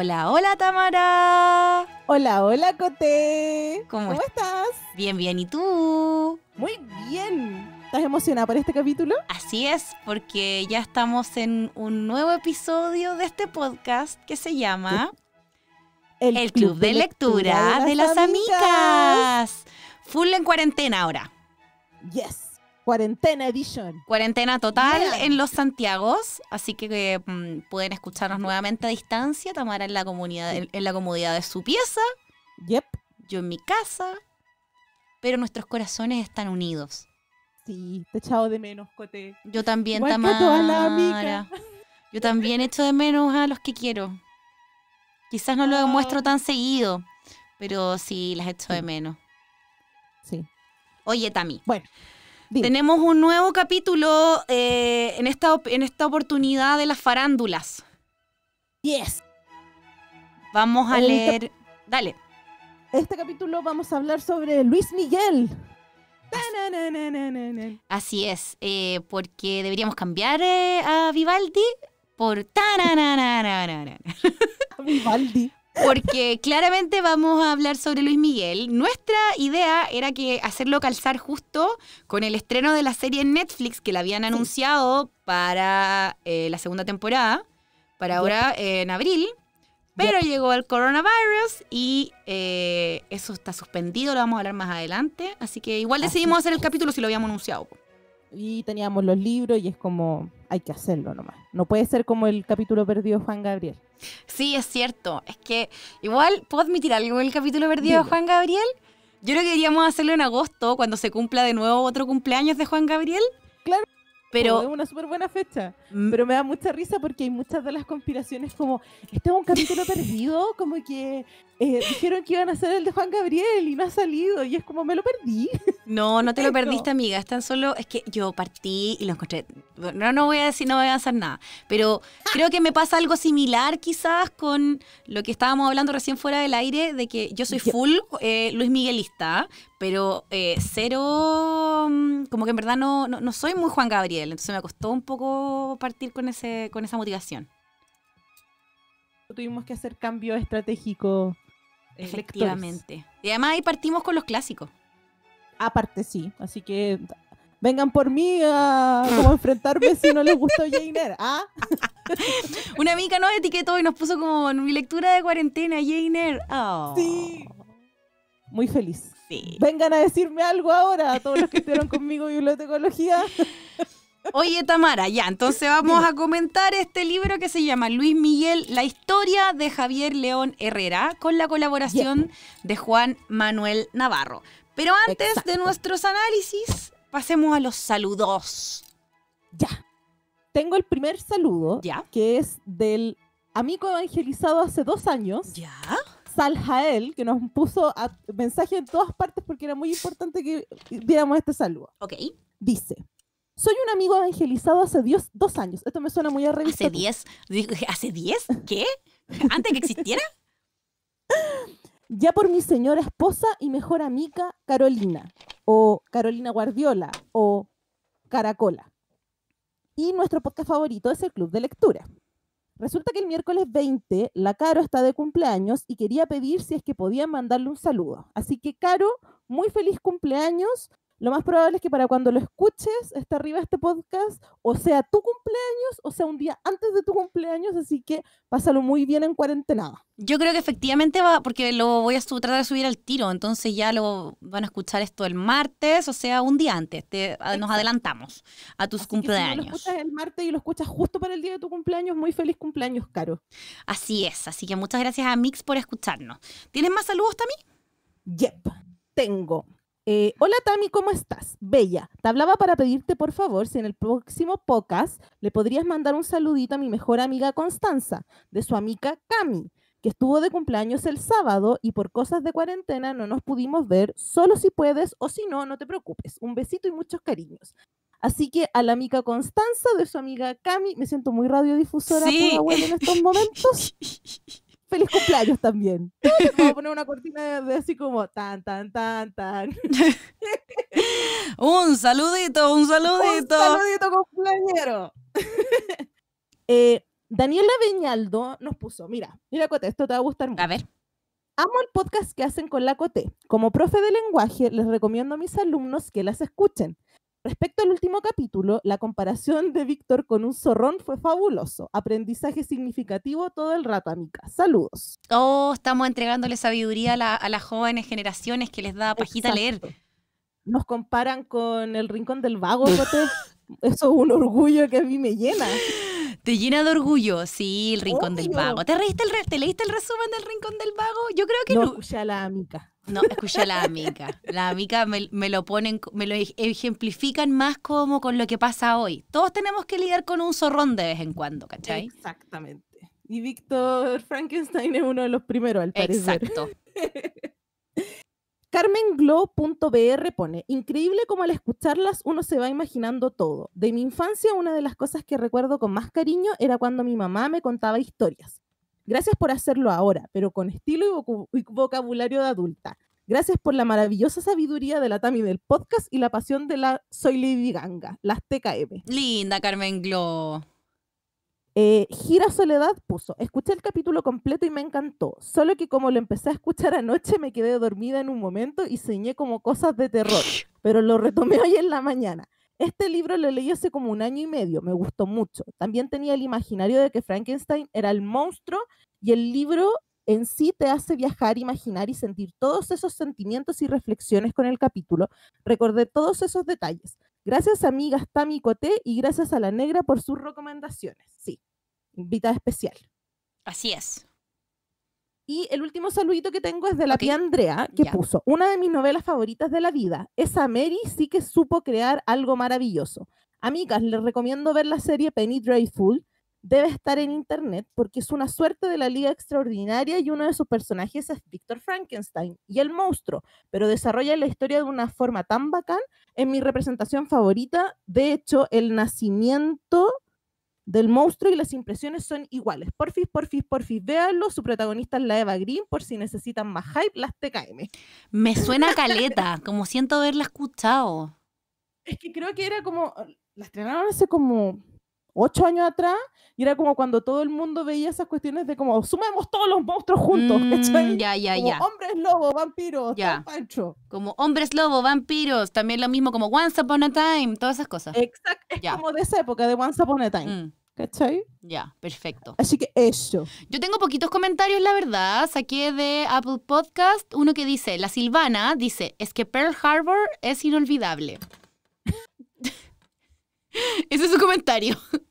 Hola, hola Tamara. Hola, hola Cote. ¿Cómo, estás? Bien, bien. ¿Y tú? Muy bien. ¿Estás emocionada por este capítulo? Así es, porque ya estamos en un nuevo episodio de este podcast que se llama El, Club, de, Lectura, de, las de las, Amigas. Full en cuarentena ahora. Yes. Cuarentena Edition. Cuarentena total en los Santiagos, así que eh, mm, pueden escucharnos nuevamente a distancia, Tamara en la comunidad en, la comodidad de su pieza. Yep. Yo en mi casa, pero nuestros corazones están unidos. Sí, te he echado de menos, Cote. Yo también, Tamara. Yo también echo de menos a los que quiero. Quizás no lo ah. demuestro tan seguido, pero sí las echo de menos. Sí. Oye, Tami. Bueno. Tenemos un nuevo capítulo eh, en, esta, en esta oportunidad de las farándulas. Yes. Vamos a este leer. Dale. Este capítulo vamos a hablar sobre Luis Miguel. Así es, eh, porque deberíamos cambiar eh, a Vivaldi por... Vivaldi porque claramente vamos a hablar sobre Luis Miguel. Nuestra idea era hacerlo calzar justo con el estreno de la serie en Netflix que la habían anunciado para eh, la segunda temporada, para ahora eh, en abril. Pero llegó el coronavirus y eh, eso está suspendido, lo vamos a hablar más adelante. Así que igual decidimos hacer el capítulo si lo habíamos anunciado. Y teníamos los libros y es como hay que hacerlo nomás. No puede ser como el capítulo perdido de Juan Gabriel. Sí, es cierto. Es que igual puedo admitir algo el capítulo perdido de Juan Gabriel. Yo creo que deberíamos hacerlo en agosto, cuando se cumpla de nuevo otro cumpleaños de Juan Gabriel. Claro. Pero oh, es una súper buena fecha. Mm. Pero me da mucha risa porque hay muchas de las conspiraciones como, este es un capítulo perdido, como que eh, dijeron que iban a ser el de Juan Gabriel y no ha salido y es como, me lo perdí. No, no te lo perdiste, amiga. Es tan solo, es que yo partí y lo encontré. No, no voy a decir, no voy a hacer nada. Pero creo que me pasa algo similar quizás con lo que estábamos hablando recién fuera del aire, de que yo soy full eh, Luis Miguelista, pero eh, cero, mm, como que en verdad no, soy muy Juan Gabriel, entonces me costó un poco partir con, ese, con esa motivación. Tuvimos que hacer cambio estratégico. Eh, Efectivamente. Y además ahí partimos con los clásicos. Aparte sí, así que vengan por mí a enfrentarme si no les gustó Jainer. ¿ah? Una amiga nos etiquetó y nos puso como mi lectura de cuarentena, Jainer. Sí. Oh. Muy feliz. Vengan a decirme algo ahora, a todos los que estuvieron conmigo bibliotecología. Oye, Tamara, ya, entonces vamos a comentar este libro que se llama Luis Miguel, la historia de Javier León Herrera, con la colaboración de Juan Manuel Navarro. Pero antes de nuestros análisis, pasemos a los saludos. Ya. Tengo el primer saludo, ¿Ya? que es del amigo evangelizado hace dos años. Ya Sal Jael, que nos puso mensaje en todas partes porque era muy importante que diéramos este saludo. Ok. Dice, soy un amigo evangelizado hace dios, dos años. Esto me suena muy a revista. ¿Hace diez? ¿Hace diez? ¿Qué? ¿Antes que existiera? ya por mi señora esposa y mejor amiga Carolina, o Carolina Guardiola, o Caracola. Y nuestro podcast favorito es el Club de Lectura. Resulta que el miércoles 20, la Caro está de cumpleaños y quería pedir si es que podían mandarle un saludo. Así que Caro, muy feliz cumpleaños lo más probable es que para cuando lo escuches está arriba este podcast, o sea tu cumpleaños, o sea un día antes de tu cumpleaños, así que pásalo muy bien en cuarentena. Yo creo que efectivamente va, porque lo voy a tratar de subir al tiro, entonces ya lo van a escuchar esto el martes, o sea un día antes, nos adelantamos a tus cumpleaños. si lo escuchas el martes y lo escuchas justo para el día de tu cumpleaños, muy feliz cumpleaños, Caro. Así es, así que muchas gracias a Mix por escucharnos. ¿Tienes más saludos, también? Yep, tengo. Eh, hola Tami, ¿cómo estás? Bella, te hablaba para pedirte por favor si en el próximo podcast le podrías mandar un saludito a mi mejor amiga Constanza, de su amiga Cami, que estuvo de cumpleaños el sábado y por cosas de cuarentena no nos pudimos ver, solo si puedes o si no, no te preocupes. Un besito y muchos cariños. Así que a la amiga Constanza, de su amiga Cami, me siento muy radiodifusora por la en estos momentos. feliz cumpleaños también. Vamos a poner una cortina de, así como tan, tan, tan, tan. un saludito, un saludito. Un saludito cumpleañero. Eh, Daniela Beñaldo nos puso, mira, mira Cote, esto te va a gustar mucho. A ver. Amo el podcast que hacen con la Cote. Como profe de lenguaje, les recomiendo a mis alumnos que las escuchen. Respecto al último capítulo, la comparación de Víctor con un zorrón fue fabuloso. Aprendizaje significativo todo el rato, amica. Saludos. Oh, estamos entregándole sabiduría a, las jóvenes generaciones que les da pajita Exacto. leer. Nos comparan con el Rincón del Vago, Eso es un orgullo que a mí me llena. Te llena de orgullo, sí, el Rincón del Vago. ¿Te, el ¿Te leíste el resumen del Rincón del Vago? Yo creo que no. No, escuché a la amiga. No, escucha a la amiga. La amiga me, lo ponen, me lo ejemplifican más como con lo que pasa hoy. Todos tenemos que lidiar con un zorrón de vez en cuando, ¿cachai? Exactamente. Y Víctor Frankenstein es uno de los primeros, al parecer. Exacto. CarmenGlow.br pone, increíble como al escucharlas uno se va imaginando todo. De mi infancia, una de las cosas que recuerdo con más cariño era cuando mi mamá me contaba historias. Gracias por hacerlo ahora, pero con estilo y, vocabulario de adulta. Gracias por la maravillosa sabiduría de la Tami del podcast y la pasión de la Soy Lady Ganga, las TKM. Linda Carmen Glow. Eh, gira Soledad puso, escuché el capítulo completo y me encantó, solo que como lo empecé a escuchar anoche me quedé dormida en un momento y soñé como cosas de terror, pero lo retomé hoy en la mañana. Este libro lo leí hace como un año y medio, me gustó mucho. También tenía el imaginario de que Frankenstein era el monstruo y el libro en sí te hace viajar, imaginar y sentir todos esos sentimientos y reflexiones con el capítulo. Recordé todos esos detalles. Gracias amigas Tami Coté y gracias a la negra por sus recomendaciones. Sí, invitada especial. Así es. Y el último saludito que tengo es de la tía Andrea, que puso, una de mis novelas favoritas de la vida. Esa Mary sí que supo crear algo maravilloso. Amigas, les recomiendo ver la serie Penny Dreadful, debe estar en internet porque es una suerte de la liga extraordinaria y uno de sus personajes es Víctor Frankenstein y el monstruo, pero desarrolla la historia de una forma tan bacán en mi representación favorita. De hecho, el nacimiento del monstruo y las impresiones son iguales. Porfis, porfis, porfis, véanlo. Su protagonista es la Eva Green, por si necesitan más hype, las TKM. Me suena caleta, como siento haberla escuchado. Es que creo que era como, la estrenaron hace como ocho años atrás, y era como cuando todo el mundo veía esas cuestiones de como, sumemos todos los monstruos juntos, mm, Ya, como Hombres lobo, vampiros, ya. Como hombres lobo, vampiros, también lo mismo como Once Upon a Time, todas esas cosas. Exacto, como de esa época de Once Upon a Time. Mm. Ya, perfecto. Así que eso. Yo tengo poquitos comentarios, la verdad. Saqué de Apple Podcast uno que dice, la Silvana dice, es que Pearl Harbor es inolvidable. Ese es su comentario.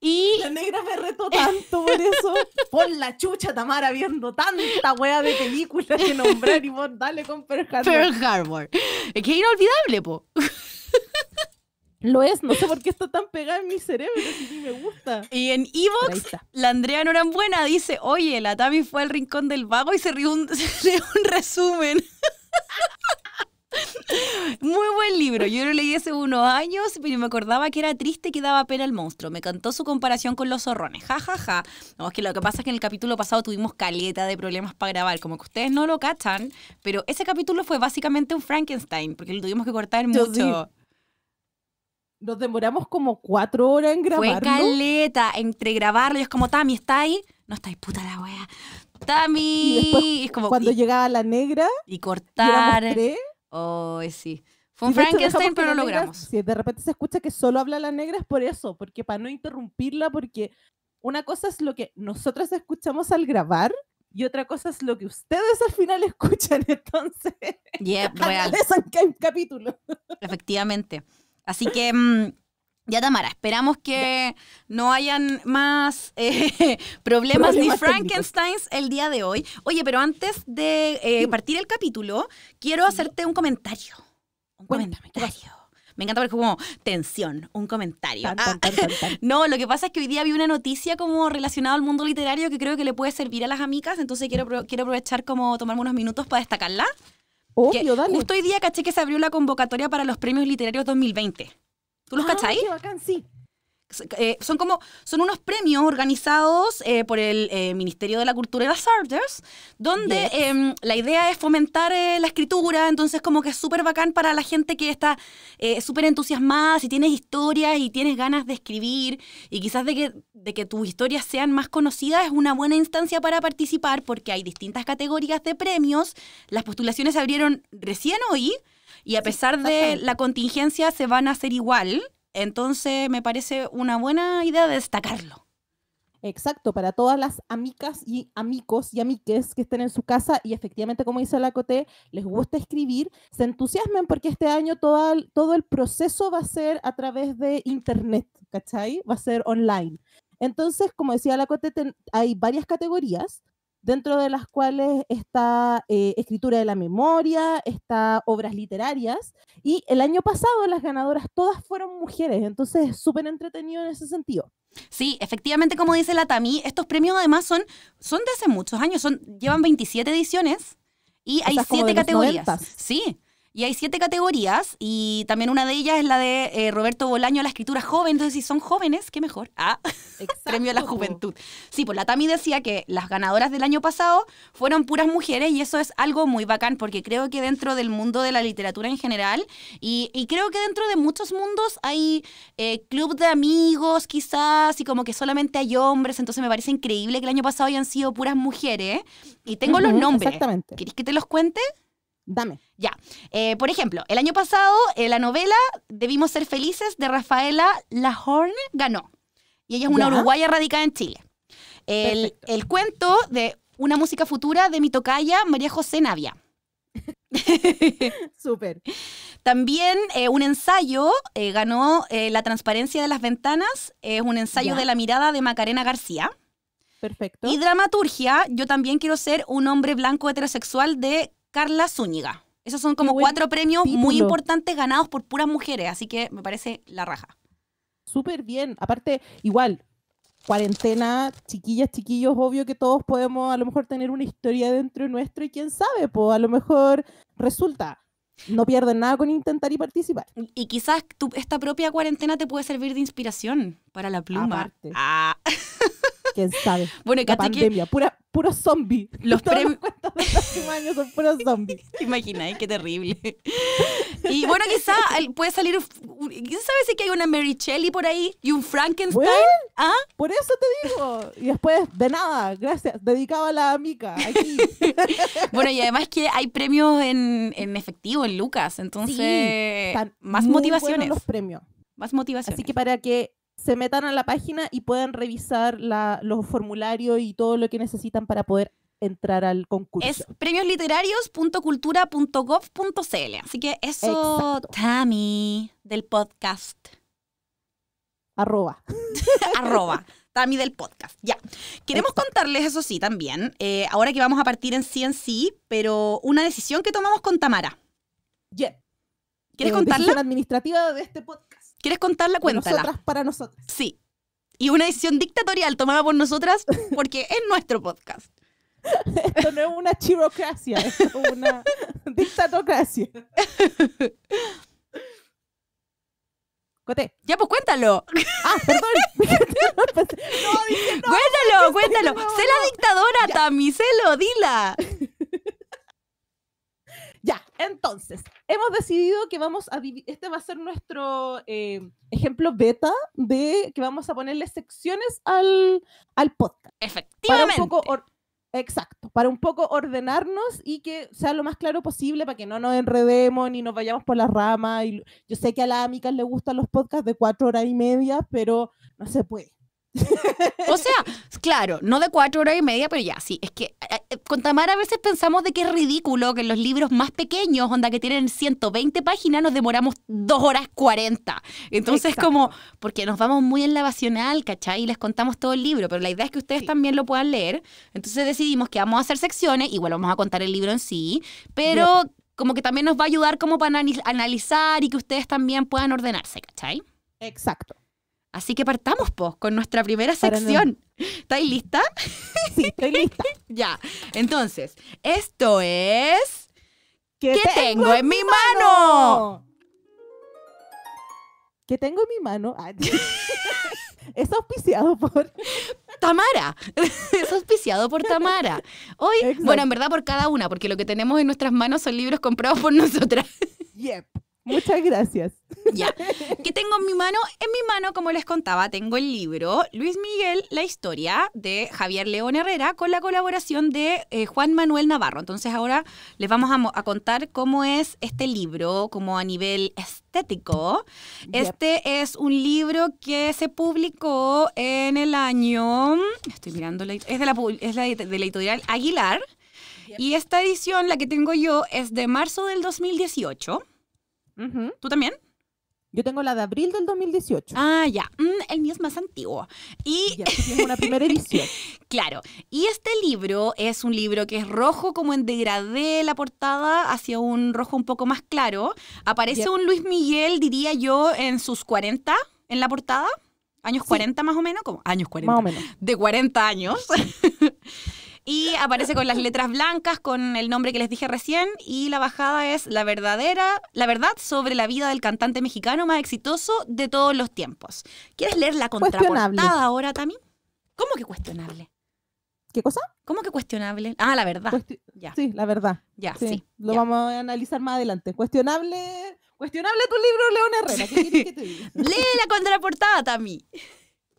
Y... La negra me retó tanto por eso. Por la chucha, Tamara, viendo tanta wea de películas que nombrar y vos dale con Pearl Harbor. Pearl Harbor. Es que es inolvidable, po. Lo es, no sé por qué está tan pegada en mi cerebro, si me gusta. Y en Evox, la Andrea Norambuena dice, oye, la Tami fue al rincón del vago y se se rió un resumen. Muy buen libro. Yo lo leí hace unos años, pero me acordaba que era triste que daba pena el monstruo. Me cantó su comparación con los zorrones. Ja, ja, ja. No, es que lo que pasa es que en el capítulo pasado tuvimos caleta de problemas para grabar. Como que ustedes no lo cachan, pero ese capítulo fue básicamente un Frankenstein, porque lo tuvimos que cortar mucho. Nos demoramos como cuatro horas en grabarlo. Fue caleta entre grabarlo y es como, Tami, ¿está ahí? No está ahí, puta la wea. Tami. es como, cuando llegaba la negra. Y cortar. Oh, sí. Fue un Frankenstein, pero lo logramos. si de repente se escucha que solo habla la negra es por eso, porque para no interrumpirla, porque una cosa es lo que Nosotras escuchamos al grabar y otra cosa es lo que ustedes al final escuchan, entonces. ya real. Es un capítulo. Efectivamente. Así que mm, ya, Tamara, esperamos que no hayan más eh, problemas, ni Frankensteins el día de hoy. Oye, pero antes de eh, partir el capítulo, quiero hacerte un comentario. Un comentario. Me encanta ver como tensión, un comentario. Ah, no, lo que pasa es que hoy día vi una noticia como relacionada al mundo literario que creo que le puede servir a las amigas, entonces quiero, quiero aprovechar como tomarme unos minutos para destacarla. Obvio, dale. Justo hoy día caché que se abrió la convocatoria para los premios literarios 2020. ¿Tú los ah, cacháis? sí. Eh, son como son unos premios organizados eh, por el eh, Ministerio de la Cultura y las Artes donde em, la idea es fomentar la escritura entonces como que es súper bacán para la gente que está súper entusiasmada si tienes historias y tienes ganas de escribir y quizás de de que tus historias sean más conocidas es una buena instancia para participar porque hay distintas categorías de premios las postulaciones se abrieron recién hoy y a pesar de la contingencia se van a hacer igual. Entonces me parece una buena idea destacarlo. Exacto, para todas las amigas y amigos y amiques que estén en su casa y efectivamente, como dice la Coté, les gusta escribir, se entusiasmen porque este año todo el, todo el proceso va a ser a través de internet, ¿cachai? Va a ser online. Entonces, como decía la Coté, hay varias categorías dentro de las cuales está eh, escritura de la memoria, está obras literarias, y el año pasado las ganadoras todas fueron mujeres, entonces es súper entretenido en ese sentido. Sí, efectivamente, como dice la Tami, estos premios además son, son de hace muchos años, son, llevan 27 ediciones y hay 7 categorías. Sí, y hay siete categorías y también una de ellas es la de eh, Roberto Bolaño, la escritura joven. Entonces, si son jóvenes, qué mejor. Ah, premio a la juventud. Sí, pues la Tami decía que las ganadoras del año pasado fueron puras mujeres y eso es algo muy bacán porque creo que dentro del mundo de la literatura en general y, creo que dentro de muchos mundos hay eh, club de amigos quizás y como que solamente hay hombres. Entonces me parece increíble que el año pasado hayan sido puras mujeres y tengo los nombres. Exactamente. que te los cuente? Dame. Ya. Eh, por ejemplo, el año pasado eh, la novela Debimos ser felices de Rafaela Lahorne ganó. Y ella es una uruguaya radicada en Chile. El, cuento de Una música futura de mi tocaya María José Navia. Súper. También eh, un ensayo ganó La transparencia de las ventanas. Es un ensayo de la mirada de Macarena García. Perfecto. Y dramaturgia, yo también quiero ser un hombre blanco heterosexual de Carla Zúñiga. Esos son como cuatro premios muy importantes ganados por puras mujeres, así que me parece la raja. Súper bien. Aparte, igual, cuarentena, chiquillas, chiquillos, obvio que todos podemos a lo mejor tener una historia dentro nuestro y quién sabe, pues a lo mejor resulta. No pierden nada con intentar y participar. Y quizás esta propia cuarentena te puede servir de inspiración para la pluma. Aparte. Ah. quién sabe. Bueno, la pandemia, pura, puro zombie. Los premios años son puros zombies. ¿Te Qué terrible. Y bueno, quizá puede salir, quién sabe si hay una Mary Shelley por ahí y un Frankenstein. ¿Ah? Por eso te digo. Y después, de nada, gracias, dedicado a la mica. bueno, y además que hay premios en, efectivo, en Lucas, entonces más motivaciones. Los premios. Más motivaciones. Así que para que se metan a la página y pueden revisar los formularios y todo lo que necesitan para poder entrar al concurso. Es premiosliterarios.cultura.gov.cl. Así que eso, Tammy del podcast. Arroba. Arroba. Tammy del podcast. Ya. Queremos contarles, eso sí, también, eh, ahora que vamos a partir en sí en sí, pero una decisión que tomamos con Tamara. Yeah. ¿Quieres eh, contarla? administrativa de este podcast. ¿Quieres contarla? Cuéntala. Para nosotras para nosotras. Sí. Y una decisión dictatorial tomada por nosotras porque es nuestro podcast. esto no es una chirocracia, es una dictatocracia. Coté. Ya, pues cuéntalo. Ah, perdón. no, cuéntalo, cuéntalo. sé la dictadora, Tami, sélo, dila. Entonces, hemos decidido que vamos a este va a ser nuestro eh, ejemplo beta de que vamos a ponerle secciones al, al podcast. Efectivamente. Para un poco Exacto, para un poco ordenarnos y que sea lo más claro posible para que no nos enredemos ni nos vayamos por la rama. Y yo sé que a las amigas le gustan los podcasts de cuatro horas y media, pero no se puede o sea, claro, no de cuatro horas y media, pero ya, sí. Es que eh, eh, con Tamara a veces pensamos de que es ridículo que los libros más pequeños, onda que tienen 120 páginas, nos demoramos dos horas cuarenta Entonces, como, porque nos vamos muy en la vacional, ¿cachai? Y les contamos todo el libro, pero la idea es que ustedes también lo puedan leer. Entonces decidimos que vamos a hacer secciones, igual vamos a contar el libro en sí, pero como que también nos va a ayudar como para analizar y que ustedes también puedan ordenarse, ¿cachai? Exacto. Así que partamos, con nuestra primera sección. ¿Estáis lista? Sí, estoy lista. ya. Entonces, esto es. ¿Qué, tengo, en mi mano? ¿Qué tengo en mi mano? Ah, es auspiciado por. Tamara. es auspiciado por Tamara. Hoy, bueno, en verdad por cada una, porque lo que tenemos en nuestras manos son libros comprados por nosotras. Yep. Muchas gracias. Ya, que tengo en mi mano, en mi mano, como les contaba, tengo el libro Luis Miguel, la historia de Javier León Herrera con la colaboración de eh, Juan Manuel Navarro. Entonces ahora les vamos a, contar cómo es este libro, como a nivel estético. Este es un libro que se publicó en el año, estoy mirando, la, es, de la, es de la editorial Aguilar. Y esta edición, la que tengo yo, es de marzo del 2018. ¿Tú también? Yo tengo la de abril del 2018. Ah, ya. Mm, el mío es más antiguo. Y... es una primera edición. claro. Y este libro es un libro que es rojo, como en degradé la portada, hacia un rojo un poco más claro. Aparece un Luis Miguel, diría yo, en sus 40, en la portada. Años 40 más o menos, como años 40. Más o menos. De 40 años. Y aparece con las letras blancas, con el nombre que les dije recién. Y la bajada es la verdadera, la verdad sobre la vida del cantante mexicano más exitoso de todos los tiempos. ¿Quieres leer la contraportada ahora, Tami? ¿Cómo que cuestionable? ¿Qué cosa? ¿Cómo que cuestionable? Ah, la verdad. Sí, la verdad. Ya, sí. lo vamos a analizar más adelante. Cuestionable, cuestionable tu libro, León Herrera. Lee la contraportada, Tami.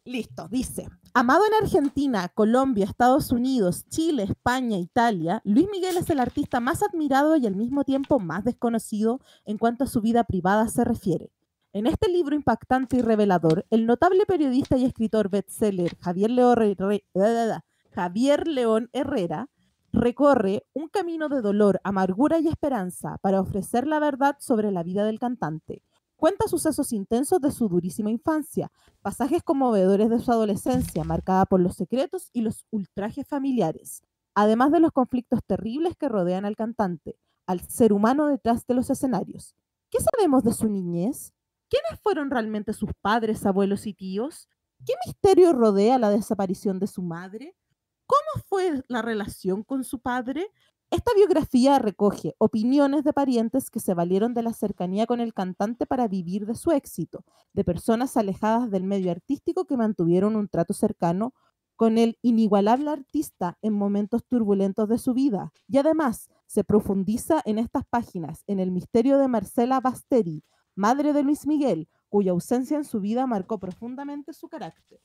Listo, dice. Amado en Argentina, Colombia, Estados Unidos, Chile, España, Italia, Luis Miguel es el artista más admirado y al mismo tiempo más desconocido en cuanto a su vida privada se refiere. En este libro impactante y revelador, el notable periodista y escritor bestseller Javier, Javier León Herrera recorre un camino de dolor, amargura y esperanza para ofrecer la verdad sobre la vida del cantante Cuenta sucesos intensos de su durísima infancia, pasajes conmovedores de su adolescencia, marcada por los secretos y los ultrajes familiares, además de los conflictos terribles que rodean al cantante, al ser humano detrás de los escenarios. ¿Qué sabemos de su niñez? ¿Quiénes fueron realmente sus padres, abuelos y tíos? ¿Qué misterio rodea la desaparición de su madre? ¿Cómo fue la relación con su padre? Esta biografía recoge opiniones de parientes que se valieron de la cercanía con el cantante para vivir de su éxito, de personas alejadas del medio artístico que mantuvieron un trato cercano con el inigualable artista en momentos turbulentos de su vida. Y además se profundiza en estas páginas en el misterio de Marcela Basteri, madre de Luis Miguel, cuya ausencia en su vida marcó profundamente su carácter.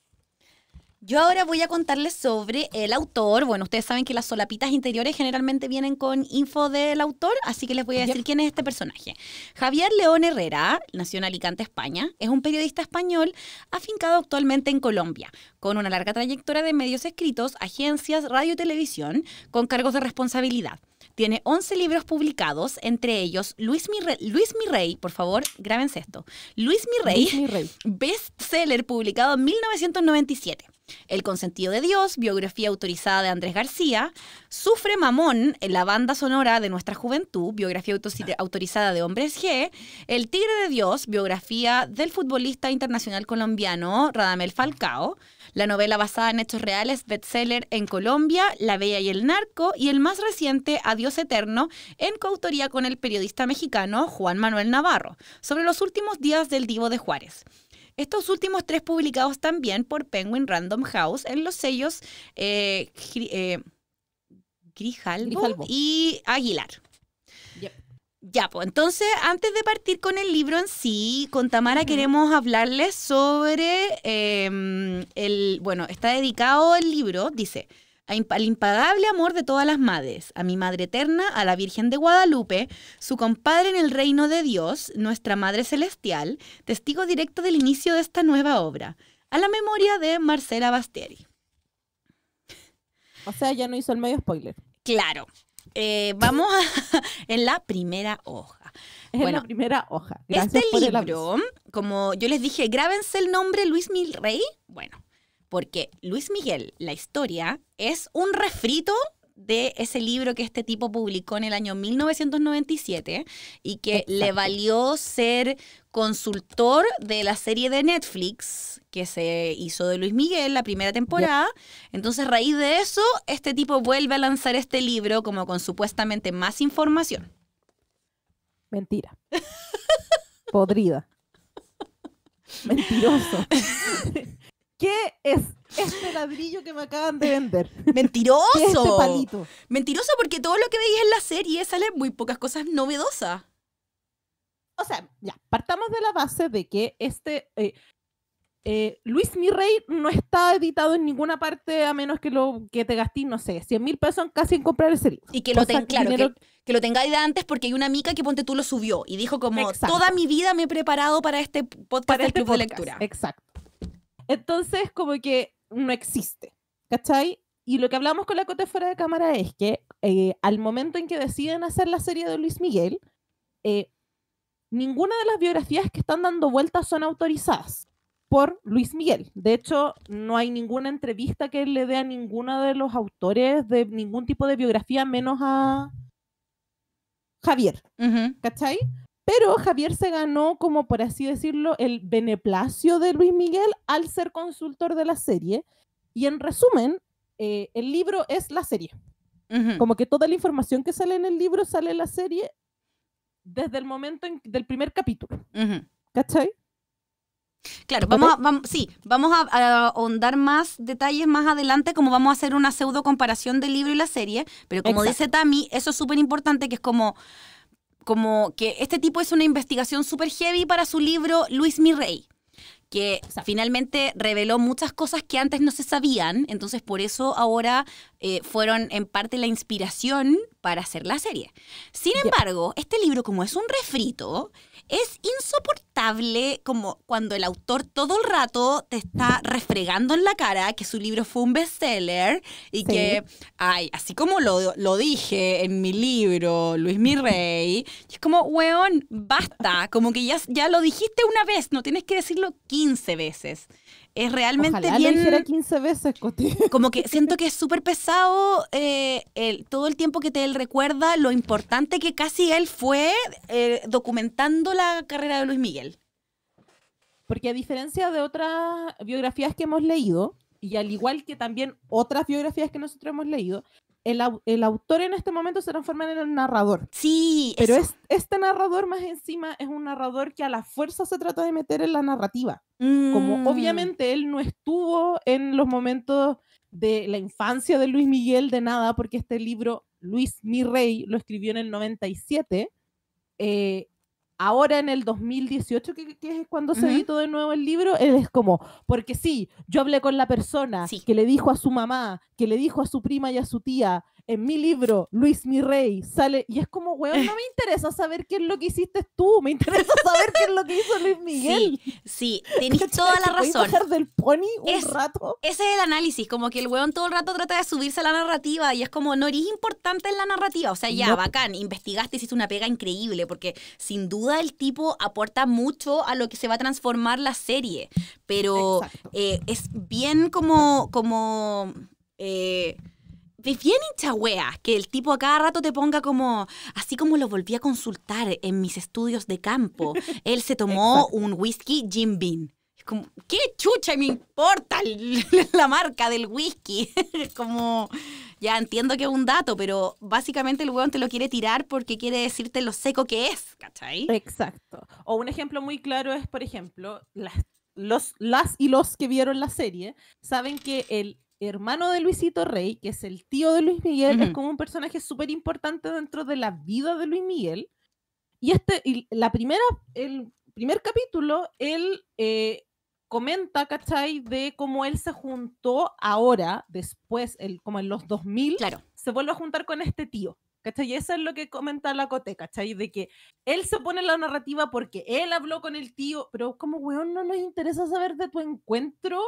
Yo ahora voy a contarles sobre el autor. Bueno, ustedes saben que las solapitas interiores generalmente vienen con info del autor, así que les voy a decir quién es este personaje. Javier León Herrera, nació en Alicante, España, es un periodista español afincado actualmente en Colombia, con una larga trayectoria de medios escritos, agencias, radio y televisión, con cargos de responsabilidad. Tiene 11 libros publicados, entre ellos Luis, mi Mirrey, por favor, grábense esto. Luis Mirrey, Rey, bestseller publicado en 1997. El consentido de Dios, biografía autorizada de Andrés García, Sufre Mamón, la banda sonora de nuestra juventud, biografía autorizada de Hombres G, El Tigre de Dios, biografía del futbolista internacional colombiano Radamel Falcao, la novela basada en hechos reales, bestseller en Colombia, La Bella y el Narco, y el más reciente, Adiós Eterno, en coautoría con el periodista mexicano Juan Manuel Navarro, sobre los últimos días del divo de Juárez. Estos últimos tres publicados también por Penguin Random House en los sellos eh, eh y Aguilar. Ya, pues entonces, antes de partir con el libro en sí, con Tamara queremos hablarles sobre em, el, bueno, está dedicado el libro, dice, al impagable amor de todas las madres, a mi madre eterna, a la Virgen de Guadalupe, su compadre en el reino de Dios, nuestra Madre Celestial, testigo directo del inicio de esta nueva obra, a la memoria de Marcela Bastieri. O sea, ya no hizo el medio spoiler. Claro. Eh, vamos en la primera hoja. bueno, la primera hoja. este libro, como yo les dije, grábense el nombre Luis Milrey. Bueno, porque Luis Miguel, la historia, es un refrito de ese libro que este tipo publicó en el año 1997 y que le valió ser consultor de la serie de Netflix que se hizo de Luis Miguel la primera temporada. Entonces, a raíz de eso, este tipo vuelve a lanzar este libro como con supuestamente más información. Mentira. Podrida. Mentiroso. ¿Qué es este ladrillo que me acaban de vender? Mentiroso. Este Mentiroso porque todo lo que veis en la serie sale muy pocas cosas novedosas. O sea, ya, partamos de la base de que este, eh, eh, Luis Mirrey no está editado en ninguna parte a menos que lo que te gasté, no sé, 100 mil pesos casi en comprar el libro. Y que lo, que, lo tengáis de antes porque hay una mica que ponte tú lo subió y dijo como toda mi vida me he preparado para este podcast este de Lectura. Exacto. Entonces como que no existe, ¿cachai? Y lo que hablamos con la Cote fuera de cámara es que eh, al momento en que deciden hacer la serie de Luis Miguel, eh, ninguna de las biografías que están dando vueltas son autorizadas por Luis Miguel. De hecho, no hay ninguna entrevista que le dé a ninguno de los autores de ningún tipo de biografía, menos a Javier. ¿Cachai? Pero Javier se ganó, como por así decirlo, el beneplacio de Luis Miguel al ser consultor de la serie. Y en resumen, eh, el libro es la serie. Como que toda la información que sale en el libro sale en la serie desde el momento del primer capítulo. ¿Cachai? Claro, vamos, a, sí, vamos a, ahondar más detalles más adelante, como vamos a hacer una pseudo comparación del libro y la serie, pero como dice Tami, eso es súper importante, que es como, como que este tipo es una investigación súper heavy para su libro Luis Mirrey que finalmente reveló muchas cosas que antes no se sabían, entonces por eso ahora eh, fueron en parte la inspiración para hacer la serie. Sin embargo, este libro, como es un refrito, es insoportable como cuando el autor todo el rato te está refregando en la cara que su libro fue un bestseller y que, ay, así como lo, lo, dije en mi libro, Luis Mirrey, es como, weón, basta, como que ya, ya lo dijiste una vez, no tienes que decirlo 15 veces. Es realmente bien. 15 veces, Como que siento que es súper pesado eh, el, todo el tiempo que te él recuerda lo importante que casi él fue eh, documentando la carrera de Luis Miguel. Porque a diferencia de otras biografías que hemos leído, y al igual que también otras biografías que nosotros hemos leído, el, el, autor en este momento se transforma en el narrador. Sí, pero es, este narrador más encima es un narrador que a la fuerza se trata de meter en la narrativa. Como mm. obviamente él no estuvo en los momentos de la infancia de Luis Miguel de nada, porque este libro Luis Mi Rey lo escribió en el 97. Eh, ahora en el 2018, que, es cuando se editó de nuevo el libro, es como, porque sí, yo hablé con la persona que le dijo a su mamá, que le dijo a su prima y a su tía, en mi libro, Luis rey sale, y es como, weón, no me interesa saber qué es lo que hiciste tú, me interesa saber qué es lo que hizo Luis Miguel. Sí, sí tenés toda la razón. Bajar del pony un rato? Ese es el análisis, como que el weón todo el rato trata de subirse a la narrativa, y es como, no eres importante en la narrativa, o sea, ya, bacán, investigaste, hiciste una pega increíble, porque sin duda el tipo aporta mucho a lo que se va a transformar la serie, pero eh, es bien como... como eh, bien hinchahuea que el tipo a cada rato te ponga como, así como lo volví a consultar en mis estudios de campo, él se tomó un whisky Jim Bean. Como, ¿qué chucha me importa la marca del whisky? como, ya entiendo que es un dato, pero básicamente el hueón te lo quiere tirar porque quiere decirte lo seco que es, ¿cachai? Exacto. O un ejemplo muy claro es, por ejemplo, las, los, las y los que vieron la serie saben que el hermano de Luisito Rey, que es el tío de Luis Miguel, es como un personaje súper importante dentro de la vida de Luis Miguel. Y este, la primera, el primer capítulo, él eh, comenta, ¿cachai? De cómo él se juntó ahora, después, el, como en los 2000, claro. se vuelve a juntar con este tío. ¿Cachai? Y eso es lo que comenta la Cote, ¿cachai? De que él se pone la narrativa porque él habló con el tío, pero como, weón, no nos interesa saber de tu encuentro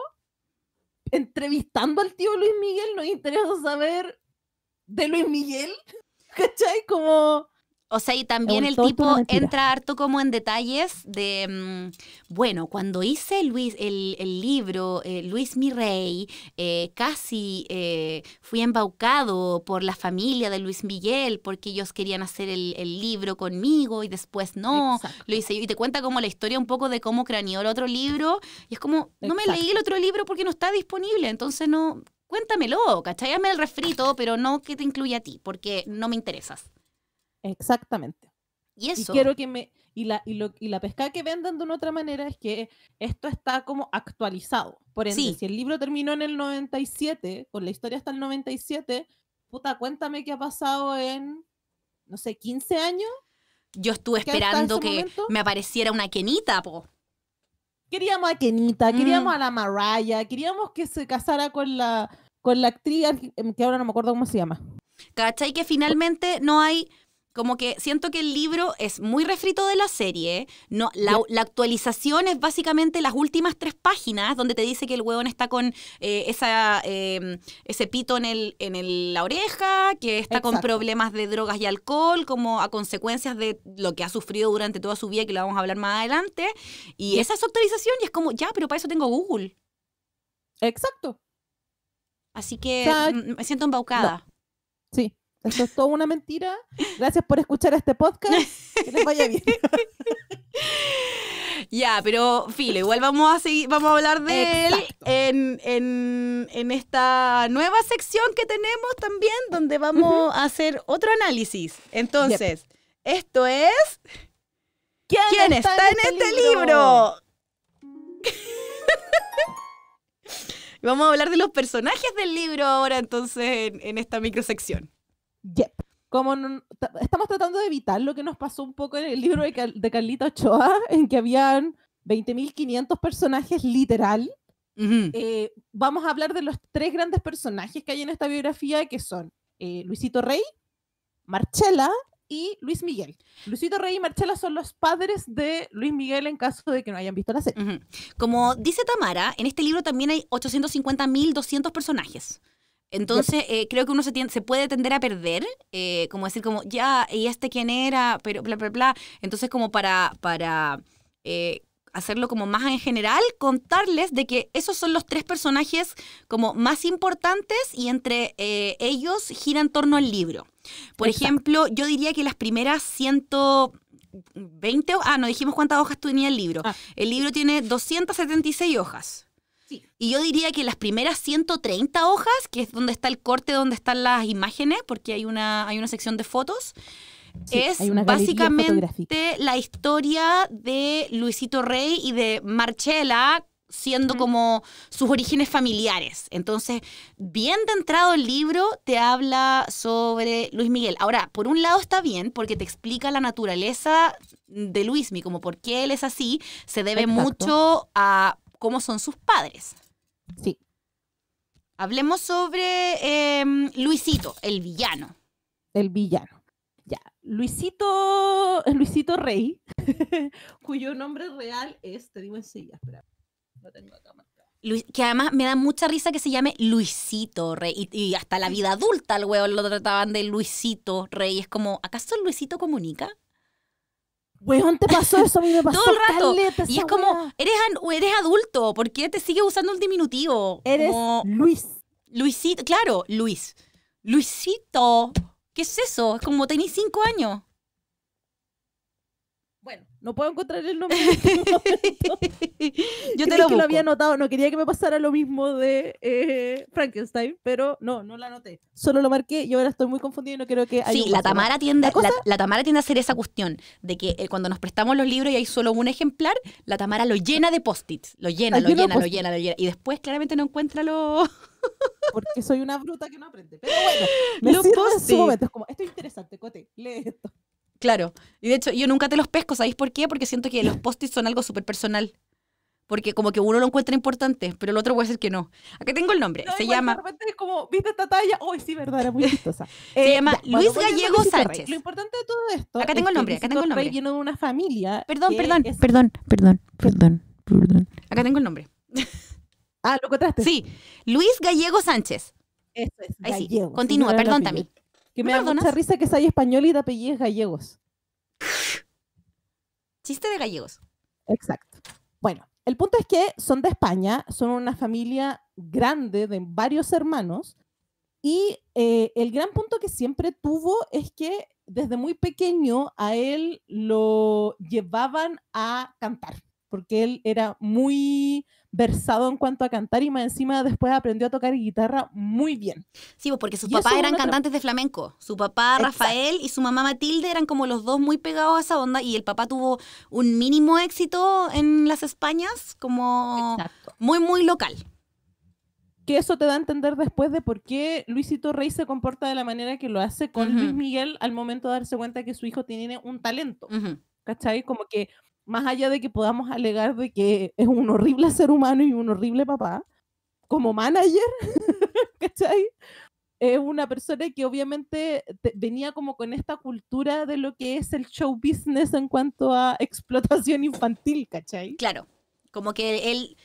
entrevistando al tío Luis Miguel, nos interesa saber de Luis Miguel, ¿cachai? Como... O sea, y también el tipo entra harto como en detalles de, mm, bueno, cuando hice Luis, el, libro eh, Luis Mirrey, eh, casi eh, fui embaucado por la familia de Luis Miguel porque ellos querían hacer el, libro conmigo y después no, lo hice yo. Y te cuenta como la historia un poco de cómo craneó el otro libro. Y es como, no me leí el otro libro porque no está disponible, entonces no, cuéntamelo, cacháyame el refrito, pero no que te incluya a ti, porque no me interesas. Exactamente. Y eso. quiero que me. Y la, y, la pesca que venden de una otra manera es que esto está como actualizado. Por ejemplo, si el libro terminó en el 97, con la historia hasta el 97, puta, cuéntame qué ha pasado en, no sé, 15 años. Yo estuve esperando que me apareciera una Kenita po. Queríamos a Kenita, queríamos mm. a la Maraya, queríamos que se casara con la, con la actriz, eh, que ahora no me acuerdo cómo se llama. ¿Cachai? Que finalmente no hay como que siento que el libro es muy refrito de la serie. No, la, actualización es básicamente las últimas tres páginas donde te dice que el huevón está con eh, em, ese pito en, el, en la oreja, que está con problemas de drogas y alcohol, como a consecuencias de lo que ha sufrido durante toda su vida, que lo vamos a hablar más adelante. Y esa es actualización y es como, ya, pero para eso tengo Google. Exacto. Así que me siento embaucada. Sí, esto es toda una mentira. Gracias por escuchar este podcast. Que les vaya bien. Ya, pero File, igual vamos a seguir, vamos a hablar de él en, en, en, esta nueva sección que tenemos también, donde vamos a hacer otro análisis. Entonces, esto es. ¿Quién, está, en este, este, libro? vamos a hablar de los personajes del libro ahora, entonces, en, en esta microsección. Yep. Como estamos tratando de evitar lo que nos pasó un poco en el libro de, Carlita Ochoa, en que habían 20.500 personajes literal. Eh, vamos a hablar de los tres grandes personajes que hay en esta biografía, que son eh, Luisito Rey, Marchela y Luis Miguel. Luisito Rey y Marchela son los padres de Luis Miguel en caso de que no hayan visto la serie. Como dice Tamara, en este libro también hay 850.200 personajes. Entonces, eh, creo que uno se, puede tender a perder, eh, como decir como, ya, ¿y este quién era? Pero bla, bla, bla. Entonces, como para, para eh, hacerlo como más en general, contarles de que esos son los tres personajes como más importantes y entre ellos gira en torno al libro. Por ejemplo, yo diría que las primeras 120... ah, no dijimos cuántas hojas tenía el libro. Ah. El libro tiene 276 hojas. Y yo diría que las primeras 130 hojas, que es donde está el corte, donde están las imágenes, porque hay una, hay una sección de fotos, es básicamente la historia de Luisito Rey y de Marchela siendo como sus orígenes familiares. Entonces, bien de entrado el libro te habla sobre Luis Miguel. Ahora, por un lado está bien porque te explica la naturaleza de Luismi, como por qué él es así, se debe mucho a cómo son sus padres. Sí. Hablemos sobre em, Luisito, el villano. El villano. Ya. Luisito, eh, Luisito Rey, cuyo nombre real es, te digo enseguida, espera, tengo acá que además me da mucha risa que se llame Luisito Rey. Y, hasta la vida adulta el huevo lo trataban de Luisito Rey. Es como, ¿acaso Luisito comunica? Weón, te pasó eso, a mí me pasó todo el rato. y es como, eres, adulto, ¿por qué te sigue usando el diminutivo? Eres Luis. Luisito, claro, Luis. Luisito. ¿Qué es eso? Es como tenéis cinco años. No puedo encontrar el nombre. Este Yo te lo, Que lo había anotado. No quería que me pasara lo mismo de eh, Frankenstein, pero no, no la anoté. Solo lo marqué y ahora estoy muy confundido y no creo que. Sí, la Tamara, tiende, la, Tamara tiende a hacer esa cuestión de que eh, cuando nos prestamos los libros y hay solo un ejemplar, la Tamara lo llena de post-its. Lo llena, lo llena, lo llena, lo llena. Y después claramente no encuentra los. Porque soy una bruta que no aprende. Pero bueno, me los sirve en su momento. como, esto es interesante, Cote, lee esto. Claro. Y de hecho, yo nunca te los pesco, ¿sabéis por qué? Porque siento que los post-its son algo súper personal. Porque como que uno lo encuentra importante, pero el otro puede ser que no. acá tengo el nombre. se llama... De repente es como, viste esta talla, oh, sí, verdad, era muy chistosa. se eh, llama Luis Gallego Sánchez. Lo importante de todo esto... Acá tengo el nombre, acá tengo el nombre. Viene de una familia... Perdón, perdón, perdón, perdón, perdón, perdón. Acá tengo el nombre. Ah, ¿lo encontraste? Sí, Luis Gallego Sánchez. Eso es, Ahí Sí. Continúa, perdón, también. Que me, da mucha risa que soy español y de apellidos gallegos. Chiste de gallegos. Exacto. Bueno, el punto es que son de España, son una familia grande de varios hermanos y eh, el gran punto que siempre tuvo es que desde muy pequeño a él lo llevaban a cantar, porque él era muy versado en cuanto a cantar y más encima después aprendió a tocar guitarra muy bien. Sí, pues, porque sus papás eran cantantes de flamenco. Su papá Rafael y su mamá Matilde eran como los dos muy pegados a esa onda y el papá tuvo un mínimo éxito en las Españas, como muy, muy local. Que eso te da a entender después de por qué Luisito Rey se comporta de la manera que lo hace con Luis Miguel al momento de darse cuenta que su hijo tiene un talento. ¿Cachai? Como que más allá de que podamos alegar de que es un horrible ser humano y un horrible papá, como manager, ¿cachai? Es una persona que obviamente venía como con esta cultura de lo que es el show business en cuanto a explotación infantil, ¿cachai? Claro, como que él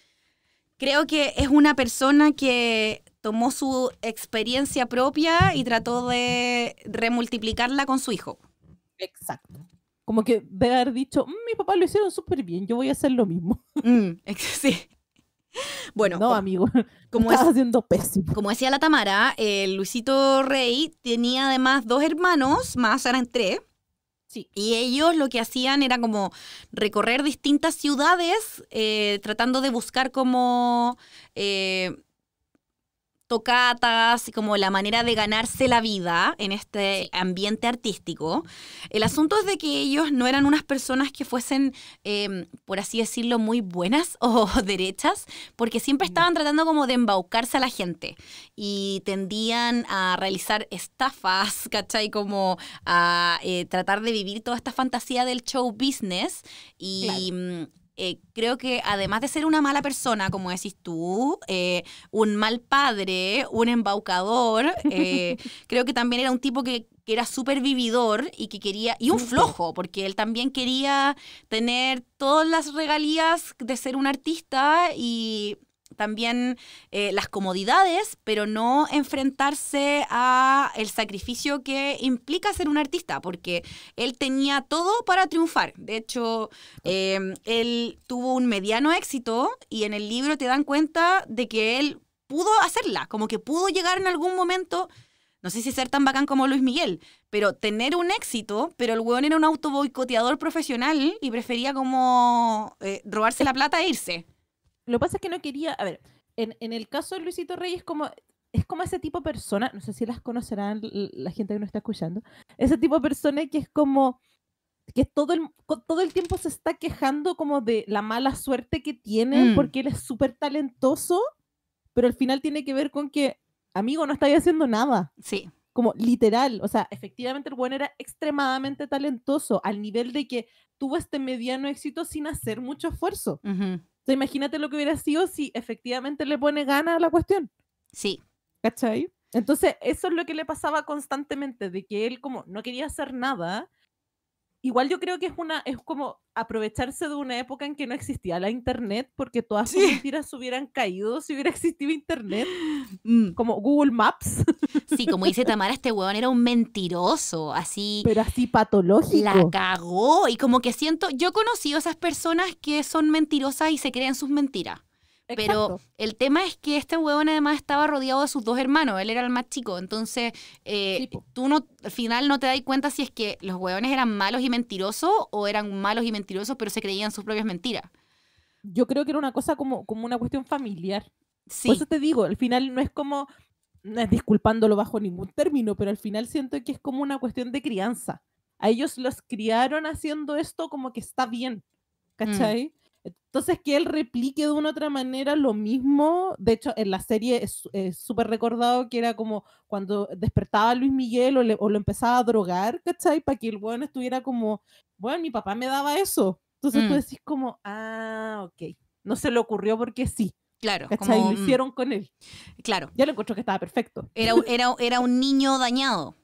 creo que es una persona que tomó su experiencia propia y trató de remultiplicarla con su hijo. Exacto como que haber dicho, mm, mi papá lo hicieron súper bien, yo voy a hacer lo mismo. Mm, sí. Bueno, no, amigo, como estás haciendo pésimo. Como decía la Tamara, eh, Luisito Rey tenía además dos hermanos, más eran tres. Sí. Y ellos lo que hacían era como recorrer distintas ciudades eh, tratando de buscar como eh, tocatas, como la manera de ganarse la vida en este ambiente artístico. El asunto es de que ellos no eran unas personas que fuesen, em, por así decirlo, muy buenas o derechas, porque siempre estaban tratando como de embaucarse a la gente y tendían a realizar estafas, ¿cachai? Como a eh, tratar de vivir toda esta fantasía del show business y... Mm, eh, creo que además de ser una mala persona, como decís tú, eh, un mal padre, un embaucador, eh, creo que también era un tipo que, que era súper vividor y que quería, y un flojo, porque él también quería tener todas las regalías de ser un artista y también eh, las comodidades, pero no enfrentarse a el sacrificio que implica ser un artista, porque él tenía todo para triunfar. De hecho, eh, él tuvo un mediano éxito y en el libro te dan cuenta de que él pudo hacerla, como que pudo llegar en algún momento no sé si ser tan bacán como Luis Miguel, pero tener un éxito, pero el weón era un autoboicoteador profesional y prefería como eh, robarse la plata e irse. Lo pasa es que no quería, a ver, en, el caso de Luisito Reyes, como es como ese tipo de persona, no sé si las conocerán la gente que nos está escuchando, ese tipo de persona que es como que todo el, todo el tiempo se está quejando como de la mala suerte que tiene mm. porque él es súper talentoso, pero al final tiene que ver con que, amigo, no está haciendo nada. Sí. Como literal, o sea, efectivamente el buen era extremadamente talentoso al nivel de que tuvo este mediano éxito sin hacer mucho esfuerzo. Entonces, imagínate lo que hubiera sido si efectivamente le pone gana a la cuestión. Sí. ¿Cachai? Entonces, eso es lo que le pasaba constantemente, de que él como no quería hacer nada. Igual yo creo que es una, es como aprovecharse de una época en que no existía la internet, porque todas sus mentiras hubieran caído si hubiera existido internet, mm. como Google Maps. Sí, como dice Tamara, este huevón era un mentiroso, así. Pero así patológico. La cagó. Y como que siento, yo he conocido esas personas que son mentirosas y se creen sus mentiras. Pero el tema es que este huevón además estaba rodeado de sus dos hermanos, él era el más chico, entonces eh, tú no, al final no te das cuenta si es que los huevones eran malos y mentirosos o eran malos y mentirosos pero se creían sus propias mentiras. Yo creo que era una cosa como, como una cuestión familiar. Sí. Por eso te digo, al final no es como no es disculpándolo bajo ningún término, pero al final siento que es como una cuestión de crianza. A ellos los criaron haciendo esto como que está bien, ¿cachai? Mm. Entonces que él replique de una otra manera lo mismo, de hecho en la serie es súper recordado que era como cuando despertaba Luis Miguel o, lo empezaba a drogar, ¿cachai? Para que el bueno estuviera como, bueno, mi papá me daba eso. Entonces tú mm. decís como, ah, ok, no se le ocurrió porque sí. Claro, como lo mm, hicieron con él. Claro. ya lo encontró que estaba perfecto. Era, era, era un niño dañado.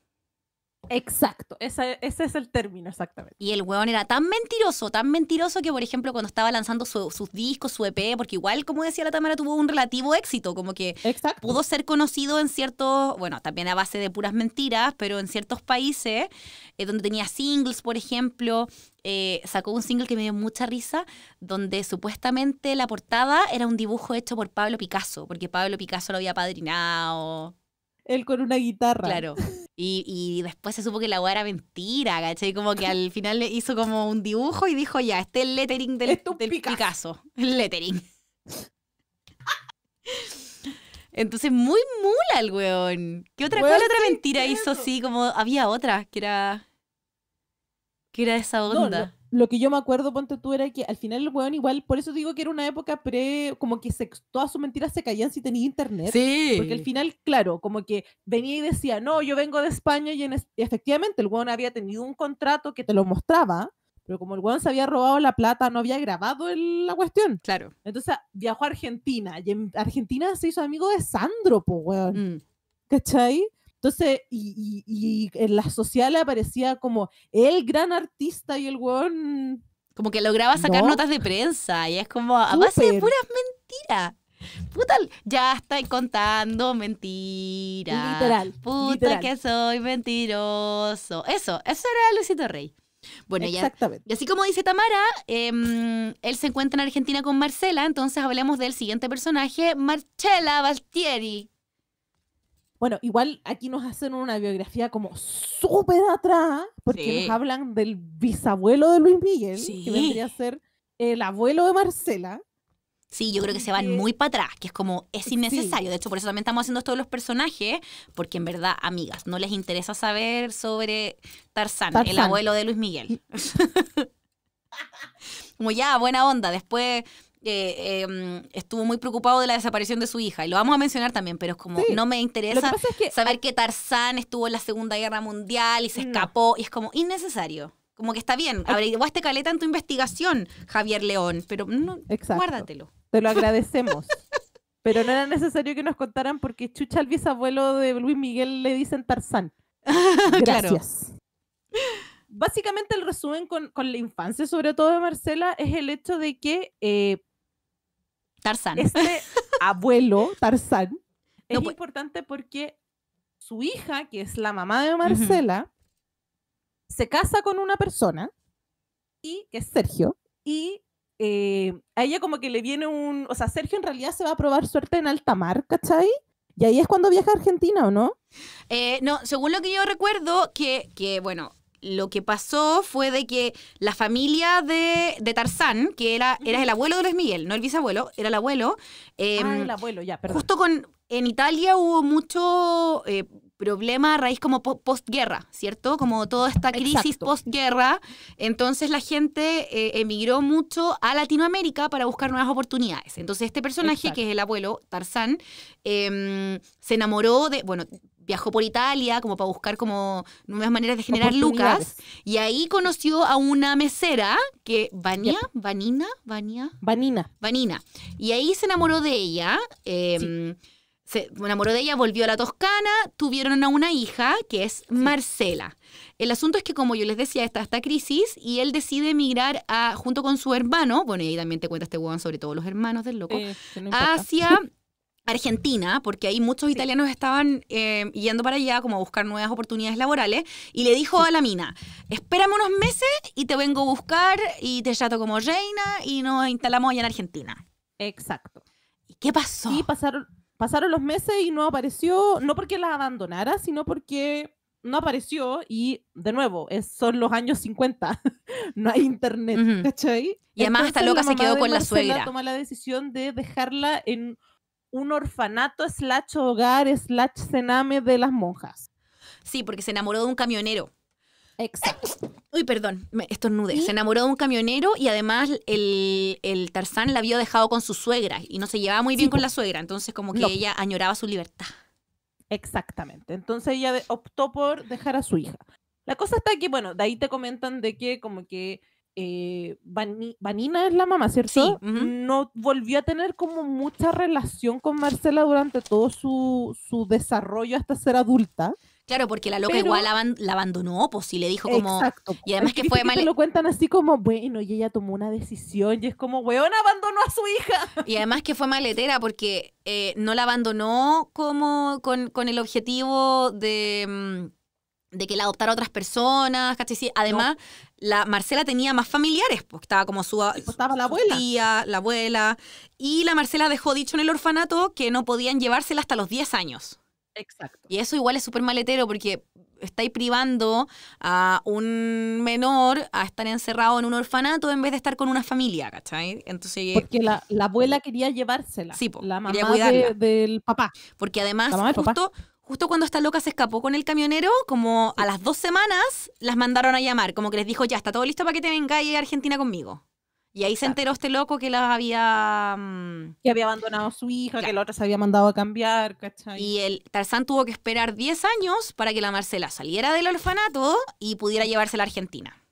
Exacto, ese, es el término, exactamente. Y el weón era tan mentiroso, tan mentiroso que, por ejemplo, cuando estaba lanzando su, sus discos, su EP, porque igual, como decía la Tamara, tuvo un relativo éxito, como que pudo ser conocido en ciertos, bueno, también a base de puras mentiras, pero en ciertos países, eh, donde tenía singles, por ejemplo, eh, sacó un single que me dio mucha risa, donde supuestamente la portada era un dibujo hecho por Pablo Picasso, porque Pablo Picasso lo había padrinado. Él con una guitarra. Claro. Y, después se supo que la weá era mentira, ¿cachai? Como que al final le hizo como un dibujo y dijo, ya, este es el lettering del, este Picasso. El lettering. Entonces, muy mula el weón. otra, ¿Cuál otra mentira hizo Sí, Como había otra que era. que era esa onda lo que yo me acuerdo, ponte tú, era que al final el weón igual, por eso digo que era una época pre, como que se, todas sus mentiras se caían si tenía internet. Sí. Porque al final, claro, como que venía y decía, no, yo vengo de España y, efectivamente el weón había tenido un contrato que te lo mostraba, pero como el weón se había robado la plata, no había grabado la cuestión. Claro. Entonces viajó a Argentina y en Argentina se hizo amigo de Sandro, pues weón. Mm. ¿Cachai? Entonces, y, en la social aparecía como el gran artista y el weón... Como que lograba sacar notas de prensa y es como, a base de puras mentiras. Puta, ya estoy contando mentiras. Literal. Puta que soy mentiroso. Eso, eso era Luisito Rey. Bueno, Exactamente. Ya, y así como dice Tamara, em, él se encuentra en Argentina con Marcela, entonces hablemos del siguiente personaje, Marcela Valtieri, bueno, igual aquí nos hacen una biografía como súper atrás, porque nos hablan del bisabuelo de Luis Miguel, que vendría a ser el abuelo de Marcela. Sí, yo creo que se van muy para atrás, que es como, es innecesario. De hecho, por eso también estamos haciendo esto de los personajes, porque en verdad, amigas, no les interesa saber sobre Tarzán. el abuelo de Luis Miguel. como ya, buena onda. Después eh, em, estuvo muy preocupado de la desaparición de su hija. Y lo vamos a mencionar también, pero es como, no me interesa saber que Tarzán estuvo en la Segunda Guerra Mundial y se mm. escapó. Y es como innecesario. Como que está bien, este caleta en tu investigación, Javier León, pero no, guárdatelo. Te lo agradecemos. pero no era necesario que nos contaran porque chucha el bisabuelo de Luis Miguel le dicen Tarzán. Gracias. Básicamente el resumen con, con, la infancia, sobre todo de Marcela, es el hecho de que eh, Tarzán. Este abuelo, Tarzán, es muy importante porque su hija, que es la mamá de Marcela, se casa con una persona, y, que es Sergio, y eh, a ella como que le viene un... O sea, Sergio en realidad se va a probar suerte en alta mar, ¿cachai? Y ahí es cuando viaja a Argentina, ¿o no? Eh, no, según lo que yo recuerdo, que, que bueno, lo que pasó fue de que la familia de, Tarzán, que era, era el abuelo de Luis Miguel, no el bisabuelo, era el abuelo. Em, ah, el abuelo, ya, perdón. Justo con. En Italia hubo mucho. Eh, problema a raíz como postguerra, ¿cierto? Como toda esta crisis postguerra. Entonces la gente eh, emigró mucho a Latinoamérica para buscar nuevas oportunidades. Entonces este personaje, que es el abuelo Tarzán, em, se enamoró de, bueno, viajó por Italia como para buscar como nuevas maneras de generar lucas y ahí conoció a una mesera que Vania, Vanina, Vania, Vanina, Vanina y ahí se enamoró de ella. Em, se enamoró de ella, volvió a la Toscana, tuvieron a una hija que es Marcela. El asunto es que, como yo les decía, está esta crisis y él decide emigrar a, junto con su hermano, bueno, y ahí también te cuenta este hueón, sobre todos los hermanos del loco, eh, hacia Argentina, porque ahí muchos italianos estaban eh, yendo para allá como a buscar nuevas oportunidades laborales, y le dijo a la mina, espérame unos meses y te vengo a buscar y te trato como reina y nos instalamos allá en Argentina. Exacto. ¿Y qué pasó? Sí, pasaron, los meses y no apareció, no porque la abandonara, sino porque no apareció y de nuevo, son los años 50, no hay internet, Y además esta hasta loca se quedó con la suegra. Toma la decisión de dejarla en un orfanato slash hogar slash cename de las monjas. Sí, porque se enamoró de un camionero. Exacto. Uy, perdón, esto es Se enamoró de un camionero y además el, el, Tarzán la había dejado con su suegra y no se llevaba muy bien con la suegra, entonces como que ella añoraba su libertad. Exactamente, entonces ella optó por dejar a su hija. La cosa está que, bueno, de ahí te comentan de que como que eh, Vanina es la mamá, ¿cierto? Sí. No volvió a tener como mucha relación con Marcela durante todo su, desarrollo hasta ser adulta. Claro, porque la loca igual la, abandonó, pues, y le dijo como... Exacto. Y además que, fue mal... lo cuentan así como, bueno, y ella tomó una decisión, y es como, weón, abandonó a su hija. Y además que fue maletera, porque eh, no la abandonó como con el objetivo de mm, de que la adoptara otras personas, ¿cachai? Sí, además, la Marcela tenía más familiares, porque estaba como su, pues, la tía, la abuela, y la Marcela dejó dicho en el orfanato que no podían llevársela hasta los 10 años. Exacto. Y eso igual es súper maletero porque estáis privando a un menor a estar encerrado en un orfanato en vez de estar con una familia, ¿cachai? Entonces, eh, porque la, abuela quería llevársela. Sí, por. la mamá del papá. Porque además, justo justo cuando esta loca se escapó con el camionero, como a las dos semanas las mandaron a llamar, como que les dijo, ya está todo listo para que te vengas a Argentina conmigo. Y ahí se enteró este loco que la había... Mm, que había abandonado a su hija, que la otra se había mandado a cambiar, ¿cachai? Y el Tarzán tuvo que esperar 10 años para que la Marcela saliera del orfanato y pudiera llevársela a Argentina.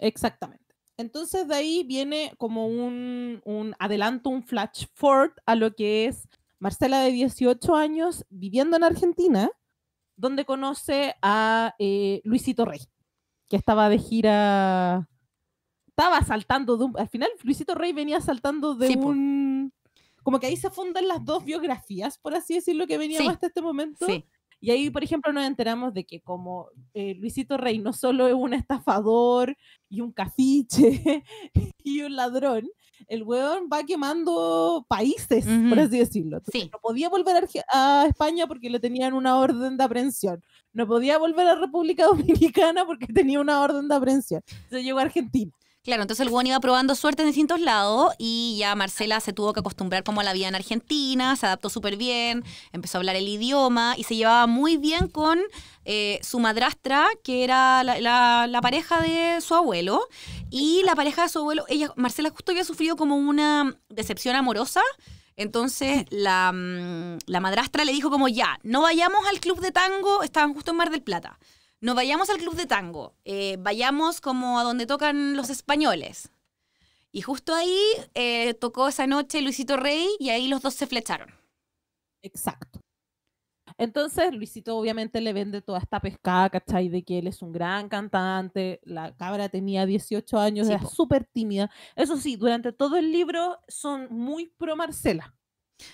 Exactamente. Entonces de ahí viene como un, un adelanto, un flash forward a lo que es Marcela de 18 años viviendo en Argentina, donde conoce a eh, Luisito Rey, que estaba de gira, estaba saltando de un... Al final Luisito Rey venía saltando de un... Como que ahí se fundan las dos biografías, por así decirlo, que veníamos hasta este momento. Sí y ahí, por ejemplo, nos enteramos de que como eh, Luisito Rey no solo es un estafador y un cafiche y un ladrón, el weón va quemando países, por así decirlo. No podía volver a, España porque le tenían una orden de aprehensión. No podía volver a República Dominicana porque tenía una orden de aprehensión. Se llegó a Argentina. Claro, entonces el Juan iba probando suerte en distintos lados y ya Marcela se tuvo que acostumbrar como a la vida en Argentina, se adaptó súper bien, empezó a hablar el idioma y se llevaba muy bien con eh, su madrastra, que era la, pareja de su abuelo. Y la pareja de su abuelo, ella, Marcela justo había sufrido como una decepción amorosa. Entonces la, mm, la madrastra le dijo como ya, no vayamos al club de tango, estaban justo en Mar del Plata no vayamos al club de tango, eh, vayamos como a donde tocan los españoles. Y justo ahí eh, tocó esa noche Luisito Rey y ahí los dos se flecharon. Exacto. Entonces, Luisito obviamente le vende toda esta pescada, ¿cachai? De que él es un gran cantante, la cabra tenía 18 años, era súper tímida. Eso sí, durante todo el libro son muy pro Marcela.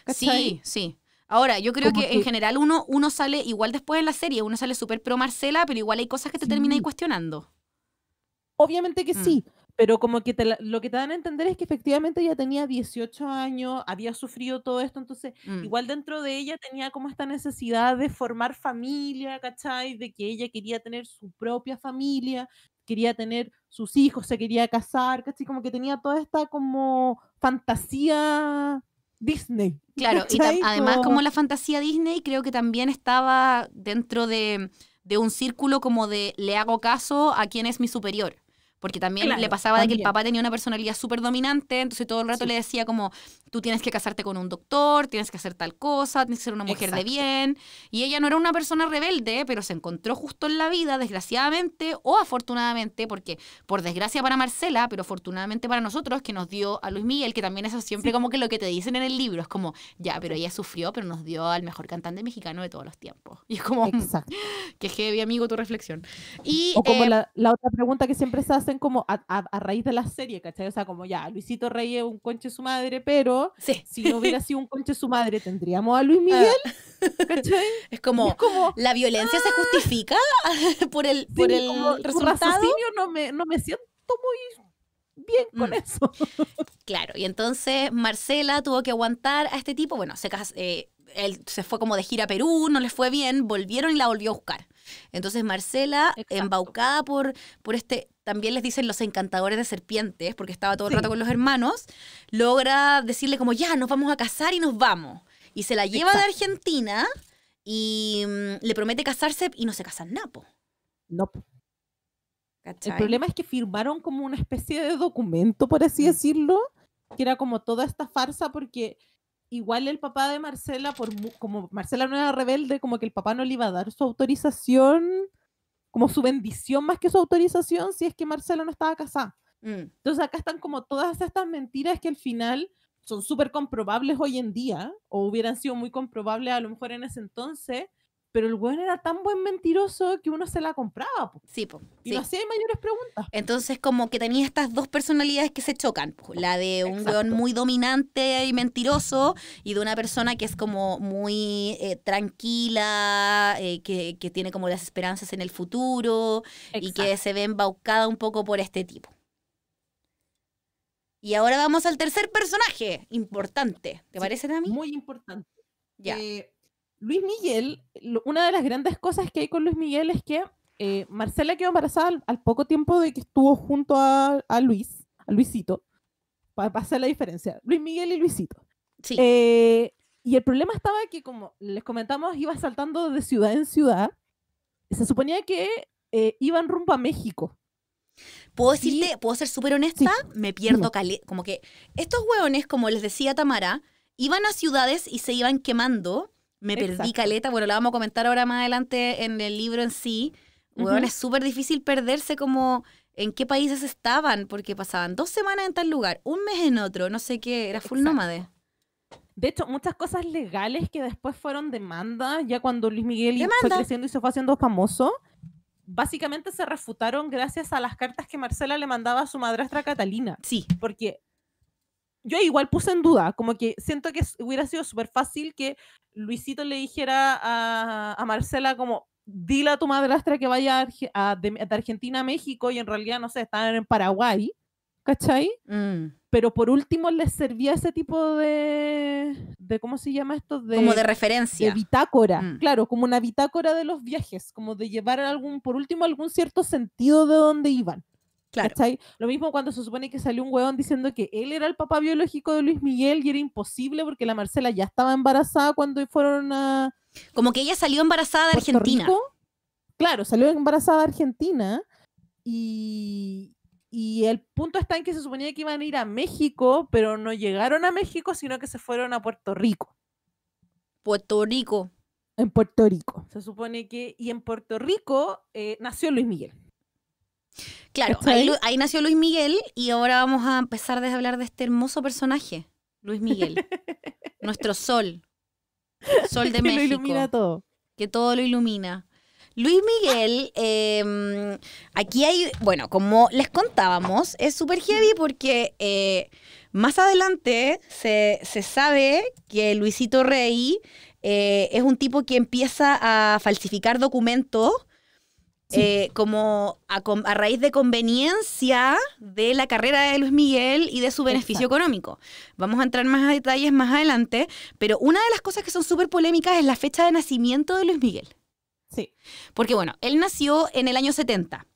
¿cachai? Sí, sí. Ahora, yo creo que, en general uno, uno sale igual después en la serie, uno sale súper pro Marcela, pero igual hay cosas que te sí. ahí cuestionando. Obviamente que mm. sí, pero como que lo que te dan a entender es que efectivamente ella tenía 18 años, había sufrido todo esto, entonces mm. igual dentro de ella tenía como esta necesidad de formar familia, ¿cachai? De que ella quería tener su propia familia, quería tener sus hijos, se quería casar, ¿cachai? Como que tenía toda esta como fantasía Disney. Claro, y además como la fantasía Disney creo que también estaba dentro de, de un círculo como de le hago caso a quien es mi superior. Porque también le pasaba de que el papá tenía una personalidad súper dominante, entonces todo el rato le decía como, tú tienes que casarte con un doctor, tienes que hacer tal cosa, tienes que ser una mujer de bien. Y ella no era una persona rebelde, pero se encontró justo en la vida, desgraciadamente o afortunadamente, porque por desgracia para Marcela, pero afortunadamente para nosotros, que nos dio a Luis Miguel, que también eso siempre como que lo que te dicen en el libro es como, ya, pero ella sufrió, pero nos dio al mejor cantante mexicano de todos los tiempos. Y es como, Exacto. que heavy, amigo, tu reflexión. Y, o como eh, la, la otra pregunta que siempre se hace como a, raíz de la serie, ¿cachai? O sea, como ya, Luisito Rey es un conche su madre, pero si no hubiera sido un conche su madre, tendríamos a Luis ah. Miguel. ¿cachai? Es como, la violencia se ah". justifica por el, resultado. no me, no me siento muy bien con mm. eso. Claro, y entonces Marcela tuvo que aguantar a este tipo. Bueno, se, eh, él se fue como de gira a Perú, no les fue bien, volvieron y la volvió a buscar. Entonces Marcela, embaucada por, por este también les dicen los encantadores de serpientes, porque estaba todo el rato con los hermanos, logra decirle como, ya, nos vamos a casar y nos vamos. Y se la lleva de Argentina y mm, le promete casarse y no se casan Napo. No. El problema es que firmaron como una especie de documento, por así mm. decirlo, que era como toda esta farsa porque igual el papá de Marcela, por, como Marcela no era rebelde, como que el papá no le iba a dar su autorización como su bendición más que su autorización si es que Marcelo no estaba casado. Mm. Entonces acá están como todas estas mentiras que al final son súper comprobables hoy en día o hubieran sido muy comprobables a lo mejor en ese entonces pero el weón era tan buen mentiroso que uno se la compraba. Sí, pues. Y no hacía mayores preguntas. Entonces, como que tenía estas dos personalidades que se chocan. La de un weón muy dominante y mentiroso y de una persona que es como muy eh, tranquila, eh, que, tiene como las esperanzas en el futuro y que se ve embaucada un poco por este tipo. Y ahora vamos al tercer personaje, importante. ¿Te parece parece, mí Muy importante. Ya. Eh, Luis Miguel, una de las grandes cosas que hay con Luis Miguel es que eh, Marcela quedó embarazada al, poco tiempo de que estuvo junto a, Luis, a Luisito, para, hacer la diferencia. Luis Miguel y Luisito. Sí. Eh, y el problema estaba que, como les comentamos, iba saltando de ciudad en ciudad. Se suponía que eh, iban rumbo a México. Puedo decirte, puedo ser súper honesta, me pierdo como que estos hueones, como les decía Tamara, iban a ciudades y se iban quemando me perdí caleta, bueno, la vamos a comentar ahora más adelante en el libro en sí. Bueno, es súper difícil perderse como en qué países estaban, porque pasaban dos semanas en tal lugar, un mes en otro, no sé qué, era full nómade. De hecho, muchas cosas legales que después fueron demandas, ya cuando Luis Miguel creciendo y se fue haciendo famoso, básicamente se refutaron gracias a las cartas que Marcela le mandaba a su madrastra Catalina. Sí. Porque yo igual puse en duda, como que siento que hubiera sido súper fácil que Luisito le dijera a, Marcela como, dile a tu madrastra que vaya de, Argentina a México y en realidad, no sé, están en Paraguay, ¿cachai? Mm. Pero por último les servía ese tipo de, de ¿cómo se llama esto? De, como de referencia. De bitácora, mm. claro, como una bitácora de los viajes, como de llevar algún, por último, algún cierto sentido de dónde iban. Claro. Lo mismo cuando se supone que salió un huevón diciendo que él era el papá biológico de Luis Miguel y era imposible porque la Marcela ya estaba embarazada cuando fueron a. Como que ella salió embarazada de Argentina. Claro, salió embarazada de Argentina y, y el punto está en que se suponía que iban a ir a México, pero no llegaron a México, sino que se fueron a Puerto Rico. Puerto Rico. En Puerto Rico. Se supone que. Y en Puerto Rico eh, nació Luis Miguel. Claro, ahí, nació Luis Miguel y ahora vamos a empezar a hablar de este hermoso personaje, Luis Miguel. nuestro sol. Sol de México. Que ilumina todo. Que todo lo ilumina. Luis Miguel, em, aquí hay, bueno, como les contábamos, es súper heavy porque eh, más adelante se, sabe que Luisito Rey eh, es un tipo que empieza a falsificar documentos eh, como a, raíz de conveniencia de la carrera de Luis Miguel y de su beneficio económico. Vamos a entrar más a detalles más adelante, pero una de las cosas que son súper polémicas es la fecha de nacimiento de Luis Miguel. Sí. Porque bueno, él nació en el año 70.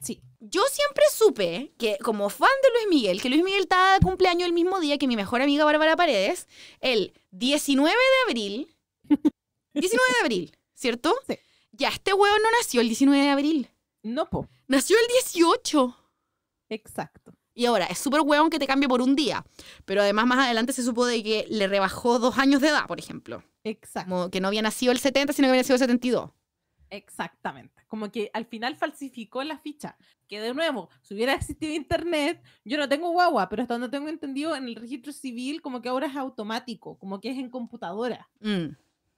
Sí. Yo siempre supe que, como fan de Luis Miguel, que Luis Miguel estaba de cumpleaños el mismo día que mi mejor amiga Bárbara Paredes, el 19 de abril. 19 de abril, ¿cierto? Sí. Ya, este huevo no nació el 19 de abril. No, po. Nació el 18. Exacto. Y ahora, es súper huevo que te cambie por un día. Pero además, más adelante se supo de que le rebajó dos años de edad, por ejemplo. Exacto. Como que no había nacido el 70, sino que había nacido el 72. Exactamente. Como que al final falsificó la ficha. Que de nuevo, si hubiera existido internet, yo no tengo guagua, pero hasta donde tengo entendido, en el registro civil, como que ahora es automático, como que es en computadora. Mm.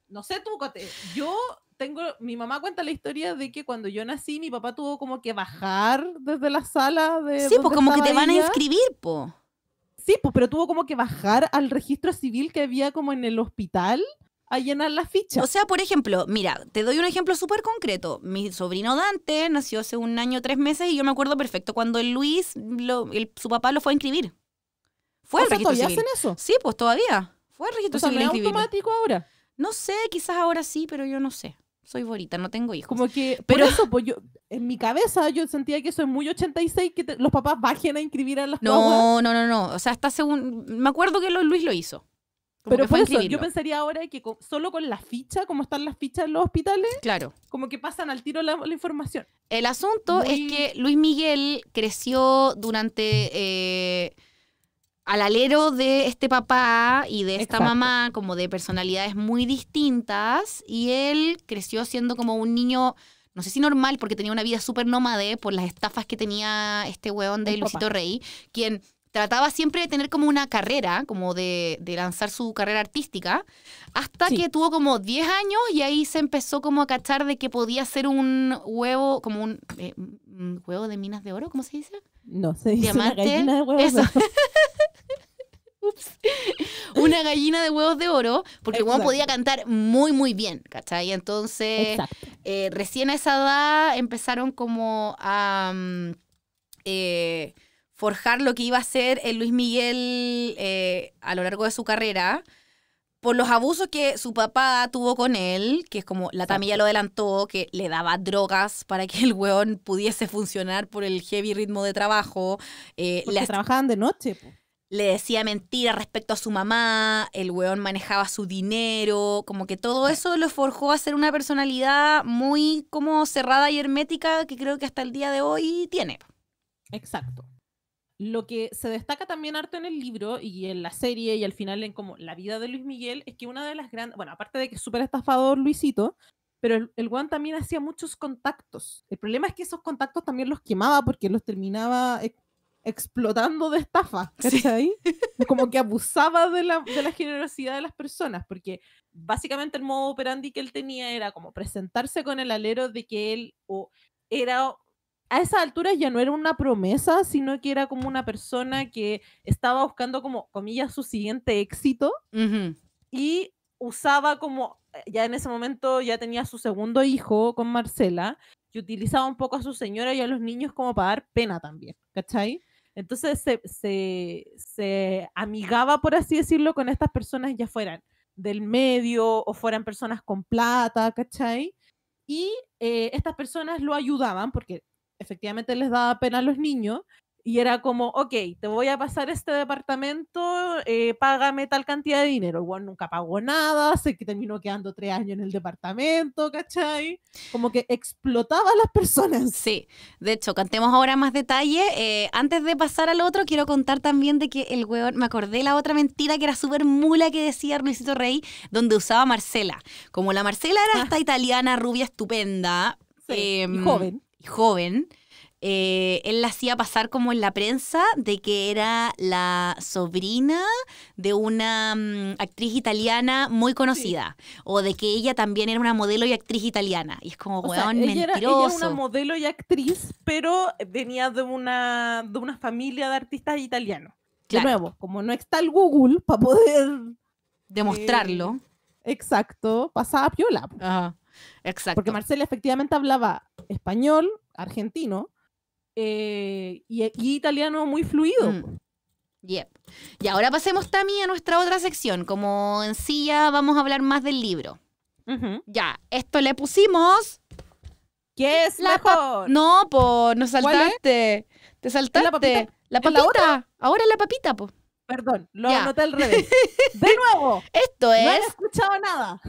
No sé tú, Cote. Yo tengo, mi mamá cuenta la historia de que cuando yo nací, mi papá tuvo como que bajar desde la sala de... Sí, pues como que te van a inscribir, po. Sí, pues, pero tuvo como que bajar al registro civil que había como en el hospital a llenar la ficha. O sea, por ejemplo, mira, te doy un ejemplo súper concreto. Mi sobrino Dante nació hace un año, tres meses, y yo me acuerdo perfecto cuando Luis, su papá lo fue a inscribir. Fue registro ¿todavía hacen eso? Sí, pues todavía. Fue registro civil. es automático ahora? No sé, quizás ahora sí, pero yo no sé soy borita, no tengo hijos. Como que, pero eso, pues yo, en mi cabeza yo sentía que eso es muy 86, que los papás bajen a inscribir a las No, no, no, no. O sea, está según. Me acuerdo que Luis lo hizo. pero eso, yo pensaría ahora que solo con las fichas, como están las fichas en los hospitales, claro. como que pasan al tiro la, información. El asunto es que Luis Miguel creció durante. Eh, al alero de este papá y de esta mamá, como de personalidades muy distintas, y él creció siendo como un niño, no sé si normal, porque tenía una vida súper nómade por las estafas que tenía este huevón de Lucito Luisito Rey, quien trataba siempre de tener como una carrera, como de, lanzar su carrera artística, hasta que tuvo como 10 años y ahí se empezó como a cachar de que podía ser un huevo, como un, eh, un huevo de minas de oro, ¿cómo se dice? No, se dice una gallina de huevos de oro. Una gallina de huevos de oro, porque Juan podía cantar muy, muy bien, ¿cachai? Entonces, eh, recién a esa edad empezaron como a mm, eh, forjar lo que iba a ser el Luis Miguel eh, a lo largo de su carrera por los abusos que su papá tuvo con él, que es como la tamilla lo adelantó, que le daba drogas para que el weón pudiese funcionar por el heavy ritmo de trabajo. Eh, le trabajaban de noche. Le decía mentiras respecto a su mamá, el weón manejaba su dinero, como que todo eso lo forjó a ser una personalidad muy como cerrada y hermética que creo que hasta el día de hoy tiene. Exacto. Lo que se destaca también harto en el libro y en la serie y al final en como la vida de Luis Miguel es que una de las grandes, bueno, aparte de que es súper estafador Luisito, pero el, Juan también hacía muchos contactos. El problema es que esos contactos también los quemaba porque los terminaba explotando de estafa, ¿cachai? Como que abusaba de la, generosidad de las personas, porque básicamente el modo operandi que él tenía era como presentarse con el alero de que él era a esas alturas ya no era una promesa, sino que era como una persona que estaba buscando como, comillas, su siguiente éxito y usaba como, eh, ya en ese momento ya tenía su segundo hijo con Marcela y utilizaba un poco a su señora y a los niños como para dar pena también, ¿cachai? Entonces se, se, se amigaba, por así decirlo, con estas personas ya fueran del medio o fueran personas con plata, ¿cachai? y eh, estas personas lo ayudaban porque efectivamente les daba pena a los niños y era como, ok, te voy a pasar este departamento, eh, págame tal cantidad de dinero. Igual nunca pagó nada, se que terminó quedando tres años en el departamento, ¿cachai? Como que explotaba a las personas. Sí, de hecho, cantemos ahora más detalle. Eh, antes de pasar al otro, quiero contar también de que el hueón, me acordé la otra mentira que era súper mula que decía Luisito Rey, donde usaba Marcela. Como la Marcela era ah. esta italiana rubia estupenda. Sí, em, joven joven, eh, él la hacía pasar como en la prensa de que era la sobrina de una mm, actriz italiana muy conocida o de que ella también era una modelo y actriz italiana y es como ella era, una modelo y actriz pero venía de una de una familia de artistas italianos de nuevo como no está el Google para poder demostrarlo eh, exacto pasaba piola exacto porque Marcela efectivamente hablaba español, argentino eh, eh, y, italiano muy fluido. Mm. Y ahora pasemos, también a nuestra otra sección. Como en sí ya vamos a hablar más del libro. Ya, esto le pusimos. ¿Qué es la mejor? No, po, nos saltaste. Te saltaste. La papita. Ahora la papita, po. Perdón, lo anoté al revés. De nuevo. Esto es. No he escuchado nada.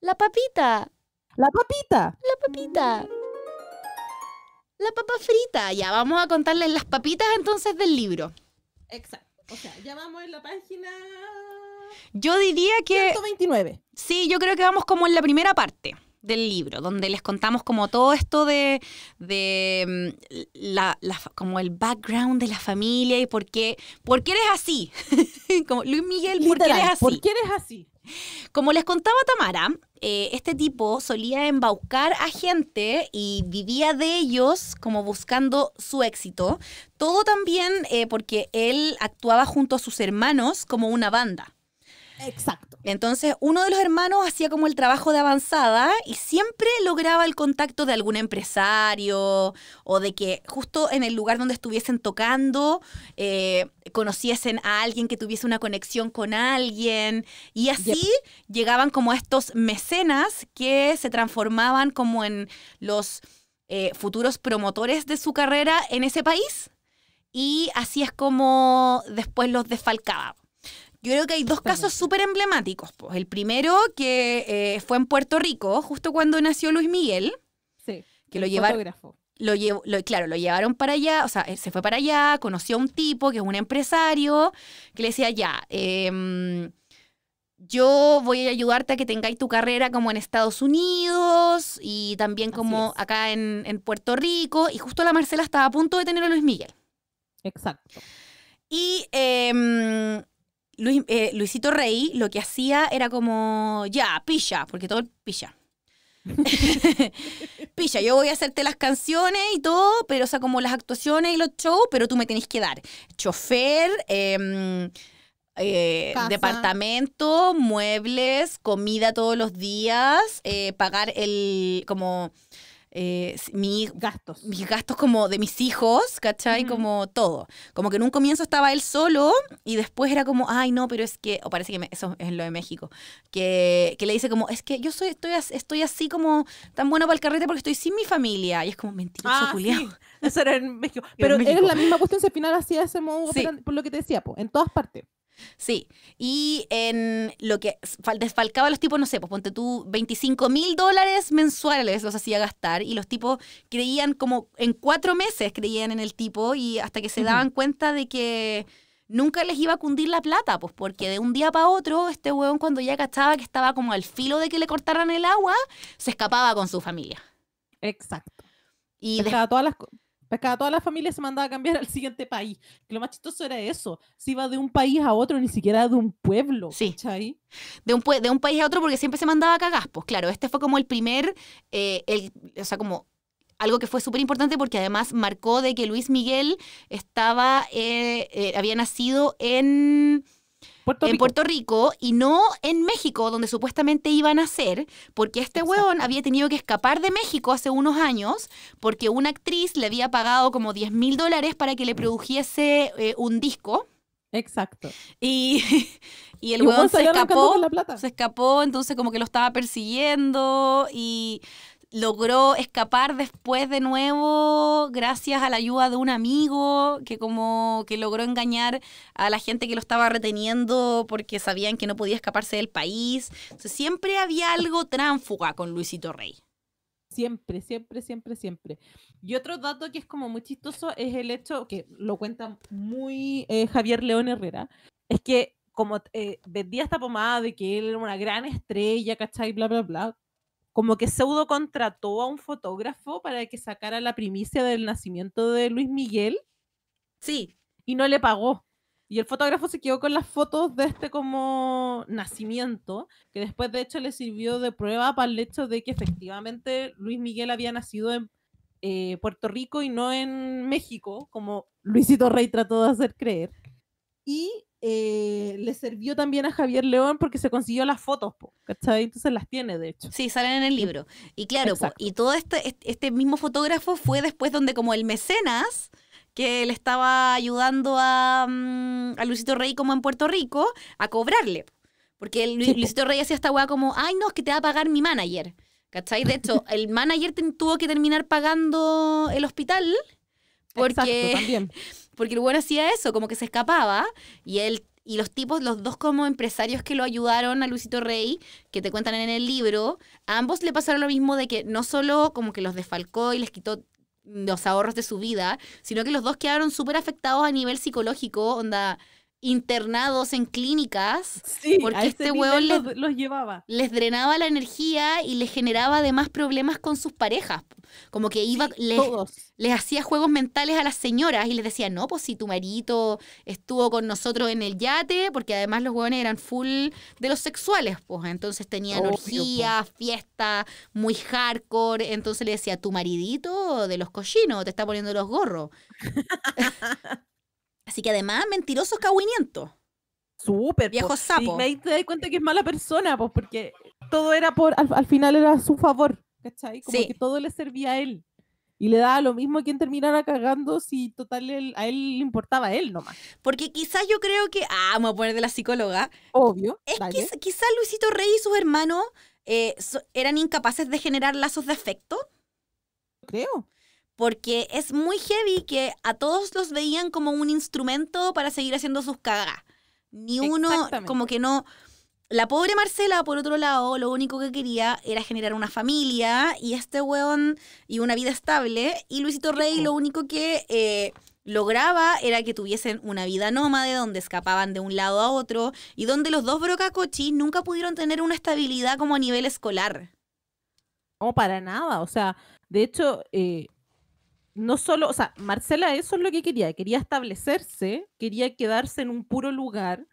La papita. La papita. La papita la papa frita. Ya, vamos a contarles las papitas entonces del libro. Exacto. O sea, ya vamos en la página. Yo diría que. 129. Sí, yo creo que vamos como en la primera parte del libro, donde les contamos como todo esto de, mm, la, como el background de la familia y por qué, por qué eres así. como Luis Miguel, ¿por qué eres así? ¿Por qué eres así? Como les contaba Tamara, eh, este tipo solía embaucar a gente y vivía de ellos como buscando su éxito. Todo también eh, porque él actuaba junto a sus hermanos como una banda. Exacto. Entonces, uno de los hermanos hacía como el trabajo de avanzada y siempre lograba el contacto de algún empresario o de que justo en el lugar donde estuviesen tocando eh, conociesen a alguien que tuviese una conexión con alguien. Y así llegaban como estos mecenas que se transformaban como en los eh, futuros promotores de su carrera en ese país. Y así es como después los desfalcaba. Yo creo que hay dos casos súper emblemáticos. Pues. El primero que eh, fue en Puerto Rico, justo cuando nació Luis Miguel. Sí. Que lo llevaron. claro, lo llevaron para allá, o sea, eh, se fue para allá, conoció a un tipo que es un empresario, que le decía, ya, em, yo voy a ayudarte a que tengáis tu carrera como en Estados Unidos y también como acá en, Puerto Rico. Y justo la Marcela estaba a punto de tener a Luis Miguel. Exacto. Y em, eh, Luisito Rey lo que hacía era como, ya, pilla, porque todo pilla. pilla, yo voy a hacerte las canciones y todo, pero o sea, como las actuaciones y los shows, pero tú me tenés que dar chofer, em, eh, departamento, muebles, comida todos los días, eh, pagar el, como eh, mis gastos. mis gastos como de mis hijos, ¿cachai? Como todo. Como que en un comienzo estaba él solo y después era como, ay, no, pero es que, o parece que eso es lo de México, que, le dice como, es que yo soy estoy, estoy así como tan bueno para el carrete porque estoy sin mi familia. Y es como, mentira ah, Eso era en México. Pero era la misma cuestión, si al final hacía ese modo, por lo que te decía, po, en todas partes. Sí, y en lo que desfalcaba a los tipos, no sé, pues ponte tú 25 mil dólares mensuales los hacía gastar y los tipos creían como en cuatro meses creían en el tipo y hasta que se daban cuenta de que nunca les iba a cundir la plata, pues porque de un día para otro este huevón cuando ya cachaba que estaba como al filo de que le cortaran el agua, se escapaba con su familia. Exacto. Y dejaba todas las, cada toda la familia se mandaba a cambiar al siguiente país. lo más chistoso era eso. Se iba de un país a otro, ni siquiera de un pueblo. Sí. De un, de un país a otro porque siempre se mandaba a cagas. Pues claro, este fue como el primer, eh, el, o sea, como algo que fue súper importante porque además marcó de que Luis Miguel estaba, eh, eh, había nacido en en Puerto Rico y no en México, donde supuestamente iban a ser, porque este huevón había tenido que escapar de México hace unos años, porque una actriz le había pagado como 10 mil dólares para que le mm. produjese eh, un disco. Exacto. Y, el huevón se escapó. Se escapó, entonces como que lo estaba persiguiendo y logró escapar después de nuevo gracias a la ayuda de un amigo que como que logró engañar a la gente que lo estaba reteniendo porque sabían que no podía escaparse del país. siempre había algo tránfuga con Luisito Rey. Siempre, siempre, siempre, siempre. Y otro dato que es como muy chistoso es el hecho, que lo cuenta muy eh, Javier León Herrera, es que como vendía eh, esta pomada de que él era una gran estrella, ¿cachai? Bla, bla, bla como que Pseudo contrató a un fotógrafo para que sacara la primicia del nacimiento de Luis Miguel. Sí. Y no le pagó. Y el fotógrafo se quedó con las fotos de este como nacimiento, que después de hecho le sirvió de prueba para el hecho de que efectivamente Luis Miguel había nacido en eh, Puerto Rico y no en México, como Luisito Rey trató de hacer creer. Y eh, le sirvió también a Javier León porque se consiguió las fotos, ¿cachai? Entonces las tiene, de hecho. Sí, salen en el libro. Y claro, y todo este, este mismo fotógrafo fue después donde como el mecenas que le estaba ayudando a, mm, Luisito Rey como en Puerto Rico a cobrarle. Porque Luisito Rey hacía esta weá como, ay no, es que te va a pagar mi manager. ¿Cachai? De hecho, el manager tuvo que terminar pagando el hospital. Porque, también. Porque el bueno hacía eso, como que se escapaba y él y los tipos, los dos como empresarios que lo ayudaron a Luisito Rey, que te cuentan en el libro, a ambos le pasaron lo mismo de que no solo como que los desfalcó y les quitó los ahorros de su vida, sino que los dos quedaron súper afectados a nivel psicológico, onda, internados en clínicas porque este hueón les, los, llevaba. les drenaba la energía y les generaba además problemas con sus parejas. Como que iba, les, hacía juegos mentales a las señoras y les decía, no, pues si tu marito estuvo con nosotros en el yate, porque además los huevones eran full de los sexuales, pues entonces tenían energía pues. fiesta, muy hardcore, entonces le decía, tu maridito de los cochinos, te está poniendo los gorros. Así que además, mentiroso cagüinientos. Súper. Viejo sapo. Y ahí te cuenta que es mala persona, pues, porque todo era por, al, final era a su favor, ¿cachai? Como que todo le servía a él. Y le daba lo mismo a quien terminara cagando si total a él le importaba a él nomás. Porque quizás yo creo que, ah, vamos a poner de la psicóloga. Obvio. Es que quizás Luisito Rey y su hermano eh, eran incapaces de generar lazos de afecto. Creo porque es muy heavy que a todos los veían como un instrumento para seguir haciendo sus cagas. Ni uno, como que no... La pobre Marcela, por otro lado, lo único que quería era generar una familia y este weón y una vida estable. Y Luisito Rey lo único que eh, lograba era que tuviesen una vida nómade donde escapaban de un lado a otro y donde los dos brocacochis nunca pudieron tener una estabilidad como a nivel escolar. No, para nada. O sea, de hecho, eh, no solo, o sea, Marcela eso es lo que quería, quería establecerse, quería quedarse en un puro lugar.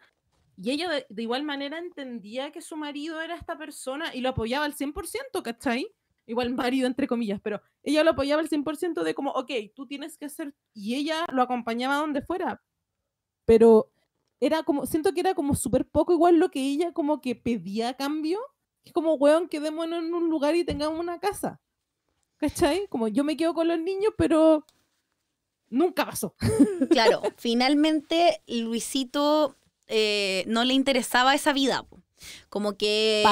Y ella de, igual manera entendía que su marido era esta persona y lo apoyaba al 100%, ¿cachai? Igual marido, entre comillas, pero ella lo apoyaba al 100% de como, ok, tú tienes que hacer, y ella lo acompañaba donde fuera. Pero era como, siento que era como súper poco igual lo que ella como que pedía a cambio. Es como, weón, quedémonos en un lugar y tengamos una casa. ¿Cachai? Como yo me quedo con los niños, pero nunca pasó. Claro, finalmente Luisito eh, no le interesaba esa vida. Como que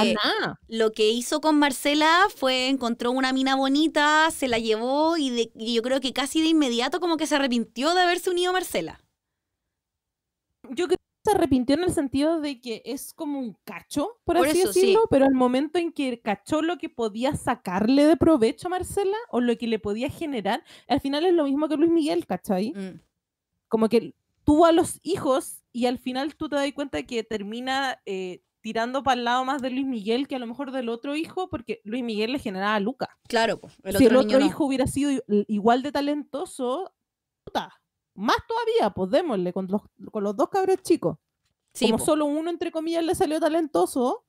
lo que hizo con Marcela fue encontró una mina bonita, se la llevó y, y yo creo que casi de inmediato como que se arrepintió de haberse unido a Marcela. Yo creo se arrepintió en el sentido de que es como un cacho, por, así decirlo, pero al momento en que cachó lo que podía sacarle de provecho a Marcela o lo que le podía generar, al final es lo mismo que Luis Miguel, ¿cachai? ahí mm. Como que tuvo a los hijos y al final tú te das cuenta que termina eh, tirando para el lado más de Luis Miguel que a lo mejor del otro hijo, porque Luis Miguel le generaba a Luca. Claro, si el otro hijo hubiera sido igual de talentoso, puta, más todavía, pues démosle con los, con los dos cabros chicos. Si como solo uno, entre comillas, le salió talentoso,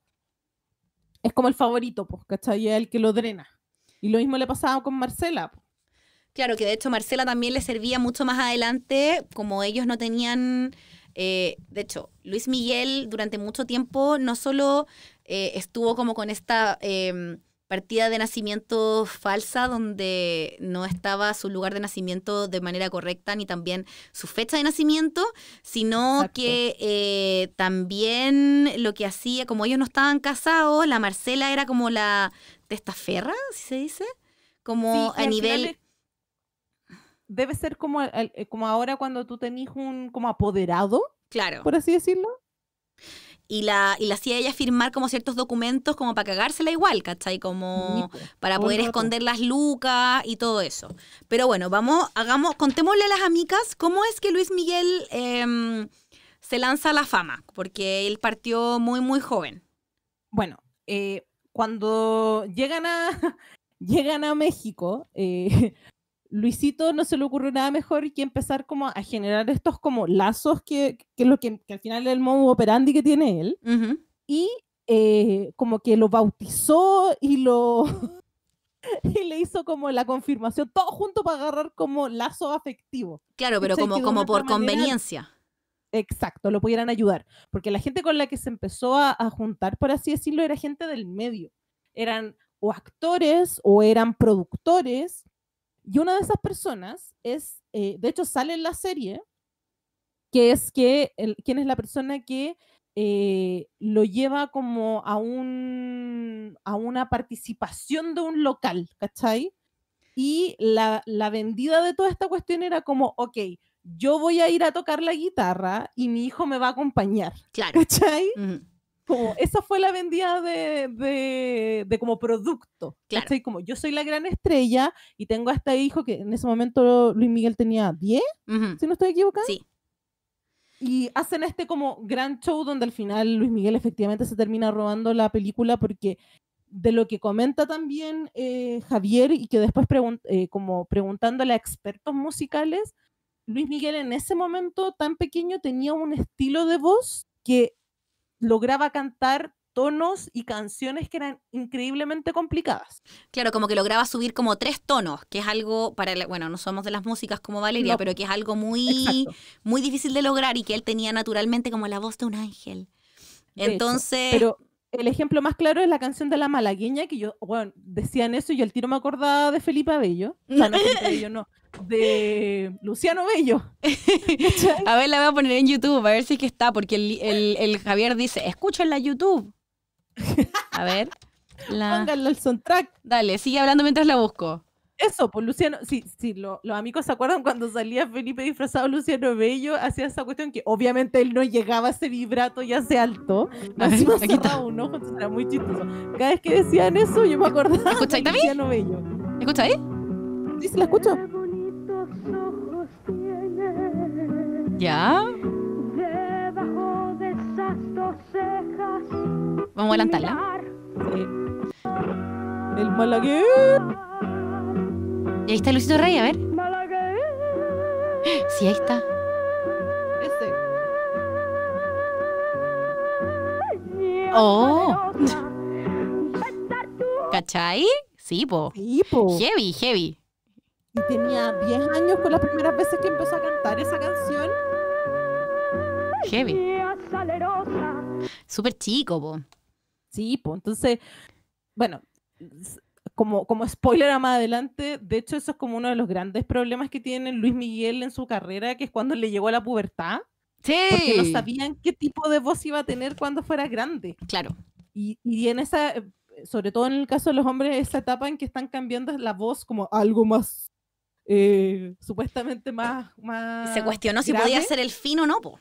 es como el favorito, pues, ¿cachai? Es el que lo drena. Y lo mismo le pasaba con Marcela. Claro, que de hecho Marcela también le servía mucho más adelante, como ellos no tenían... Eh, de hecho, Luis Miguel durante mucho tiempo no solo eh, estuvo como con esta... Em, partida de nacimiento falsa donde no estaba su lugar de nacimiento de manera correcta ni también su fecha de nacimiento, sino que eh, también lo que hacía, como ellos no estaban casados, la Marcela era como la testaferra, si se dice, como a nivel... debe ser como, eh, como ahora cuando tú tenías un como apoderado, claro. por así decirlo y la, y la hacía ella firmar como ciertos documentos como para cagársela igual, ¿cachai? Como para poder esconder las lucas y todo eso. Pero bueno, vamos, hagamos, contémosle a las amigas cómo es que Luis Miguel em, se lanza a la fama, porque él partió muy, muy joven. Bueno, eh, cuando llegan a, llegan a México, eh, Luisito no se le ocurrió nada mejor que empezar como a generar estos como lazos que, que lo que, al final es el modo operandi que tiene él. Y eh, como que lo bautizó y lo... y le hizo como la confirmación, todo junto para agarrar como lazo afectivo Claro, pero como, como por conveniencia. Exacto, lo pudieran ayudar. Porque la gente con la que se empezó a, a juntar, por así decirlo, era gente del medio. Eran o actores o eran productores y una de esas personas es, eh, de hecho sale en la serie, que es que, el, quien es la persona que eh, lo lleva como a, un, a una participación de un local, ¿cachai? Y la, vendida de toda esta cuestión era como, ok, yo voy a ir a tocar la guitarra y mi hijo me va a acompañar. Claro. ¿Cachai? esa fue la vendida de, como producto. Claro. Como yo soy la gran estrella y tengo a este hijo que en ese momento Luis Miguel tenía 10, si no estoy equivocada. Y hacen este como gran show donde al final Luis Miguel efectivamente se termina robando la película porque de lo que comenta también eh, Javier y que después eh, como preguntándole a expertos musicales, Luis Miguel en ese momento tan pequeño tenía un estilo de voz que lograba cantar tonos y canciones que eran increíblemente complicadas. Claro, como que lograba subir como tres tonos, que es algo para, bueno, no somos de las músicas como Valeria, pero que es algo muy, muy difícil de lograr y que él tenía naturalmente como la voz de un ángel. Entonces... pero el ejemplo más claro es la canción de La Malagueña, que yo, bueno, decían eso y yo el tiro me acordaba de Felipe Abello. O no, Felipe Abello no, de Luciano Bello. a ver, la voy a poner en YouTube, a ver si es que está, porque el, el, el Javier dice, escúchenla YouTube. A ver. La... Pónganlo el soundtrack. Dale, sigue hablando mientras la busco. Eso, pues Luciano, sí, sí, los amigos se acuerdan cuando salía Felipe disfrazado Luciano Bello, hacía esa cuestión que obviamente él no llegaba a ese vibrato ya hace alto, así no cerraba un ojo, era muy chistoso. Cada vez que decían eso yo me acordaba ¿Escucha, de Luciano Bello. ¿Escucha Sí, se la escucho. Ya. Debajo de esas dos cejas. Vamos a adelantarla. Sí. El Malagueño. Y ahí está Luisito Rey, a ver. Sí, ahí está. Ese. Oh. ¿Cachai? Sí, Sí, po. Heavy, heavy tenía 10 años con las primeras veces que empezó a cantar esa canción. Heavy. Súper chico, po. Sí, po. Entonces, bueno, como, como spoiler a más adelante, de hecho, eso es como uno de los grandes problemas que tiene Luis Miguel en su carrera, que es cuando le llegó a la pubertad. Sí. Porque no sabían qué tipo de voz iba a tener cuando fuera grande. Claro. Y, y en esa, eh, sobre todo en el caso de los hombres, esa etapa en que están cambiando la voz como algo más eh, supuestamente más, Se cuestionó si podía ser el fin o no, po.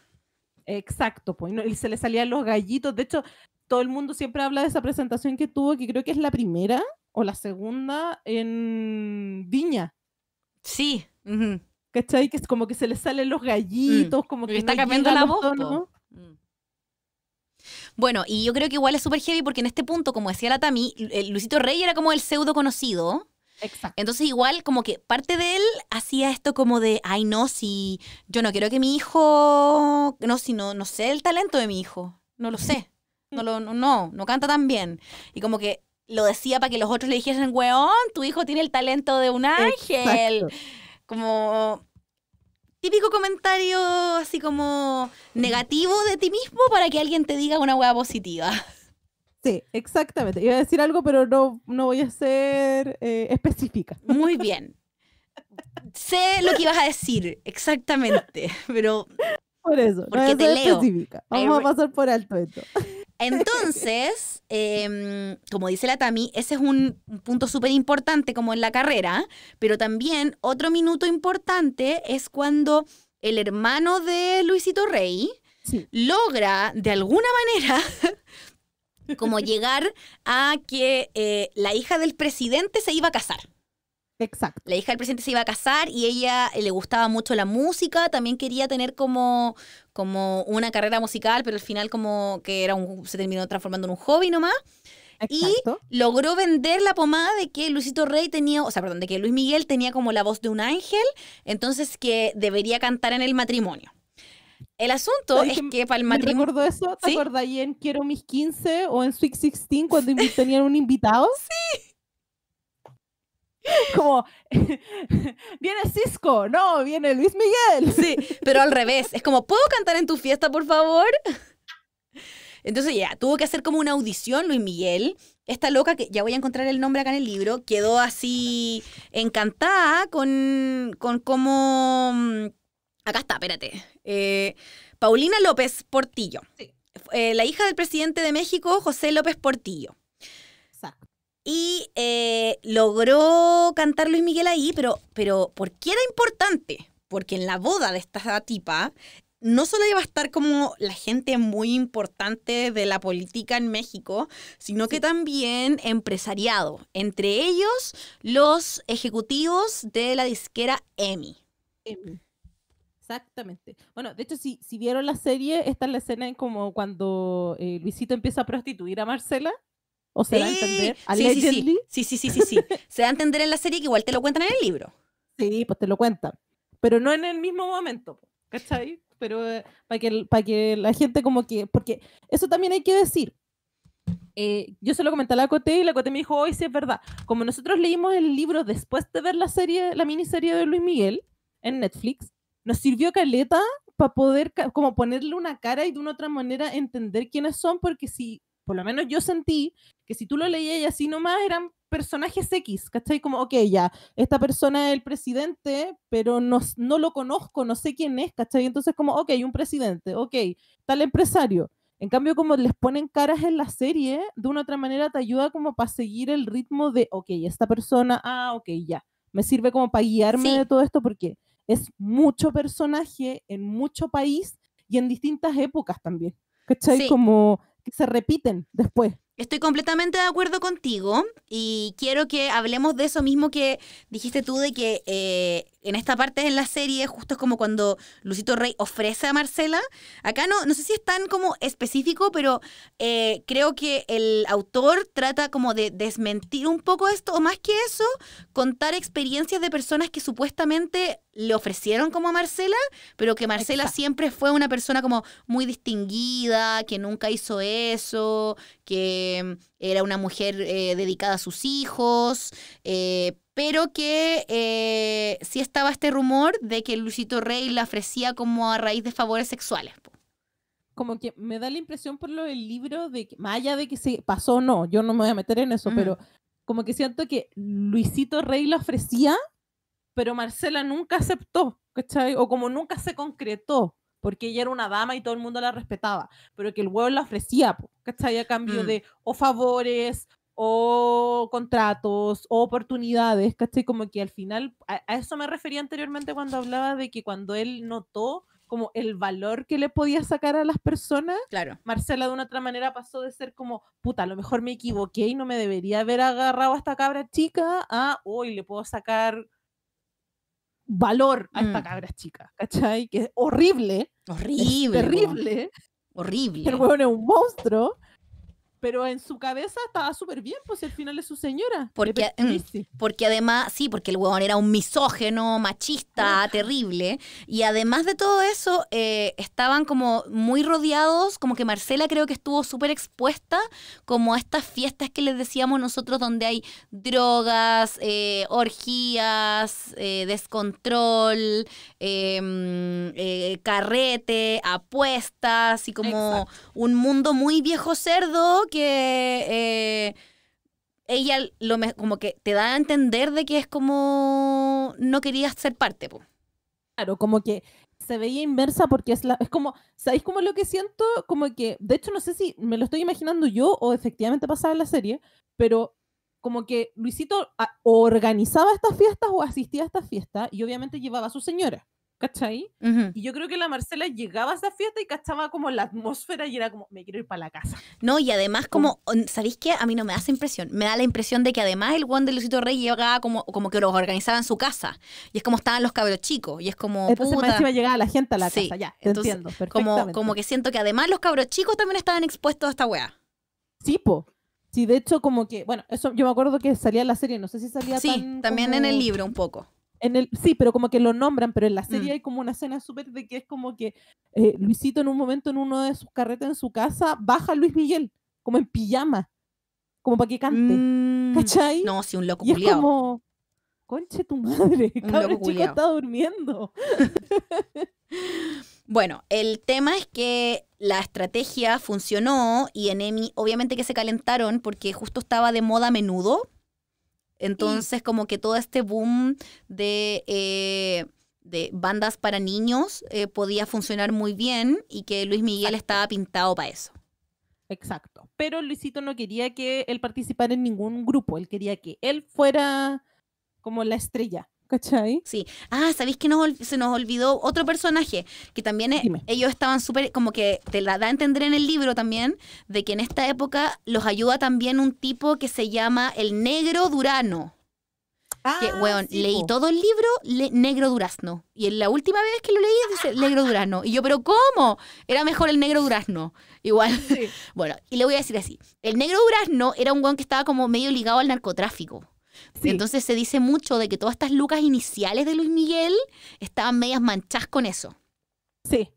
Exacto, pues, y se le salían los gallitos. De hecho, todo el mundo siempre habla de esa presentación que tuvo, que creo que es la primera o la segunda en Viña. Sí. ¿Cachai? Que es como que se le salen los gallitos, mm. como que... está cambiando la voz. ¿no? Mm. Bueno, y yo creo que igual es súper heavy porque en este punto, como decía la Tami, eh, Luisito Rey era como el pseudo conocido. Exacto. Entonces igual como que parte de él hacía esto como de, ay no, si yo no quiero que mi hijo, no, si no, no sé el talento de mi hijo, no lo sé, no, lo, no, no, canta tan bien. Y como que lo decía para que los otros le dijesen, weón, tu hijo tiene el talento de un ángel. Como típico comentario así como negativo de ti mismo para que alguien te diga una weá positiva. Sí, exactamente. Iba a decir algo, pero no, no voy a ser eh, específica. Muy bien. sé lo que ibas a decir, exactamente, pero... Por eso, porque te leo. Vamos a pasar por alto esto. Entonces, em, como dice la Tami, ese es un, punto súper importante como en la carrera, pero también otro minuto importante es cuando el hermano de Luisito Rey logra de alguna manera como llegar a que eh, la hija del presidente se iba a casar. Exacto. La hija del presidente se iba a casar y ella eh, le gustaba mucho la música, también quería tener como, como una carrera musical, pero al final como que era un, se terminó transformando en un hobby nomás. Y logró vender la pomada de que Luisito Rey tenía, o sea, perdón, de que Luis Miguel tenía como la voz de un ángel, entonces que debería cantar en el matrimonio. El asunto es que, para el matrimonio. eso? ¿Te acuerdas ahí en Quiero mis 15 o en Sweet 16 cuando tenían un invitado? Sí. Como, viene Cisco, no, viene Luis Miguel. Sí, pero al revés. Es como, ¿puedo cantar en tu fiesta, por favor? Entonces ya, tuvo que hacer como una audición Luis Miguel. Esta loca, que ya voy a encontrar el nombre acá en el libro, quedó así encantada con, con cómo... Mm, acá está, espérate. Eh, Paulina López Portillo, eh, la hija del presidente de México, José López Portillo. Y eh, logró cantar Luis Miguel ahí, pero, pero ¿por qué era importante? Porque en la boda de esta tipa no solo iba a estar como la gente muy importante de la política en México, sino que también empresariado, entre ellos los ejecutivos de la disquera EMI. Exactamente. Bueno, de hecho, si, si vieron la serie, esta es la escena en como cuando eh, Luisito empieza a prostituir a Marcela. O se a entender. Sí, sí, sí, sí, sí, Se da a entender en la serie que igual te lo cuentan en el libro. Sí, pues te lo cuentan. Pero no en el mismo momento, ¿cachai? Pero eh, para que, para que la gente como que... Porque eso también hay que decir. Eh, yo se lo comenté a la Cote y la Cote me dijo, hoy sí es verdad. Como nosotros leímos el libro después de ver la serie, la miniserie de Luis Miguel en Netflix, nos sirvió caleta para poder como ponerle una cara y de una otra manera entender quiénes son, porque si, por lo menos yo sentí que si tú lo leías así nomás eran personajes X, ¿cachai? Como, ok, ya, esta persona es el presidente, pero no, no lo conozco, no sé quién es, ¿cachai? Entonces como, ok, un presidente, ok, tal empresario. En cambio, como les ponen caras en la serie, de una otra manera te ayuda como para seguir el ritmo de, ok, esta persona, ah, ok, ya. Me sirve como para guiarme de todo esto porque es mucho personaje en mucho país y en distintas épocas también. ¿Cachai? Como que se repiten después. Estoy completamente de acuerdo contigo y quiero que hablemos de eso mismo que dijiste tú, de que eh, en esta parte en la serie, justo es como cuando Lucito Rey ofrece a Marcela. Acá no, no sé si es tan como específico, pero eh, creo que el autor trata como de desmentir un poco esto, o más que eso, contar experiencias de personas que supuestamente le ofrecieron como a Marcela, pero que Marcela siempre fue una persona como muy distinguida, que nunca hizo eso, que mm, era una mujer eh, dedicada a sus hijos, eh, pero que eh, sí estaba este rumor de que Luisito Rey la ofrecía como a raíz de favores sexuales. Como que me da la impresión por lo del libro de más allá de que se pasó o no, yo no me voy a meter en eso, pero como que siento que Luisito Rey la ofrecía, pero Marcela nunca aceptó, ¿cachai? O como nunca se concretó, porque ella era una dama y todo el mundo la respetaba, pero que el huevo la ofrecía, ¿cachai? A cambio mm. de o favores o contratos o oportunidades, ¿cachai? Como que al final, a, eso me refería anteriormente cuando hablaba de que cuando él notó como el valor que le podía sacar a las personas, Marcela de una otra manera pasó de ser como, puta, a lo mejor me equivoqué y no me debería haber agarrado a esta cabra chica, a hoy le puedo sacar valor a esta mm. cabra chica, ¿cachai? Que es horrible. Horrible. terrible. Horrible. El huevón es un monstruo pero en su cabeza estaba súper bien, pues al final es su señora. Porque, mm, porque además, sí, porque el huevón era un misógeno, machista, ah. terrible. Y además de todo eso, eh, estaban como muy rodeados, como que Marcela creo que estuvo súper expuesta como a estas fiestas que les decíamos nosotros donde hay drogas, eh, orgías, eh, descontrol, em, carrete, apuestas y como un mundo muy viejo cerdo eh, ella lo como que te da a entender de que es como no querías ser parte. Claro, como que se veía inversa porque es, la, es como, ¿sabéis cómo lo que siento? Como que, de hecho no sé si me lo estoy imaginando yo o efectivamente pasaba en la serie, pero como que Luisito ah, organizaba estas fiestas o asistía a estas fiestas y obviamente llevaba a su señora. ¿cachai? Y yo creo que la Marcela llegaba a esa fiesta y cachaba como la atmósfera y era como, me quiero ir para la casa. No, y además como, ¿sabéis qué? A mí no me da esa impresión. Me da la impresión de que además el Juan de Lucito Rey llegaba como, como que los organizaba en su casa. Y es como estaban los cabros chicos. Y es como, Entonces puta. a llegar la gente a la casa, ya, entiendo Como, como que siento que además los cabros chicos también estaban expuestos a esta weá. Sí, po. Sí, de hecho como que, bueno, eso yo me acuerdo que salía en la serie, no sé si salía Sí, también en el libro un poco sí, pero como que lo nombran, pero en la serie mm. hay como una escena súper de que es como que eh, Luisito en un momento en uno de sus carretas en su casa baja a Luis Miguel, como en pijama, como para que cante. Mm, ¿Cachai? No, sí, un loco y es como, conche tu madre, cabrón chico está durmiendo. Bueno, el tema es que la estrategia funcionó y en EMI obviamente que se calentaron porque justo estaba de moda a menudo entonces, como que todo este boom de, eh, de bandas para niños eh, podía funcionar muy bien y que Luis Miguel estaba pintado para eso. Exacto. Pero Luisito no quería que él participara en ningún grupo, él quería que él fuera como la estrella. ¿Cachai? Sí. Ah, ¿sabéis que se nos olvidó otro personaje? Que también e-, ellos estaban súper, como que te la da a entender en el libro también, de que en esta época los ayuda también un tipo que se llama el Negro Durano. Ah, que, weón, leí todo el libro Negro Durazno. Y en la última vez que lo leí dice Negro Durazno. Y yo, ¿pero cómo? Era mejor el Negro Durazno. Igual. bueno, y le voy a decir así. El Negro Durazno era un weón que estaba como medio ligado al narcotráfico. Entonces se dice mucho de que todas estas lucas iniciales de Luis Miguel estaban medias manchadas con eso. Sí.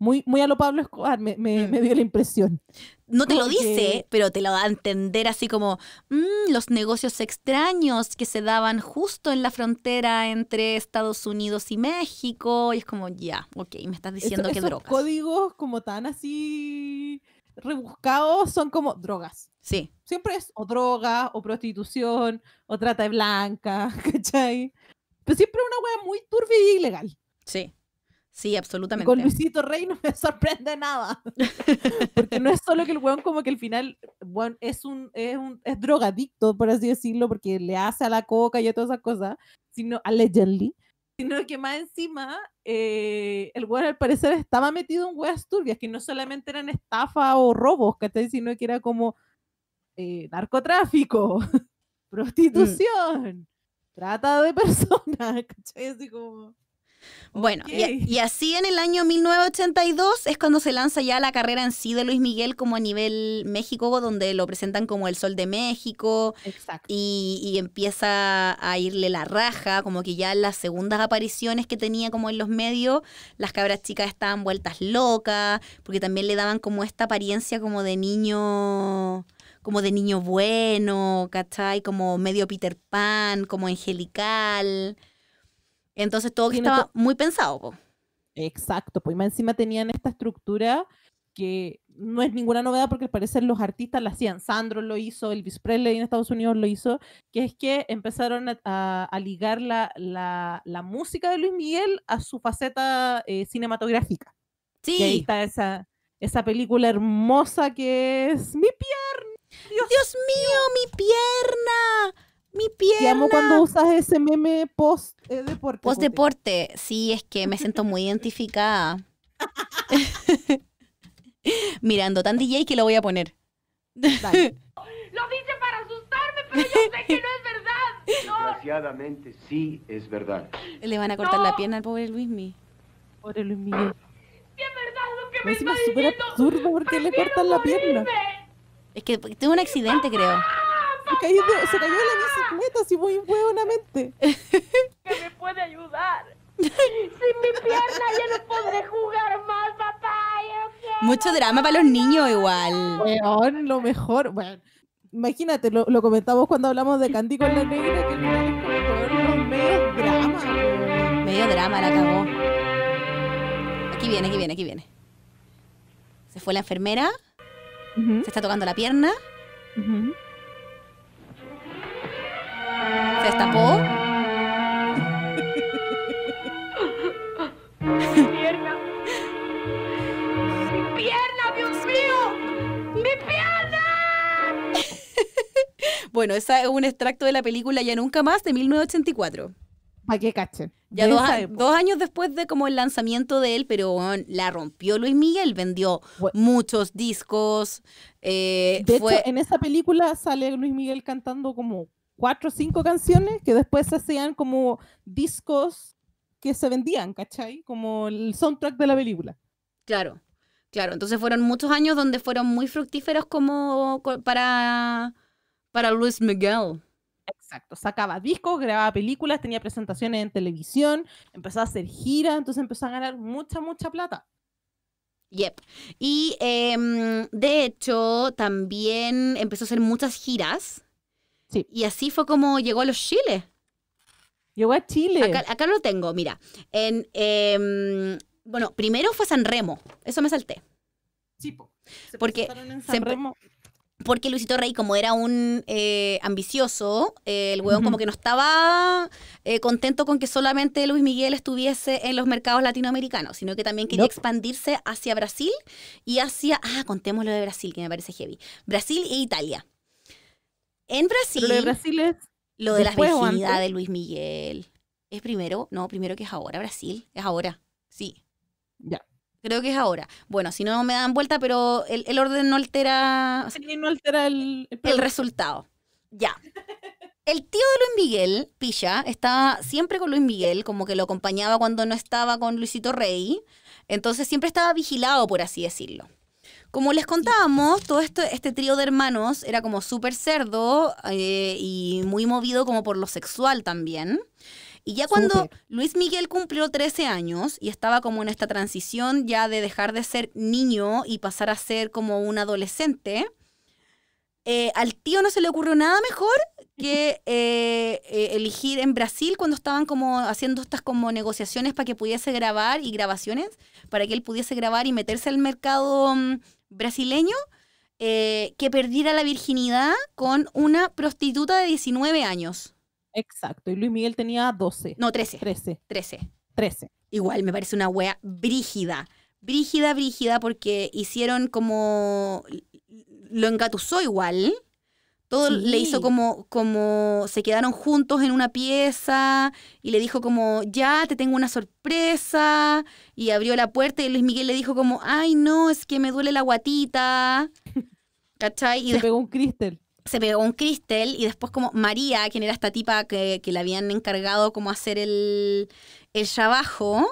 Muy, muy a lo Pablo Escobar me, mm. dio la impresión. No te lo dice, pero te lo da a entender así como mm, los negocios extraños que se daban justo en la frontera entre Estados Unidos y México. Y es como, ya, ok, me estás diciendo que esos códigos como tan así rebuscados son como drogas. Sí. Siempre es o droga, o prostitución, o trata de blanca, ¿cachai? Pero siempre una wea muy turbia y ilegal. Sí. Sí, absolutamente. con Luisito Rey no me sorprende nada. porque no es solo que el weón como que al final es, un, es un es drogadicto, por así decirlo, porque le hace a la coca y a todas esas cosas, sino a legendly sino que más encima eh, el weón al parecer estaba metido en weas turbias, que no solamente eran estafa o robos, ¿cachai? Sino que era como eh, narcotráfico, mm. prostitución, trata de personas, ¿cachai? Así como... Bueno, y, así en el año 1982 es cuando se lanza ya la carrera en sí de Luis Miguel como a nivel México, donde lo presentan como el Sol de México. Y, empieza a irle la raja, como que ya en las segundas apariciones que tenía como en los medios, las cabras chicas estaban vueltas locas, porque también le daban como esta apariencia como de niño como de niño bueno, ¿cachai? Como medio Peter Pan, como angelical. Entonces todo estaba muy pensado. Exacto, pues más encima tenían esta estructura que no es ninguna novedad porque al parecer los artistas la hacían. Sandro lo hizo, Elvis Presley en Estados Unidos lo hizo, que es que empezaron a, ligar la, la, música de Luis Miguel a su faceta eh, cinematográfica. Sí. ahí está esa, esa película hermosa que es Mi pierna. Dios, mío, mi pierna mi pierna. Te amo cuando usas ese meme post eh, deporte. Post deporte, sí, es que me siento muy identificada. Mirando tan DJ que lo voy a poner. lo dice para asustarme, pero yo sé que no es verdad. Desgraciadamente sí es verdad. Le van a cortar la pierna al pobre Luismi. Pobre Luis Sí, es verdad lo que me, me Es súper absurdo porque le cortan la pierna. Es que tuve un accidente, creo se cayó la bicicleta, Así muy huevonamente. ¿Que me puede ayudar? Sin mi pierna ya no podré jugar más, papá. Mucho drama para los niños igual. lo mejor. Bueno, imagínate, lo, comentamos cuando hablamos de Candy con la negra, que no medio drama. Medio drama, la acabó Aquí viene, aquí viene, aquí viene. Se fue la enfermera. Se está tocando la pierna destapó. Mi pierna. Mi pierna, Dios mío. Mi pierna. bueno, ese es un extracto de la película Ya Nunca Más de 1984. ¿Para qué cachen? Ya dos, años después de como el lanzamiento de él, pero la rompió Luis Miguel, vendió muchos discos. Eh, en esa película sale Luis Miguel cantando como cuatro o cinco canciones que después se hacían como discos que se vendían, ¿cachai? Como el soundtrack de la película. Claro, claro. Entonces fueron muchos años donde fueron muy fructíferos como para, para Luis Miguel. Exacto, sacaba discos, grababa películas, tenía presentaciones en televisión, empezó a hacer giras, entonces empezó a ganar mucha, mucha plata. Yep. Y em, de hecho, también empezó a hacer muchas giras y así fue como llegó a los chiles. Llegó a Chile. Acá, lo tengo, mira. En, em, bueno, primero fue San Remo. Eso me salté. Sí, porque Porque Luisito Rey, como era un eh, ambicioso, eh, el hueón como que no estaba eh, contento con que solamente Luis Miguel estuviese en los mercados latinoamericanos, sino que también quería expandirse hacia Brasil y hacia... Ah, contémoslo de Brasil, que me parece heavy. Brasil e Italia. En Brasil. lo de Brasil es. Lo de la de Luis Miguel. ¿Es primero? No, primero que es ahora, Brasil. Es ahora. Sí. Ya. Creo que es ahora. Bueno, si no me dan vuelta, pero el, orden no altera. no altera el, el, el resultado. Ya. El tío de Luis Miguel, Pilla, estaba siempre con Luis Miguel, como que lo acompañaba cuando no estaba con Luisito Rey. Entonces siempre estaba vigilado, por así decirlo. Como les contábamos, todo este trío de hermanos era como súper cerdo eh, y muy movido como por lo sexual también. Y ya cuando Luis Miguel cumplió 13 años y estaba como en esta transición ya de dejar de ser niño y pasar a ser como un adolescente, eh, al tío no se le ocurrió nada mejor que eh, elegir en Brasil cuando estaban como haciendo estas como negociaciones para que pudiese grabar y grabaciones, para que él pudiese grabar y meterse al mercado mm, brasileño eh, que perdiera la virginidad con una prostituta de 19 años. Exacto, y Luis Miguel tenía 12. No, 13. 13. 13. 13. Igual me parece una wea brígida, brígida, brígida, porque hicieron como... Lo engatusó igual todo le hizo como, como se quedaron juntos en una pieza y le dijo como, ya, te tengo una sorpresa. Y abrió la puerta y Luis Miguel le dijo como, ay, no, es que me duele la guatita. ¿Cachai? se pegó un cristal se pegó un cristal y después como María, quien era esta tipa que, le habían encargado como hacer el, el trabajo,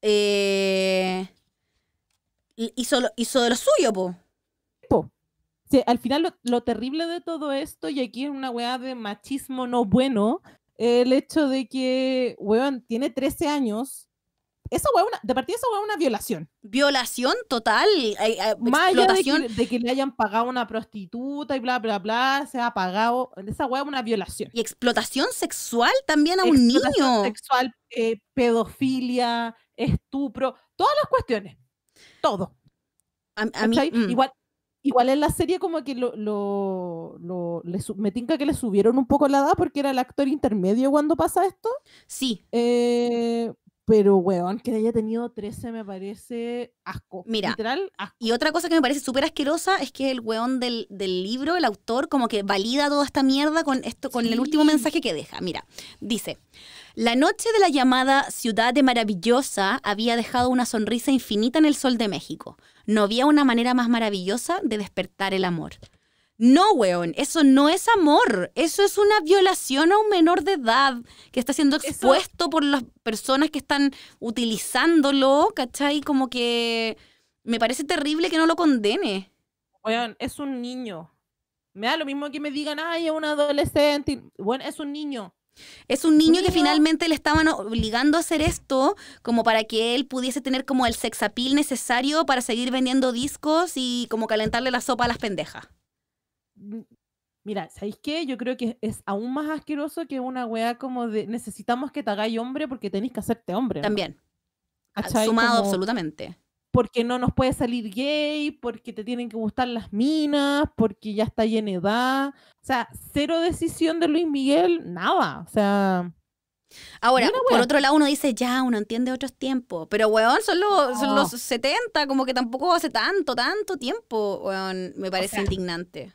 eh, hizo, hizo de lo suyo, po al final lo, terrible de todo esto, y aquí es una weá de machismo no bueno, el hecho de que, weón, tiene 13 años. Esa de partida esa weá una violación. Violación total. Eh, eh, Más explotación. De que, le hayan pagado una prostituta y bla, bla, bla, se ha pagado. Esa weá una violación. Y explotación sexual también a un explotación niño. sexual, eh, pedofilia, estupro, todas las cuestiones. Todo. A, mí, mm. Igual, igual en la serie como que lo, le, me que le subieron un poco la edad porque era el actor intermedio cuando pasa esto. Sí. Eh, pero, weón, que haya tenido 13 me parece asco. Mira. Y otra cosa que me parece súper asquerosa es que el weón del, libro, el autor, como que valida toda esta mierda con, esto, con el último mensaje que deja. Mira, dice. La noche de la llamada Ciudad de Maravillosa había dejado una sonrisa infinita en el sol de México. No había una manera más maravillosa de despertar el amor. No, weón, eso no es amor, eso es una violación a un menor de edad que está siendo expuesto por las personas que están utilizándolo, ¿cachai? Como que me parece terrible que no lo condene. Weón, es un niño. Me da lo mismo que me digan, ay, es un adolescente. Bueno, es un niño. Es un niño, que finalmente le estaban obligando a hacer esto como para que él pudiese tener como el appeal necesario para seguir vendiendo discos y como calentarle la sopa a las pendejas. Mira, ¿sabéis qué? Yo creo que es aún más asqueroso que una weá como de necesitamos que te hagáis hombre porque tenéis que hacerte hombre. También. Sumado absolutamente. Porque no nos puede salir gay, porque te tienen que gustar las minas, porque ya está en edad. O sea, cero decisión de Luis Miguel, nada. O sea. Ahora, por otro lado, uno dice, ya, uno entiende otros tiempos, pero, weón, son los, 70, como que tampoco hace tanto, tanto tiempo, weón, me parece indignante.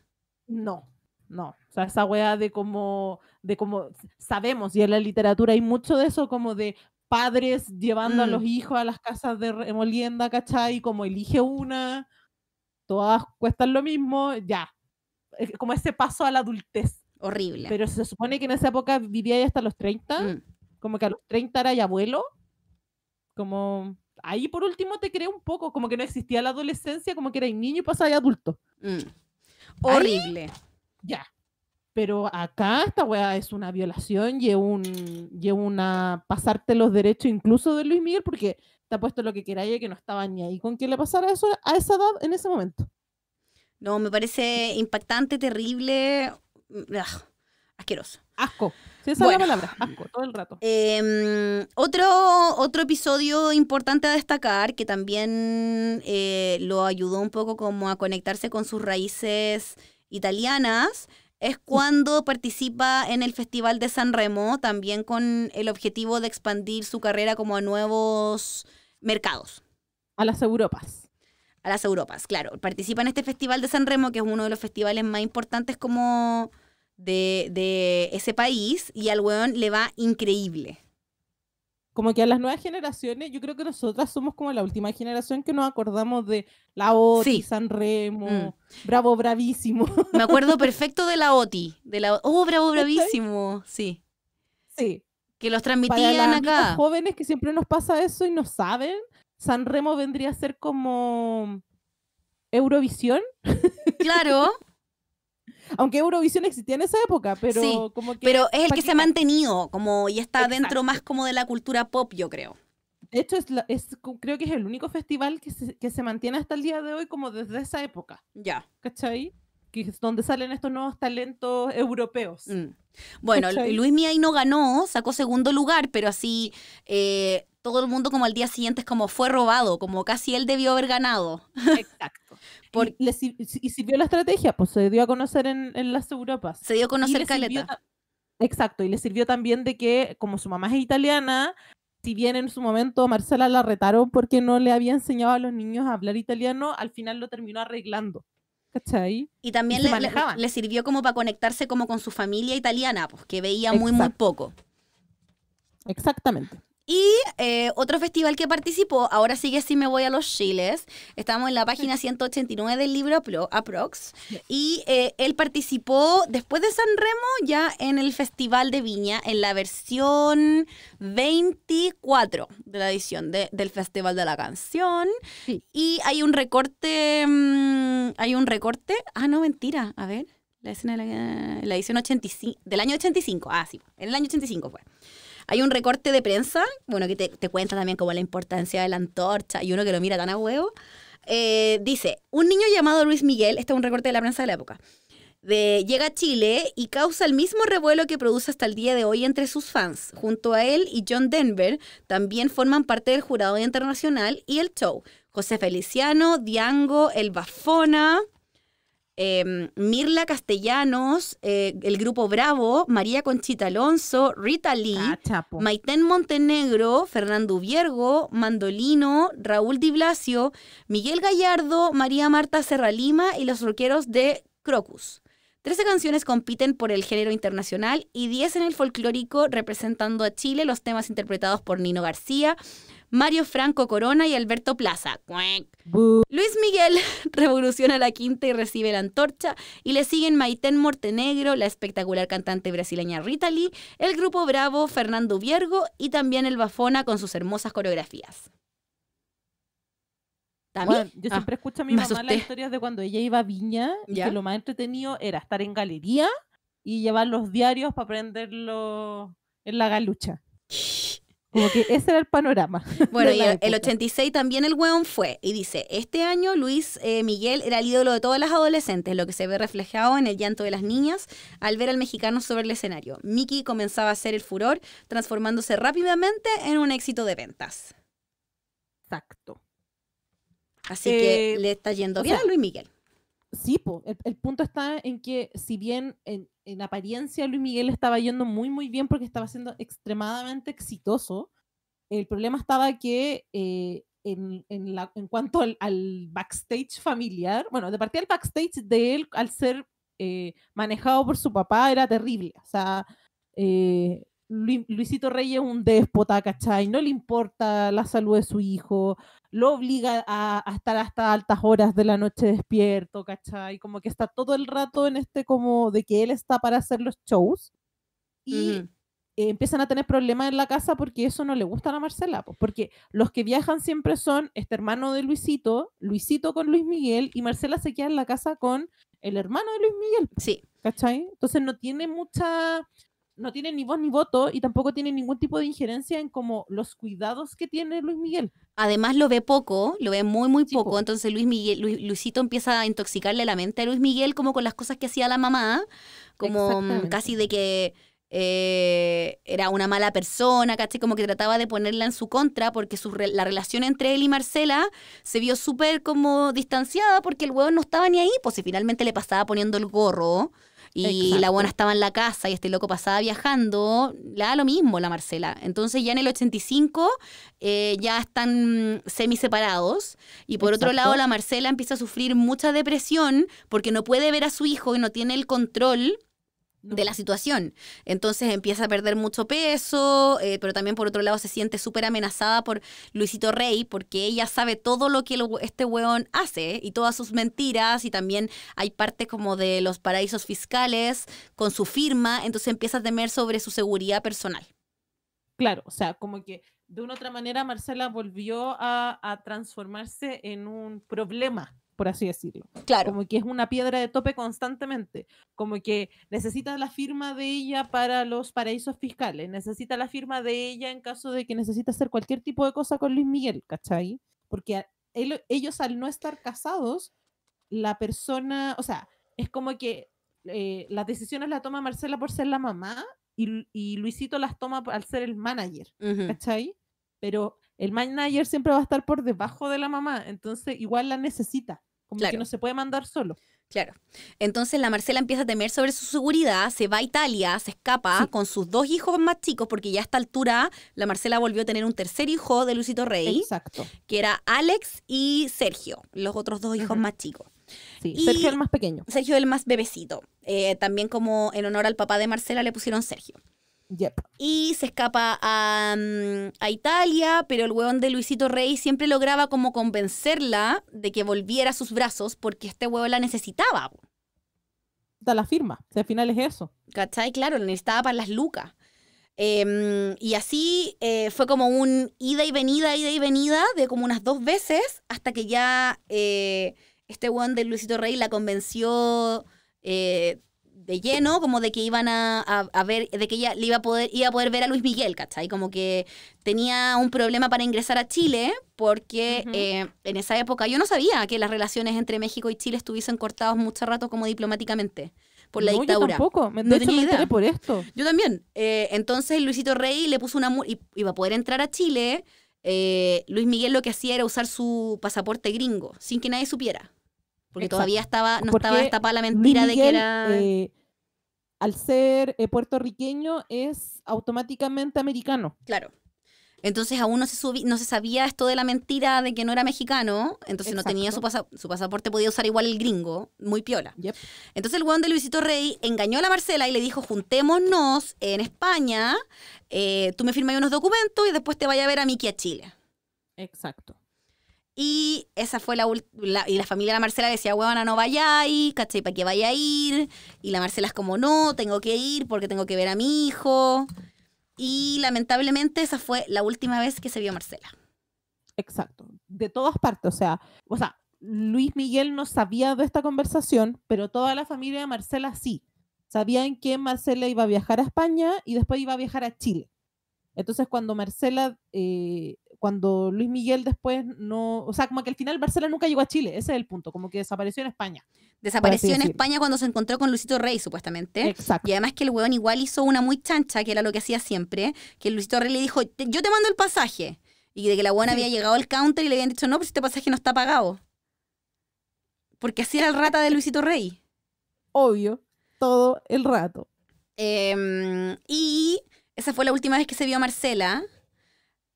No, no. O sea, esa weá de como, de como sabemos, y en la literatura hay mucho de eso, como de padres llevando a los mm. hijos a las casas de remolienda, ¿cachai? Como elige una, todas cuestan lo mismo, ya. Como ese paso a la adultez. Horrible. Pero se supone que en esa época vivía hasta los 30, mm. como que a los 30 era abuelo, como ahí por último te creé un poco, como que no existía la adolescencia, como que eras niño y pasabas adulto. Mm. Horrible. ya. Pero acá esta weá es una violación y un, una pasarte los derechos incluso de Luis Miguel porque te ha puesto lo que queráis que no estaba ni ahí con que le pasara eso a esa edad en ese momento. No, me parece impactante, terrible, ah, asqueroso. Asco. Sí, esa es la palabra, asco, todo el rato. Em, otro, otro episodio importante a destacar que también eh, lo ayudó un poco como a conectarse con sus raíces italianas es cuando participa en el Festival de San Remo, también con el objetivo de expandir su carrera como a nuevos mercados. A las Europas. A las Europas, claro. Participa en este Festival de San Remo, que es uno de los festivales más importantes como de, ese país y al weón le va increíble como que a las nuevas generaciones, yo creo que nosotras somos como la última generación que nos acordamos de la OTI, San Remo, mm. Bravo Bravísimo. Me acuerdo perfecto de la OTI, de la Oh, Bravo Bravísimo, sí. Sí. Que los transmitían Para acá. Los jóvenes que siempre nos pasa eso y no saben, San Remo vendría a ser como Eurovisión. Claro. Aunque Eurovisión existía en esa época, pero como que Pero es el que, se ha mantenido, como y está dentro más como de la cultura pop, yo creo. De hecho, creo que es el único festival que se, mantiene hasta el día de hoy como desde esa época. Ya. ¿Cachai? Que donde salen estos nuevos talentos europeos. Mm. Bueno, Luis Miay no ganó, sacó segundo lugar, pero así eh, todo el mundo como al día siguiente es como fue robado, como casi él debió haber ganado. Exacto. Y, sirvió la estrategia, pues se dio a conocer en, las Europas. Se dio a conocer Caleta. Exacto, y le sirvió también de que, como su mamá es italiana, si bien en su momento Marcela la retaron porque no le había enseñado a los niños a hablar italiano, al final lo terminó arreglando. ¿Cachai? Y también le, le, sirvió como para conectarse como con su familia italiana, pues que veía muy, muy poco. Exactamente. Y eh, otro festival que participó, ahora sigue, si sí me voy a los chiles, estamos en la página 189 del libro Aprox, y eh, él participó después de San Remo ya en el Festival de Viña, en la versión 24 de la edición del Festival de la Canción, y hay un recorte, mm, hay un recorte, ah no, mentira, a ver, la, edición 85, del año 85, ah sí, en el año 85 fue. Hay un recorte de prensa, bueno, que te, cuenta también como la importancia de la antorcha y uno que lo mira tan a huevo. Eh, dice, un niño llamado Luis Miguel, este es un recorte de la prensa de la época, de, llega a Chile y causa el mismo revuelo que produce hasta el día de hoy entre sus fans. Junto a él y John Denver también forman parte del jurado internacional y el show. José Feliciano, Diango, El Bafona, Em, Mirla Castellanos, eh, el grupo Bravo, María Conchita Alonso, Rita Lee, Maiten Maitén Montenegro, Fernando Viergo, Mandolino, Raúl Di Blasio, Miguel Gallardo, María Marta Serralima y los Roqueros de Crocus. Trece canciones compiten por el género internacional y diez en el folclórico, representando a Chile los temas interpretados por Nino García, Mario Franco Corona y Alberto Plaza. Luis Miguel revoluciona la quinta y recibe la antorcha y le siguen Maiten Mortenegro, la espectacular cantante brasileña Rita Lee, el grupo Bravo Fernando Viergo y también el Bafona con sus hermosas coreografías. yo ah, siempre escucho a mi mamá las historias de cuando ella iba a Viña y que lo más entretenido era estar en galería y llevar los diarios para aprenderlo en la galucha. Como que ese era el panorama. Bueno, y el, el 86 también el hueón fue y dice, este año Luis eh, Miguel era el ídolo de todas las adolescentes, lo que se ve reflejado en el llanto de las niñas al ver al mexicano sobre el escenario. Miki comenzaba a ser el furor, transformándose rápidamente en un éxito de ventas. Exacto. Así que eh, le está yendo bien a Luis Miguel. Sí, el, punto está en que si bien en, apariencia Luis Miguel estaba yendo muy, muy bien porque estaba siendo extremadamente exitoso, el problema estaba que eh, en, cuanto al, backstage familiar, bueno, de partir el backstage de él al ser eh, manejado por su papá era terrible. O sea, eh, Luisito Reyes es un déspota, ¿cachai? No le importa la salud de su hijo, lo obliga a, estar hasta altas horas de la noche despierto, ¿cachai? Como que está todo el rato en este como de que él está para hacer los shows y empiezan a tener problemas en la casa porque eso no le gusta a Marcela, pues, porque los que viajan siempre son este hermano de Luisito, Luisito con Luis Miguel y Marcela se queda en la casa con el hermano de Luis Miguel. Sí. ¿Cachai? Entonces no tiene mucha no tiene ni voz ni voto y tampoco tiene ningún tipo de injerencia en como los cuidados que tiene Luis Miguel. Además lo ve poco, lo ve muy muy poco, entonces Luis Luisito empieza a intoxicarle la mente a Luis Miguel como con las cosas que hacía la mamá, como mm, casi de que eh, era una mala persona, casi Como que trataba de ponerla en su contra porque su la relación entre él y Marcela se vio súper como distanciada porque el huevo no estaba ni ahí, pues si finalmente le pasaba poniendo el gorro y la buena estaba en la casa y este loco pasaba viajando, le da lo mismo la Marcela. Entonces ya en el 85 eh, ya están semi separados y por otro lado la Marcela empieza a sufrir mucha depresión porque no puede ver a su hijo y no tiene el control de la situación. Entonces empieza a perder mucho peso, eh, pero también por otro lado se siente súper amenazada por Luisito Rey, porque ella sabe todo lo que este weón hace y todas sus mentiras, y también hay parte como de los paraísos fiscales con su firma, entonces empieza a temer sobre su seguridad personal. Claro, o sea, como que de una otra manera Marcela volvió a, a transformarse en un problema por así decirlo. Claro. Como que es una piedra de tope constantemente. Como que necesita la firma de ella para los paraísos fiscales, necesita la firma de ella en caso de que necesita hacer cualquier tipo de cosa con Luis Miguel, ¿cachai? Porque ellos al no estar casados, la persona, o sea, es como que eh, las decisiones las toma Marcela por ser la mamá y, y Luisito las toma al ser el manager, ¿cachai? Pero el manager siempre va a estar por debajo de la mamá, entonces igual la necesita, como que no se puede mandar solo. Claro. Entonces la Marcela empieza a temer sobre su seguridad, se va a Italia, se escapa con sus dos hijos más chicos, porque ya a esta altura la Marcela volvió a tener un tercer hijo de Lucito Rey, que era Alex y Sergio, los otros dos hijos más chicos. Sí, Sergio el más pequeño. Sergio el más bebecito. Eh, también como en honor al papá de Marcela le pusieron Sergio. Y se escapa a, mm, Italia, pero el huevón de Luisito Rey siempre lograba como convencerla de que volviera a sus brazos porque este hueón la necesitaba. Da la firma, al final es eso. ¿Cachai? Claro, la necesitaba para las lucas. Em, y así eh, fue como un ida y venida, ida y venida de como unas dos veces hasta que ya eh, este huevón de Luisito Rey la convenció eh, de lleno, como de que iban a, ver, de que ella le iba a poder, iba a poder ver a Luis Miguel, ¿cachai? Como que tenía un problema para ingresar a Chile, porque eh, en esa época yo no sabía que las relaciones entre México y Chile estuviesen cortadas mucho rato como diplomáticamente por la dictadura. Yo tampoco, me, no tenía me por esto. Yo también. Eh, entonces Luisito Rey le puso una y iba a poder entrar a Chile. Eh, Luis Miguel lo que hacía era usar su pasaporte gringo, sin que nadie supiera. Porque todavía estaba, no estaba tapada la mentira de que era. Eh, al ser eh, puertorriqueño es automáticamente americano. Claro. Entonces aún no se, no se sabía esto de la mentira de que no era mexicano, entonces no tenía su, pasaporte, podía usar igual el gringo, muy piola. Entonces el weón de Luisito Rey engañó a la Marcela y le dijo, juntémonos en España, eh, tú me firmas unos documentos y después te vaya a ver a Miki a Chile. Exacto. Y esa fue la, Y la familia de la Marcela decía, huevona, no vayáis, ¿cachai? ¿Para qué vaya a ir? Y la Marcela es como, no, tengo que ir porque tengo que ver a mi hijo. Y lamentablemente esa fue la última vez que se vio a Marcela. Exacto. De todas partes. O sea, o sea, Luis Miguel no sabía de esta conversación, pero toda la familia de Marcela sí. Sabían que Marcela iba a viajar a España y después iba a viajar a Chile. Entonces, cuando Marcela eh, cuando Luis Miguel después no, o sea, como que al final Marcela nunca llegó a Chile, ese es el punto, como que desapareció en España. Desapareció en España cuando se encontró con Luisito Rey, supuestamente. Exacto. Y además que el weón igual hizo una muy chancha, que era lo que hacía siempre, que Luisito Rey le dijo, yo te mando el pasaje. Y de que la buena había llegado al counter y le habían dicho, no, pero pues este pasaje no está pagado. Porque así era el rata de Luisito Rey. Obvio, todo el rato. Em, y esa fue la última vez que se vio a Marcela.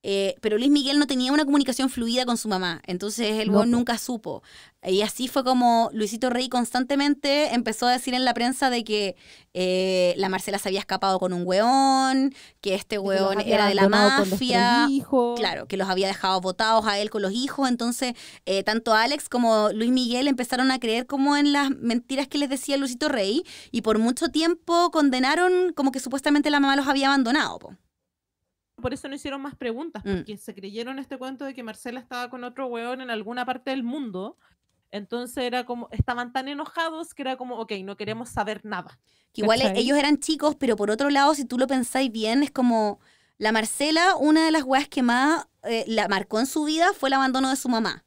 Eh, pero Luis Miguel no tenía una comunicación fluida con su mamá, entonces el nunca supo. Y así fue como Luisito Rey constantemente empezó a decir en la prensa de que eh, la Marcela se había escapado con un weón, que este weón era de la mafia. Claro, que los había dejado votados a él con los hijos. Entonces, eh, tanto Alex como Luis Miguel empezaron a creer como en las mentiras que les decía Luisito Rey y por mucho tiempo condenaron como que supuestamente la mamá los había abandonado por eso no hicieron más preguntas, mm. porque se creyeron este cuento de que Marcela estaba con otro weón en alguna parte del mundo. Entonces era como, estaban tan enojados que era como, ok, no queremos saber nada. Que igual eh, ellos eran chicos, pero por otro lado, si tú lo pensáis bien, es como la Marcela, una de las weas que más eh, la marcó en su vida fue el abandono de su mamá.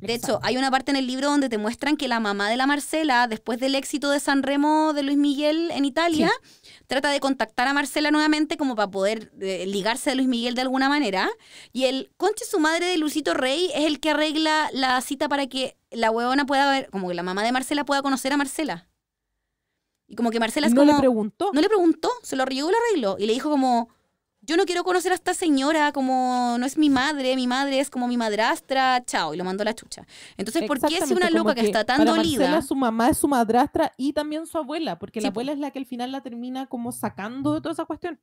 De hecho, hay una parte en el libro donde te muestran que la mamá de la Marcela, después del éxito de San Remo de Luis Miguel en Italia, trata de contactar a Marcela nuevamente como para poder eh, ligarse a Luis Miguel de alguna manera. Y el conche su madre de Lucito Rey es el que arregla la cita para que la huevona pueda ver, como que la mamá de Marcela pueda conocer a Marcela. Y como que Marcela es no le preguntó. No le preguntó, se lo arregló y lo arregló. Y le dijo como, yo no quiero conocer a esta señora, como no es mi madre, mi madre es como mi madrastra, chao, y lo mandó a la chucha. Entonces, ¿por qué si una loca que, está tan para dolida? Marcela, su mamá es su madrastra y también su abuela, porque la abuela es la que al final la termina como sacando de toda esa cuestión.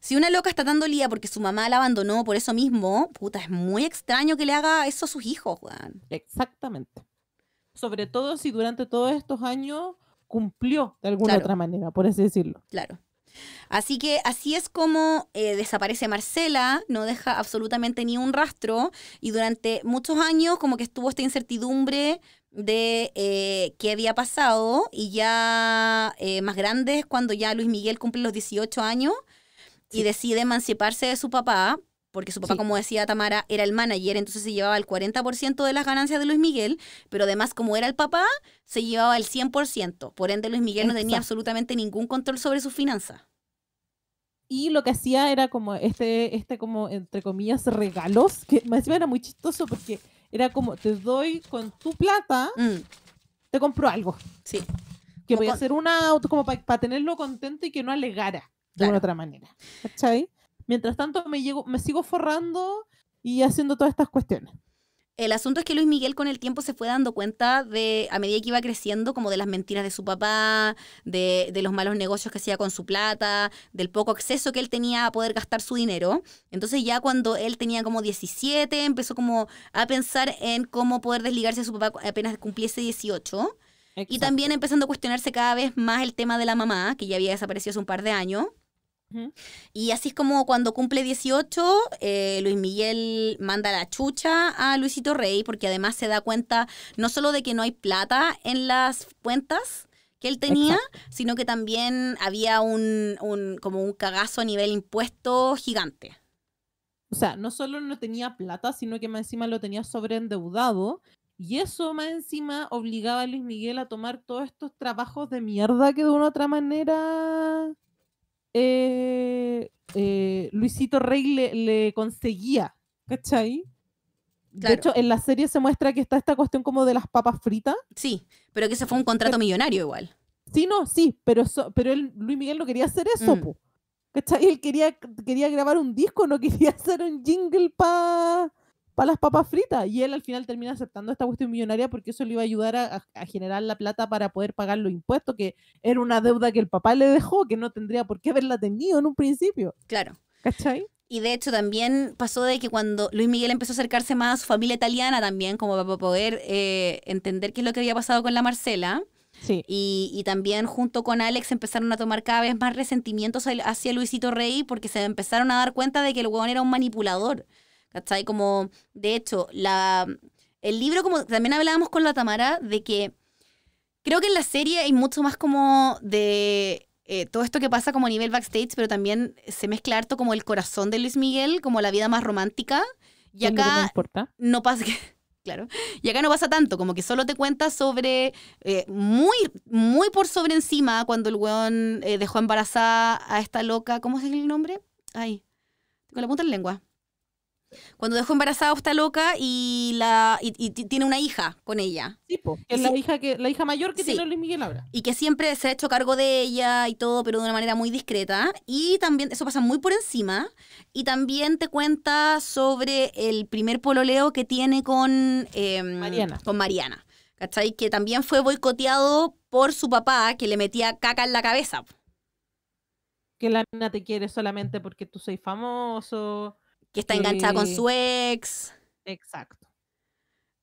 Si una loca está tan dolida porque su mamá la abandonó por eso mismo, puta, es muy extraño que le haga eso a sus hijos, Juan. Exactamente. Sobre todo si durante todos estos años cumplió de alguna otra manera, por así decirlo. Claro. Así que así es como eh, desaparece Marcela, no deja absolutamente ni un rastro y durante muchos años como que estuvo esta incertidumbre de eh, qué había pasado y ya eh, más grande es cuando ya Luis Miguel cumple los 18 años y decide emanciparse de su papá, porque su papá, como decía Tamara, era el manager, entonces se llevaba el 40% de las ganancias de Luis Miguel, pero además como era el papá, se llevaba el 100%, por ende Luis Miguel no tenía absolutamente ningún control sobre sus finanzas y lo que hacía era como este, este como, entre comillas, regalos, que más bien era muy chistoso porque era como, te doy con tu plata, mm. te compro algo. Sí. Que voy a hacer una, como para tenerlo contento y que no alegara de otra manera. ¿Cachai? Mientras tanto me, llego, me sigo forrando y haciendo todas estas cuestiones. El asunto es que Luis Miguel con el tiempo se fue dando cuenta de, a medida que iba creciendo, como de las mentiras de su papá, de, los malos negocios que hacía con su plata, del poco acceso que él tenía a poder gastar su dinero. Entonces ya cuando él tenía como 17, empezó como a pensar en cómo poder desligarse de su papá apenas cumpliese 18. Y también empezando a cuestionarse cada vez más el tema de la mamá, que ya había desaparecido hace un par de años. Y así es como cuando cumple 18, eh, Luis Miguel manda la chucha a Luisito Rey, porque además se da cuenta no solo de que no hay plata en las cuentas que él tenía, sino que también había un, como un cagazo a nivel impuesto gigante. O sea, no solo no tenía plata, sino que más encima lo tenía sobreendeudado. Y eso más encima obligaba a Luis Miguel a tomar todos estos trabajos de mierda que de una u otra manera eh, eh, Luisito Rey le, conseguía, ¿cachai? De hecho, en la serie se muestra que está esta cuestión como de las papas fritas. Sí, pero que ese fue un contrato eh, millonario igual. Sí, no, sí, pero, pero él, Luis Miguel no quería hacer eso, mm. ¿cachai? Él quería, quería grabar un disco, no quería hacer un jingle para para las papas fritas. Y él al final termina aceptando esta cuestión millonaria porque eso le iba a ayudar a, generar la plata para poder pagar los impuestos, que era una deuda que el papá le dejó, que no tendría por qué haberla tenido en un principio. Claro. Y de hecho también pasó de que cuando Luis Miguel empezó a acercarse más a su familia italiana también, como para poder eh, entender qué es lo que había pasado con la Marcela, Sí. Y, y, también junto con Alex empezaron a tomar cada vez más resentimientos hacia Luisito Rey porque se empezaron a dar cuenta de que el huevón era un manipulador. ¿Cachai? Como, de hecho, la, el libro, como también hablábamos con la Tamara, de que creo que en la serie hay mucho más como de eh, todo esto que pasa como a nivel backstage, pero también se mezcla harto como el corazón de Luis Miguel, como la vida más romántica. Y acá no, pasa claro, y acá no pasa tanto, como que solo te cuenta sobre, eh, muy, muy por sobre encima, cuando el weón eh, dejó embarazada a esta loca, ¿cómo es el nombre? Ay, con la punta en la lengua. Cuando dejó embarazada está loca y la y, tiene una hija con ella. Sí, es la hija que la hija mayor que tiene Luis Miguel ahora. Y que siempre se ha hecho cargo de ella y todo, pero de una manera muy discreta. Y también eso pasa muy por encima. Y también te cuenta sobre el primer pololeo que tiene con em, Mariana. Con Mariana. ¿Cachai? Que también fue boicoteado por su papá que le metía caca en la cabeza. Que la mina te quiere solamente porque tú sois famoso que está enganchada con su ex. Exacto.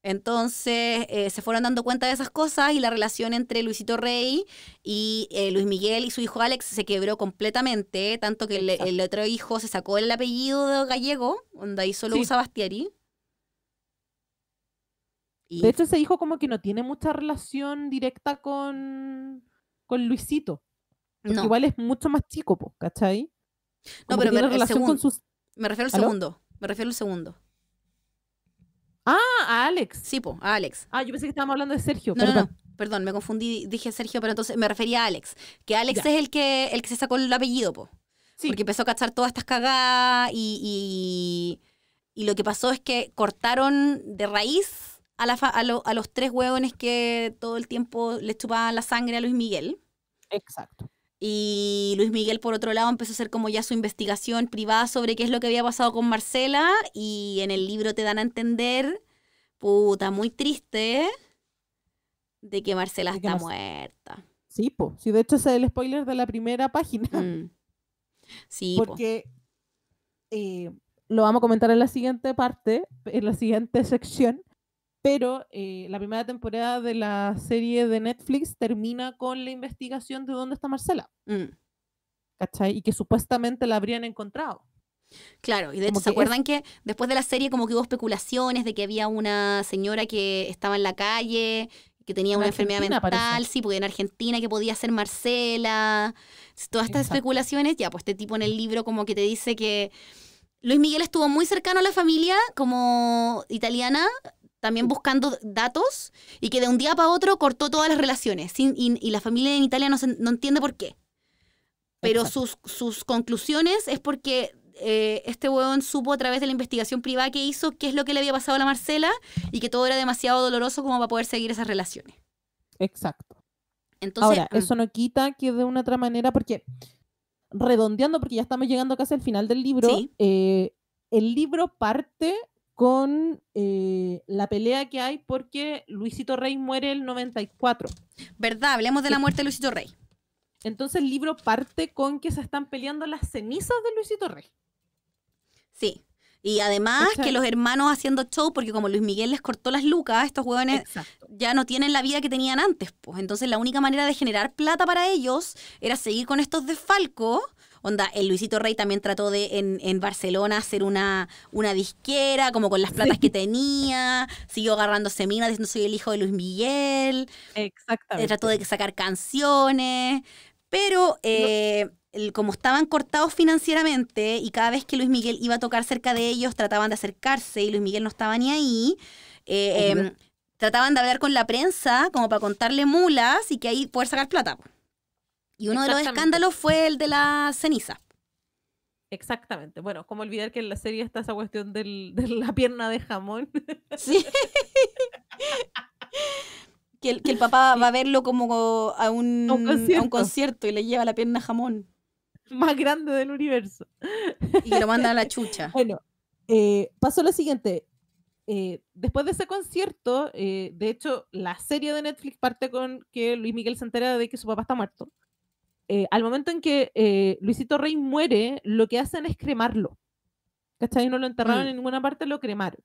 Entonces eh, se fueron dando cuenta de esas cosas y la relación entre Luisito Rey y eh, Luis Miguel y su hijo Alex se quebró completamente, tanto que el, otro hijo se sacó el apellido de gallego, donde ahí solo usa Bastiari. De hecho, ese hijo como que no tiene mucha relación directa con, con Luisito. Igual es mucho más chico, ¿cachai? no, pero, tiene relación con sus me refiero al segundo. Me refiero al segundo. Ah, a Alex. Sí, po, a Alex. Ah, yo pensé que estábamos hablando de Sergio. No, perdón. no, Perdón, me confundí, dije Sergio, pero entonces me refería a Alex. Que Alex es el que, el que se sacó el apellido, po. Porque empezó a cachar todas estas cagadas y, lo que pasó es que cortaron de raíz a, la a, a los tres huevones que todo el tiempo le chupaban la sangre a Luis Miguel. Exacto. Y Luis Miguel, por otro lado, empezó a hacer como ya su investigación privada sobre qué es lo que había pasado con Marcela. Y en el libro te dan a entender, puta, muy triste, de que Marcela está muerta. Sí, po. de hecho, es el spoiler de la primera página. Mm. Sí, Porque eh, lo vamos a comentar en la siguiente parte, en la siguiente sección pero eh, la primera temporada de la serie de Netflix termina con la investigación de dónde está Marcela. Mm. ¿Cachai? Y que supuestamente la habrían encontrado. Claro, y de hecho, ¿se acuerdan que después de la serie como que hubo especulaciones de que había una señora que estaba en la calle, que tenía una enfermedad mental, sí, porque en Argentina que podía ser Marcela, todas estas especulaciones, ya, pues este tipo en el libro como que te dice que Luis Miguel estuvo muy cercano a la familia como italiana, también buscando datos y que de un día para otro cortó todas las relaciones y, la familia en Italia no, entiende por qué. Pero sus, sus, conclusiones es porque eh, este huevón supo a través de la investigación privada que hizo qué es lo que le había pasado a la Marcela y que todo era demasiado doloroso como para poder seguir esas relaciones. Exacto. Entonces, Ahora, mm. eso no quita que de una otra manera, porque redondeando, porque ya estamos llegando casi al final del libro, eh, el libro parte con eh, la pelea que hay porque Luisito Rey muere el 94. ¿Verdad? Hablemos de la eh, muerte de Luisito Rey. Entonces el libro parte con que se están peleando las cenizas de Luisito Rey. Sí. Y además que los hermanos haciendo show, porque como Luis Miguel les cortó las lucas, estos jóvenes ya no tienen la vida que tenían antes. Pues entonces la única manera de generar plata para ellos era seguir con estos desfalcos onda, el Luisito Rey también trató de en, en Barcelona hacer una, una disquera, como con las platas que tenía, siguió agarrando semina diciendo soy el hijo de Luis Miguel. Exactamente. Eh, trató de sacar canciones, pero... Eh, como estaban cortados financieramente y cada vez que Luis Miguel iba a tocar cerca de ellos, trataban de acercarse y Luis Miguel no estaba ni ahí. Eh, em, trataban de hablar con la prensa como para contarle mulas y que ahí poder sacar plata. Y uno de los escándalos fue el de la ceniza. Exactamente. Bueno, como olvidar que en la serie está esa cuestión de la pierna de jamón. Sí. que, el, papá va a verlo como a un, concierto y le lleva la pierna jamón. Más grande del universo. Y lo manda a la chucha. Bueno, eh, pasó lo siguiente. Eh, después de ese concierto, eh, de hecho, la serie de Netflix parte con que Luis Miguel se entera de que su papá está muerto. Eh, al momento en que eh, Luisito Rey muere, lo que hacen es cremarlo. ¿Cachai? No lo enterraron mm. en ninguna parte, lo cremaron.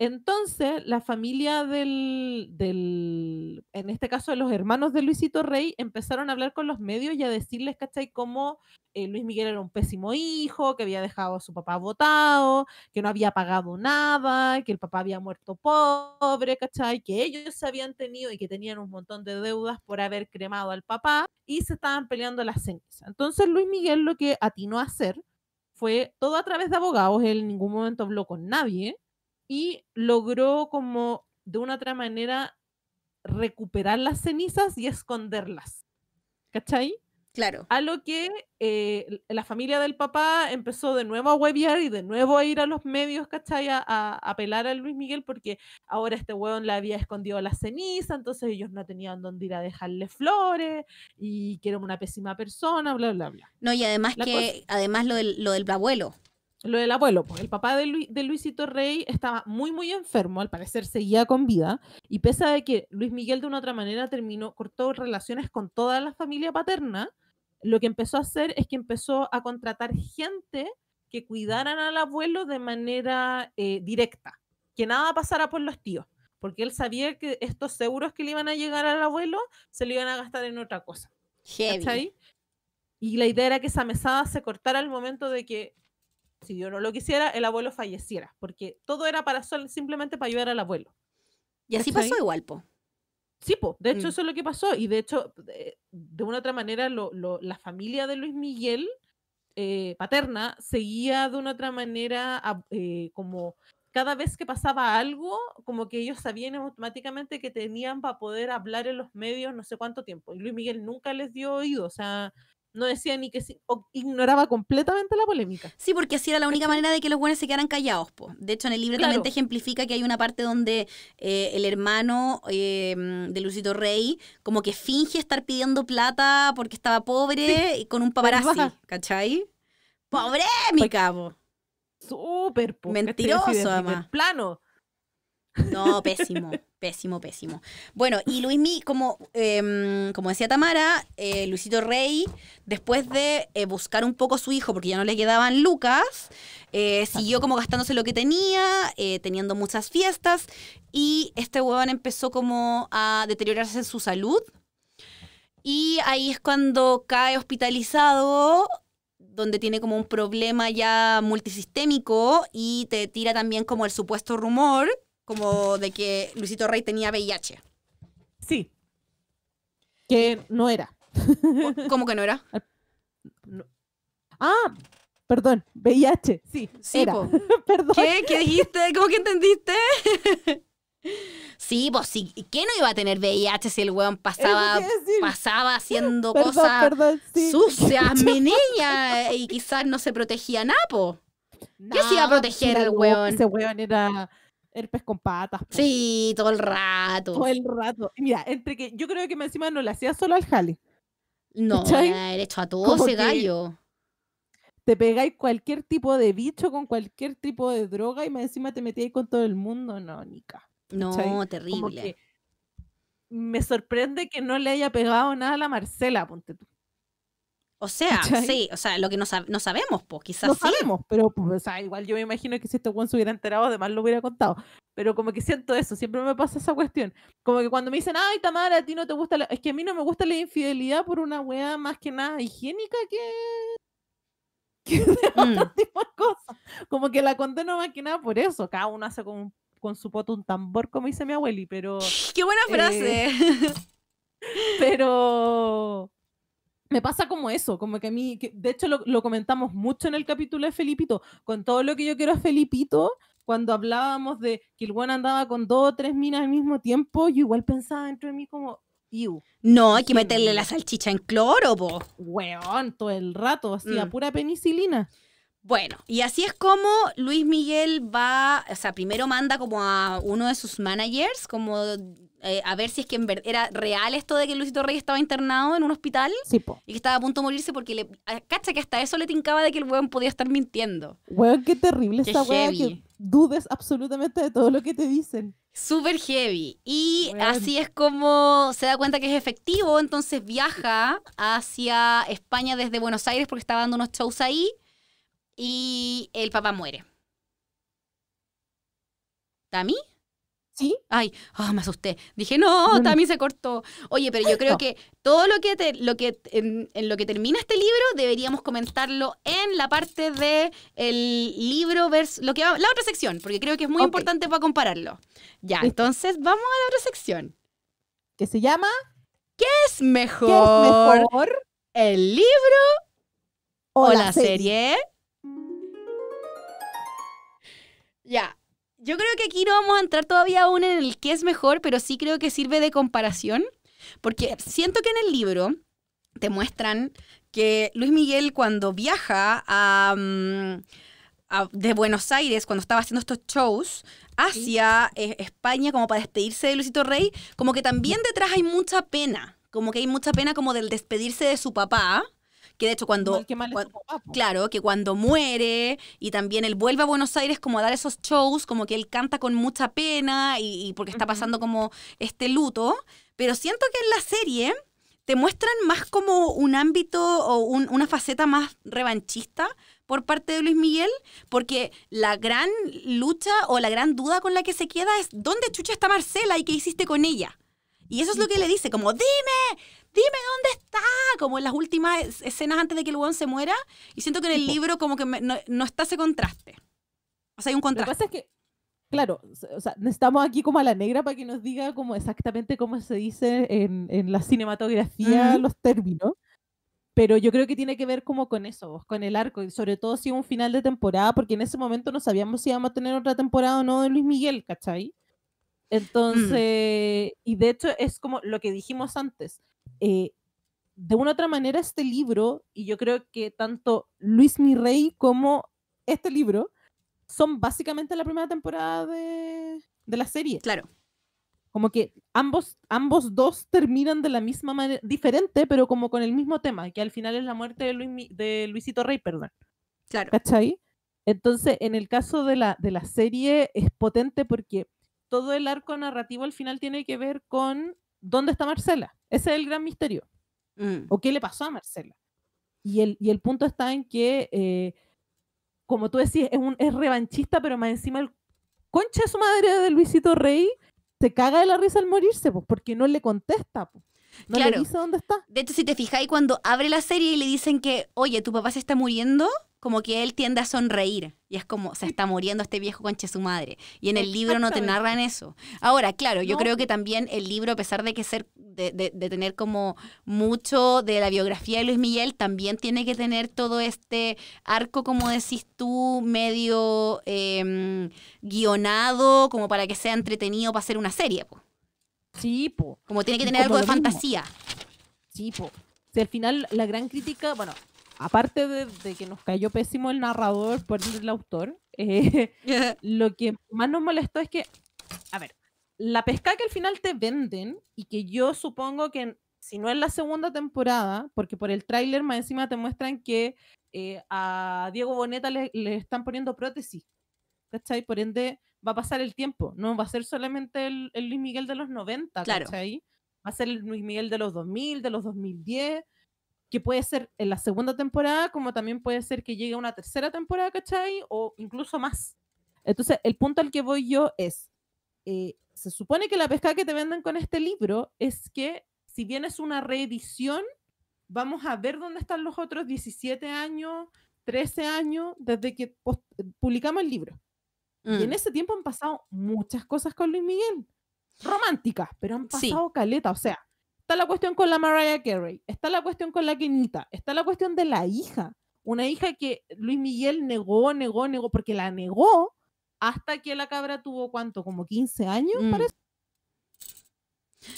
Entonces, la familia del, del, en este caso de los hermanos de Luisito Rey, empezaron a hablar con los medios y a decirles, ¿cachai?, cómo eh, Luis Miguel era un pésimo hijo, que había dejado a su papá votado, que no había pagado nada, que el papá había muerto pobre, ¿cachai?, que ellos se habían tenido y que tenían un montón de deudas por haber cremado al papá y se estaban peleando las cenizas. Entonces, Luis Miguel lo que atinó a hacer fue todo a través de abogados, él en ningún momento habló con nadie y logró como de una otra manera recuperar las cenizas y esconderlas. ¿Cachai? Claro. A lo que eh, la familia del papá empezó de nuevo a hueviar y de nuevo a ir a los medios, ¿cachai? A, apelar a Luis Miguel porque ahora este hueón le había escondido la ceniza, entonces ellos no tenían dónde ir a dejarle flores y que era una pésima persona, bla, bla, bla. No, y además que, además lo del, lo del abuelo, lo del abuelo, pues el papá de, Luisito Rey estaba muy, muy enfermo, al parecer seguía con vida, y pese a que Luis Miguel de una otra manera terminó, cortó relaciones con toda la familia paterna, lo que empezó a hacer es que empezó a contratar gente que cuidaran al abuelo de manera eh, directa, que nada pasara por los tíos, porque él sabía que estos seguros que le iban a llegar al abuelo se le iban a gastar en otra cosa. Y la idea era que esa mesada se cortara al momento de que si yo no lo quisiera, el abuelo falleciera, porque todo era para sol, simplemente para ayudar al abuelo. Y así pasó igual, po. Sí, po. De hecho, mm. eso es lo que pasó. Y de hecho, eh, de, una otra manera, la familia de Luis Miguel, eh, paterna, seguía de una otra manera eh, como cada vez que pasaba algo, como que ellos sabían automáticamente que tenían para poder hablar en los medios no sé cuánto tiempo. Y Luis Miguel nunca les dio oído, o sea, no decía ni que sí, o ignoraba completamente la polémica. Sí, porque así era la única manera de que los buenos se quedaran callados. Po. De hecho, en el libro también ejemplifica que hay una parte donde eh, el hermano eh, de Lucito Rey como que finge estar pidiendo plata porque estaba pobre y con un paparazzi, ¿cachai? ¡Pobre, mi cabo! Súper, po, Mentiroso, además. Plano. No, pésimo, pésimo, pésimo. Bueno, y Luismi, como, em, como decía Tamara, eh, Luisito Rey, después de eh, buscar un poco a su hijo, porque ya no le quedaban lucas, eh, siguió como gastándose lo que tenía, teniendo muchas fiestas, y este huevón empezó como a deteriorarse en su salud. Y ahí es cuando cae hospitalizado donde tiene como un problema ya multisistémico y te tira también como el supuesto rumor como de que Luisito Rey tenía VIH. Sí. Que no era. ¿Cómo que no era? Ah, perdón, VIH, sí. Sí, perdón. ¿Qué? ¿Qué dijiste? ¿Cómo que entendiste? sí, pues sí. ¿Qué no iba a tener VIH si el weón pasaba, pasaba haciendo cosas sucias, mi niña? Eh, y quizás no se protegía Napo. ¿Qué se iba a proteger el weón? Ese weón era herpes con patas. Sí, todo el rato. Todo el rato. Mira, entre que yo creo que me encima no le hacía solo al jale. No, derecho a todo ese gallo. Te pegáis cualquier tipo de bicho con cualquier tipo de droga y me encima te metíais con todo el mundo. No, Nica. No, terrible. me sorprende que no le haya pegado nada a la Marcela, ponte tú. O sea, sí, o sea, lo que no, sabemos, pues quizás no sabemos, pero o sea, igual yo me imagino que si este buen se hubiera enterado, además lo hubiera contado. Pero como que siento eso, siempre me pasa esa cuestión. Como que cuando me dicen, ay, Tamara, a ti no te gusta la... Es que a mí no me gusta la infidelidad por una wea más que nada higiénica que... que mm. tipo de cosas. Como que la no más que nada por eso. Cada uno hace con, su poto un tambor, como dice mi abueli, pero... ¡Qué buena eh, frase! pero me pasa como eso, como que a mí, de hecho lo, comentamos mucho en el capítulo de Felipito, con todo lo que yo quiero a Felipito, cuando hablábamos de que el buen andaba con dos o tres minas al mismo tiempo, yo igual pensaba dentro de mí como, No, hay que meterle la salchicha en cloro, vos. Weón, todo el rato, así mm. pura penicilina. Bueno, y así es como Luis Miguel va, o sea, primero manda como a uno de sus managers, como eh, a ver si es que era real esto de que Luisito Rey estaba internado en un hospital y que estaba a punto de morirse porque le. Cacha que hasta eso le tincaba de que el weón podía estar mintiendo. Weón, qué terrible esta que dudes absolutamente de todo lo que te dicen. Super heavy. Y así es como se da cuenta que es efectivo, entonces viaja hacia España desde Buenos Aires porque estaba dando unos shows ahí y el papá muere. ¿Tami? ¿Sí? Ay, ah, me asusté. Dije, no, Tami se cortó. Oye, pero yo creo que todo lo que, lo que lo que termina este libro deberíamos comentarlo en la parte de el libro versus lo que la otra sección, porque creo que es muy importante para compararlo. Ya, entonces vamos a la otra sección. Que se llama ¿Qué es mejor? ¿Qué es mejor? ¿El libro o, la, serie? Ya. Yo creo que aquí no vamos a entrar todavía aún en el qué es mejor, pero sí creo que sirve de comparación, porque siento que en el libro te muestran que Luis Miguel cuando viaja a, mm, de Buenos Aires, cuando estaba haciendo estos shows, hacia eh, España como para despedirse de Luisito Rey, como que también detrás hay mucha pena, como que hay mucha pena como del despedirse de su papá que de hecho cuando... claro, que cuando muere y también él vuelve a Buenos Aires como a dar esos shows, como que él canta con mucha pena y, porque está pasando como este luto, pero siento que en la serie te muestran más como un ámbito o una faceta más revanchista por parte de Luis Miguel, porque la gran lucha o la gran duda con la que se queda es dónde chucha está Marcela y qué hiciste con ella. Y eso es lo que le dice, como dime, dime dónde está, como en las últimas escenas antes de que el weón se muera. Y siento que en el libro como que no, está ese contraste. O sea, hay un contraste. Lo que pasa es que, claro, o sea, necesitamos aquí como a la negra para que nos diga como exactamente cómo se dice en, en la cinematografía los términos. Pero yo creo que tiene que ver como con eso, con el arco, y sobre todo si un final de temporada, porque en ese momento no sabíamos si íbamos a tener otra temporada o no de Luis Miguel, ¿cachai? Mm. Entonces, y de hecho es como lo que dijimos antes, eh, de una otra manera este libro, y yo creo que tanto Luis Mirrey como este libro, son básicamente la primera temporada de, la serie. Claro. Como que ambos, ambos dos terminan de la misma manera, diferente, pero como con el mismo tema, que al final es la muerte de, de Luisito Rey, perdón. Claro. Entonces, en el caso de la, de la serie es potente porque todo el arco narrativo al final tiene que ver con ¿dónde está Marcela? Ese es el gran misterio. Mm. ¿O qué le pasó a Marcela? Y el, y el punto está en que, eh, como tú decís, es, un, es revanchista, pero más encima el concha de su madre de Luisito Rey se caga de la risa al morirse, pues, porque no le contesta. Pues. No le dice dónde está. De hecho, si te fijáis, cuando abre la serie y le dicen que, oye, tu papá se está muriendo, como que él tiende a sonreír. Y es como, se está muriendo este viejo conche su madre. Y en el libro no te narran eso. Ahora, claro, yo creo que también el libro, a pesar de que ser, de, tener como mucho de la biografía de Luis Miguel, también tiene que tener todo este arco, como decís tú, medio em, guionado, como para que sea entretenido para hacer una serie. Po. Sí, po. Como tiene que tener algo de fantasía. Sí, po. al final la gran crítica, bueno, aparte de, que nos cayó pésimo el narrador por el autor, eh, lo que más nos molestó es que, a ver, la pesca que al final te venden y que yo supongo que si no es la segunda temporada, porque por el tráiler más encima te muestran que eh, a Diego Boneta le, están poniendo prótesis, ¿cachai? Por ende va a pasar el tiempo, no va a ser solamente el, Luis Miguel de los 90, ¿cachai? Va a ser el Luis Miguel de los 2000, de los 2010 que puede ser en la segunda temporada, como también puede ser que llegue una tercera temporada, ¿cachai? O incluso más. Entonces, el punto al que voy yo es, eh, se supone que la pesca que te venden con este libro es que si bien es una reedición, vamos a ver dónde están los otros 17 años, 13 años desde que publicamos el libro. Y en mm. ese tiempo han pasado muchas cosas con Luis Miguel. Románticas, pero han pasado caleta. O sea, Está la cuestión con la Mariah Carey, está la cuestión con la Kenita, está la cuestión de la hija, una hija que Luis Miguel negó, negó, negó, porque la negó hasta que la cabra tuvo cuánto, como 15 años, mm. parece.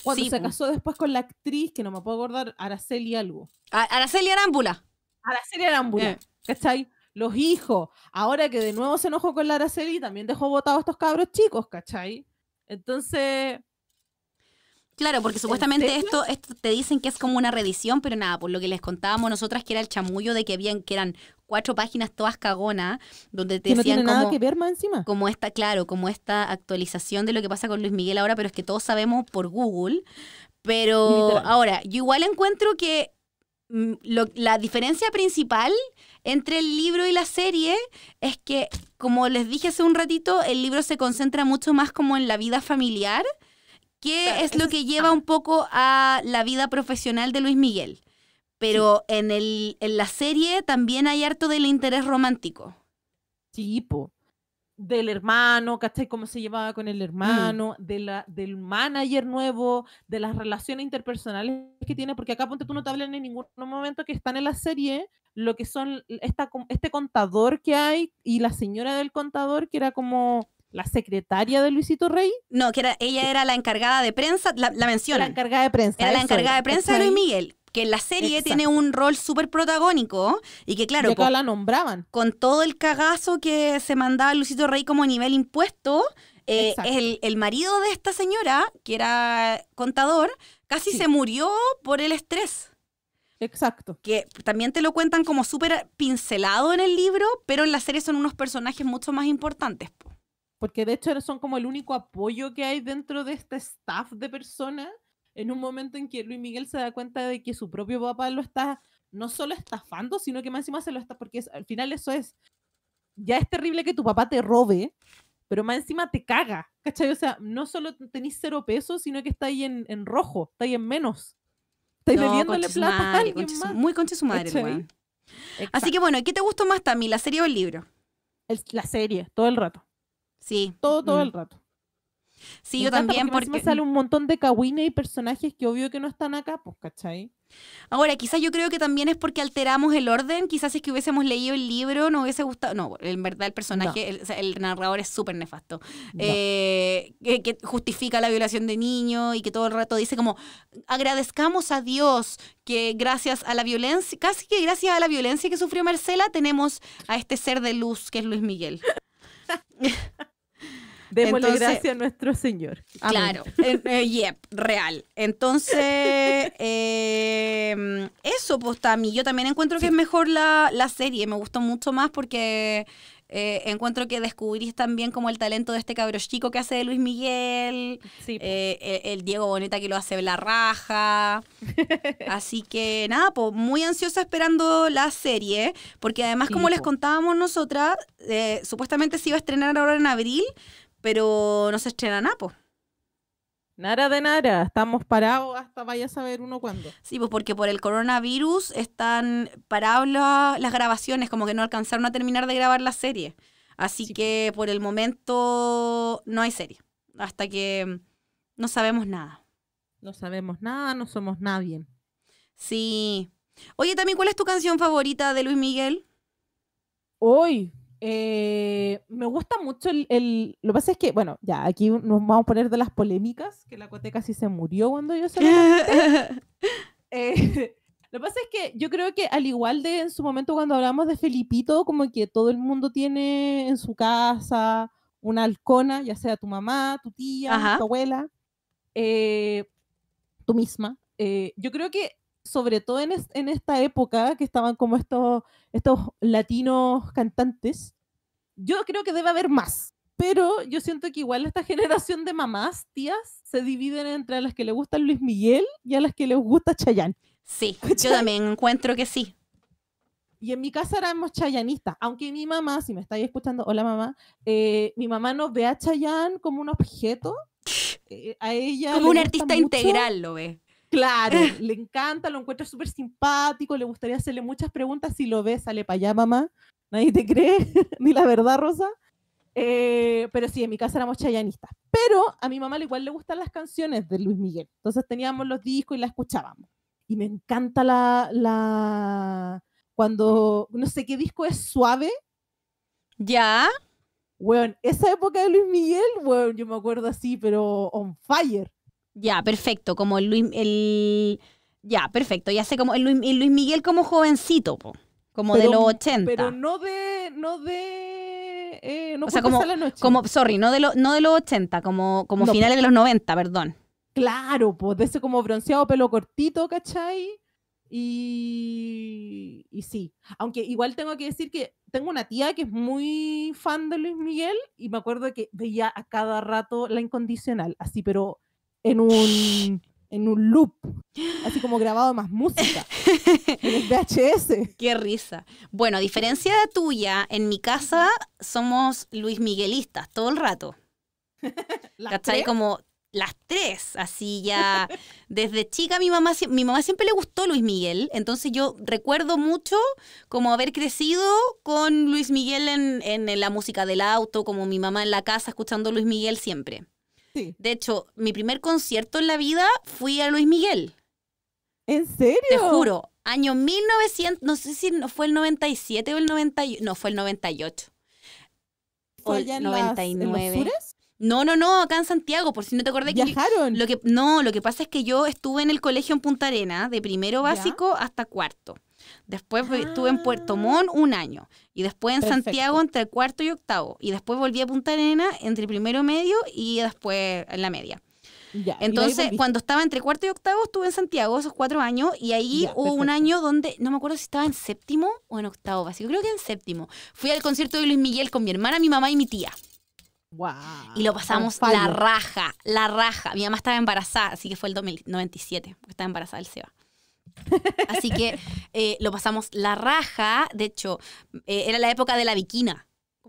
Cuando se casó después con la actriz, que no me puedo acordar, Araceli algo. Araceli Arámbula. Araceli Arámbula, eh. ¿cachai? Los hijos. Ahora que de nuevo se enojó con la Araceli, también dejó votados estos cabros chicos, ¿cachai? Entonces, Claro, porque supuestamente esto, esto te dicen que es como una reedición, pero nada, por lo que les contábamos nosotras que era el chamullo de que habían que eran cuatro páginas todas cagonas donde te que decían no tiene nada que ver más encima. como esta, claro, como esta actualización de lo que pasa con Luis Miguel ahora, pero es que todos sabemos por Google, pero ahora yo igual encuentro que mm, la diferencia principal entre el libro y la serie es que, como les dije hace un ratito, el libro se concentra mucho más como en la vida familiar qué es lo que lleva un poco a la vida profesional de Luis Miguel. Pero en, el, en la serie también hay harto del interés romántico. Sí, Del hermano, ¿cachai? Cómo se llevaba con el mm. hermano, de la, del manager nuevo, de las relaciones interpersonales que tiene, porque acá ponte tú no te hablan en ningún momento que están en la serie, lo que son esta, este contador que hay y la señora del contador que era como la secretaria de Luisito Rey. No, que ella era la encargada de prensa, la, menciona. La encargada de prensa. Era la encargada de prensa de Luis Miguel, que en la serie tiene un rol súper protagónico y que claro... la nombraban. Con todo el cagazo que se mandaba Luisito Rey como nivel impuesto, eh, el, marido de esta señora, que era contador, casi se murió por el estrés. Exacto. Que también te lo cuentan como súper pincelado en el libro, pero en la serie son unos personajes mucho más importantes porque de hecho son como el único apoyo que hay dentro de este staff de personas, en un momento en que Luis Miguel se da cuenta de que su propio papá lo está no solo estafando, sino que más encima se lo está, porque al final eso es, ya es terrible que tu papá te robe, pero más encima te caga, ¿cachai? O sea, no solo tenés cero pesos, sino que está ahí en, rojo, está ahí en menos. está no, debiéndole plata a alguien muy concha su madre, Así que bueno, ¿qué te gustó más, Tami, la serie o el libro? la serie, todo el rato. Sí. Todo, todo el mm. rato. Sí, yo también porque... porque... sale un montón de kawina y personajes que obvio que no están acá, pues, ¿cachai? Ahora, quizás yo creo que también es porque alteramos el orden, quizás es que hubiésemos leído el libro no hubiese gustado, no, en verdad el personaje, el, narrador es súper nefasto, eh, que, que, justifica la violación de niño y que todo el rato dice como, agradezcamos a Dios que gracias a la violencia, casi que gracias a la violencia que sufrió Marcela, tenemos a este ser de luz que es Luis Miguel. Démosle gracias a nuestro Señor. Claro, eh, yep, real. Entonces, em, eso, pues, también Yo también encuentro que es mejor la, serie. Me gustó mucho más porque. Eh, encuentro que descubrís también como el talento de este cabro chico que hace de Luis Miguel, eh, el, Diego Boneta que lo hace la raja. Así que nada, pues muy ansiosa esperando la serie, porque además como les contábamos nosotras, supuestamente se iba a estrenar ahora en abril, pero no se estrena NAPO. Nada de nada, estamos parados hasta vaya a saber uno cuándo. Sí, pues porque por el coronavirus están parados las grabaciones, como que no alcanzaron a terminar de grabar la serie. Así que por el momento no hay serie, hasta que mm, no sabemos nada. No sabemos nada, no somos nadie. Sí. Oye, también, ¿cuál es tu canción favorita de Luis Miguel? Hoy, eh, me gusta mucho el, Lo que pasa es que, bueno, ya, aquí nos vamos a poner de las polémicas, que la coteca sí se murió cuando yo se lo eh, Lo que pasa es que yo creo que al igual de en su momento cuando hablamos de Felipito, como que todo el mundo tiene en su casa una halcona, ya sea tu mamá, tu tía, tu abuela, eh, tú misma. yo creo que sobre todo en, esta época que estaban como estos, estos latinos cantantes, yo creo que debe haber más. Pero yo siento que igual esta generación de mamás, tías, se dividen entre a las que le gusta Luis Miguel y a las que les gusta Chayanne. Sí, yo también encuentro que sí. Y en mi casa éramos chayanistas, aunque mi mamá, si me estáis escuchando, hola mamá, eh, mi mamá no ve a Chayanne como un objeto. Eh, a ella como un artista integral lo ve Claro, le encanta, lo encuentra súper simpático, le gustaría hacerle muchas preguntas. Si lo ves, sale para allá, mamá. Nadie te cree, ni la verdad, Rosa. Eh, pero sí, en mi casa éramos chayanistas. Pero a mi mamá igual le gustan las canciones de Luis Miguel. Entonces teníamos los discos y la escuchábamos. Y me encanta la, la... Cuando, no sé qué disco es suave. ¿Ya? Bueno, esa época de Luis Miguel, bueno, yo me acuerdo así, pero on fire. Ya, perfecto. Como el Luis. El... Ya, perfecto. Ya sé como el Luis, Miguel como jovencito, po. como de los 80. Pero no de. No de... Eh, no o sea, como, como, sorry, no de, no de los 80, como, como finales de los 90, perdón. Claro, pues de ese como bronceado, pelo cortito, ¿cachai? Y, y, sí, aunque igual tengo que decir que tengo una tía que es muy fan de Luis Miguel y me acuerdo que veía a cada rato La Incondicional, así, pero en un, en un loop, así como grabado más música, en el VHS. Qué risa. Bueno, a diferencia de tuya, en mi casa somos Luis Miguelistas todo el rato. ¿Cachai? Como las tres, así ya. Desde chica mi mamá, mi mamá siempre le gustó Luis Miguel, entonces yo recuerdo mucho como haber crecido con Luis Miguel en, en la música del auto, como mi mamá en la casa escuchando Luis Miguel siempre. De hecho, mi primer concierto en la vida fui a Luis Miguel. ¿En serio? Te juro, año 1900, no sé si fue el 97 o el 98, no, fue el 98. ¿Fue el 99. no, no, no, acá en Santiago, por si no te acordé que lo que no, lo que pasa es que yo estuve en el colegio en Punta Arena, de primero básico hasta cuarto. Después estuve en Puerto ah. Montt un año. Y después en Santiago entre cuarto y octavo. Y después volví a Punta Arena entre primero medio y después en la media. Entonces, cuando estaba entre cuarto y octavo, estuve en Santiago esos cuatro años y ahí hubo un año donde, no me acuerdo si estaba en séptimo o en octavo que creo que en séptimo. Fui al concierto de Luis Miguel con mi hermana, mi mamá y mi tía. y lo pasamos la raja, la raja. Mi mamá estaba embarazada, así que fue el 2097, porque estaba embarazada del Seba. Así que eh, lo pasamos la raja. De hecho, eh, era la época de la viquina.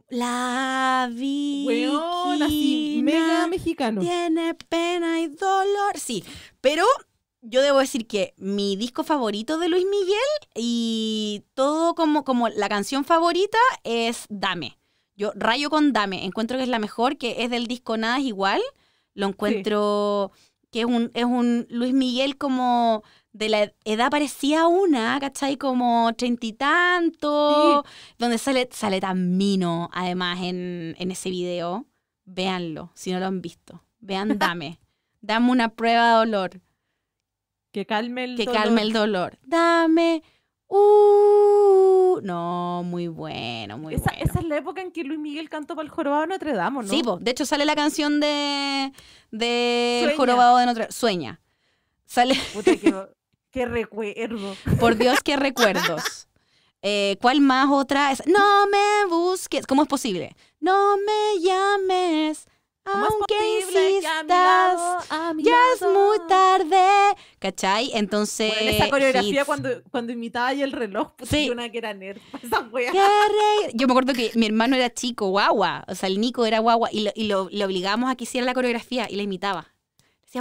La viquina. así, mega mexicano. Tiene pena y dolor. Sí, pero yo debo decir que mi disco favorito de Luis Miguel y todo como, como la canción favorita es Dame. Yo rayo con Dame. Encuentro que es la mejor, que es del disco Nada es Igual. Lo encuentro que un, es un Luis Miguel como de la edad parecía una, ¿cachai? Como treinta y tanto, donde sale, sale tan mino, además, en, en ese video. Véanlo, si no lo han visto. Vean, dame. dame una prueba de dolor. Que calme el dolor. Que calme el dolor. Dame. Uh, no, muy bueno, muy esa, bueno. Esa es la época en que Luis Miguel cantó para el jorobado de Notre Dame, ¿no? Sí, de hecho sale la canción de, de el jorobado de Notre Dame, Sueña. Sale. Puta, Qué recuerdo. Por Dios, qué recuerdos. Eh, ¿Cuál más otra? no me busques. ¿Cómo es posible? No me llames. Aunque insistas, ya es muy tarde. ¿Cachai? Entonces. Bueno, coreografía cuando, cuando imitaba yo el reloj, pues, sí. una que era yo me acuerdo que mi hermano era chico, guagua. O sea, el Nico era guagua. Y lo, y a que hiciera la coreografía y la imitaba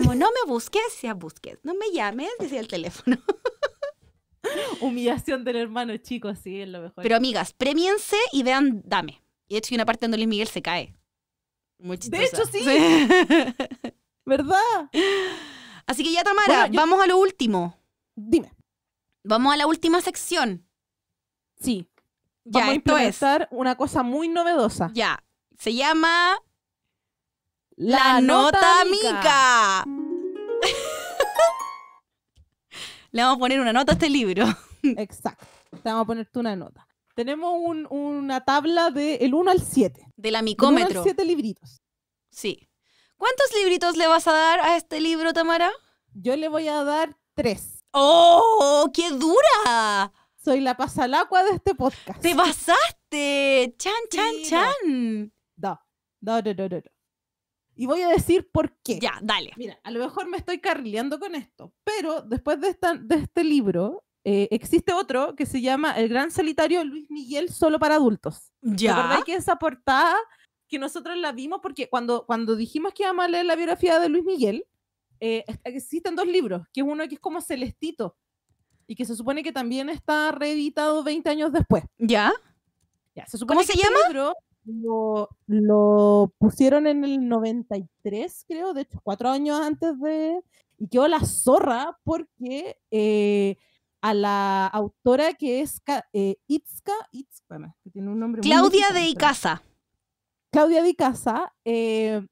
no me busques, sea busques, no me llames, dice el teléfono. Humillación del hermano chico, sí, es lo mejor. Pero amigas, premiense y vean Dame. Y de hecho hay una parte donde Luis Miguel se cae. Muchísimas De hecho, sí. ¿Verdad? Así que ya, Tamara, vamos a lo último. Dime. Vamos a la última sección. Sí. Ya, vamos a implementar una cosa muy novedosa. Ya. Se llama la, nota, mica. Le vamos a poner una nota a este libro. Exacto. Le vamos a ponerte una nota. Tenemos una tabla del 1 al 7. De amicómetro. Del 1 al 7 libritos. Sí. ¿Cuántos libritos le vas a dar a este libro, Tamara? Yo le voy a dar 3. ¡Oh! ¡Qué dura! Soy la pasalacua de este podcast. ¡Te basaste. ¡Chan, chan, chan! Da. Da, da, da, da, y voy a decir por qué. Ya, dale. Mira, a lo mejor me estoy carrileando con esto, pero después de, de este libro eh, existe otro que se llama El Gran Solitario Luis Miguel solo para adultos. Ya. verdad que esa portada que nosotros la vimos porque cuando, cuando dijimos que íbamos a leer la biografía de Luis Miguel, eh, existen dos libros, que es uno que es como Celestito y que se supone que también está reeditado 20 años después. ¿Ya? ya se ¿Cómo se este llama? Lo, pusieron en el 93, creo, de hecho, cuatro años antes de... Y quedó la zorra porque eh, a la autora que es Itzka, Claudia de Icaza. Claudia de Icaza, eh,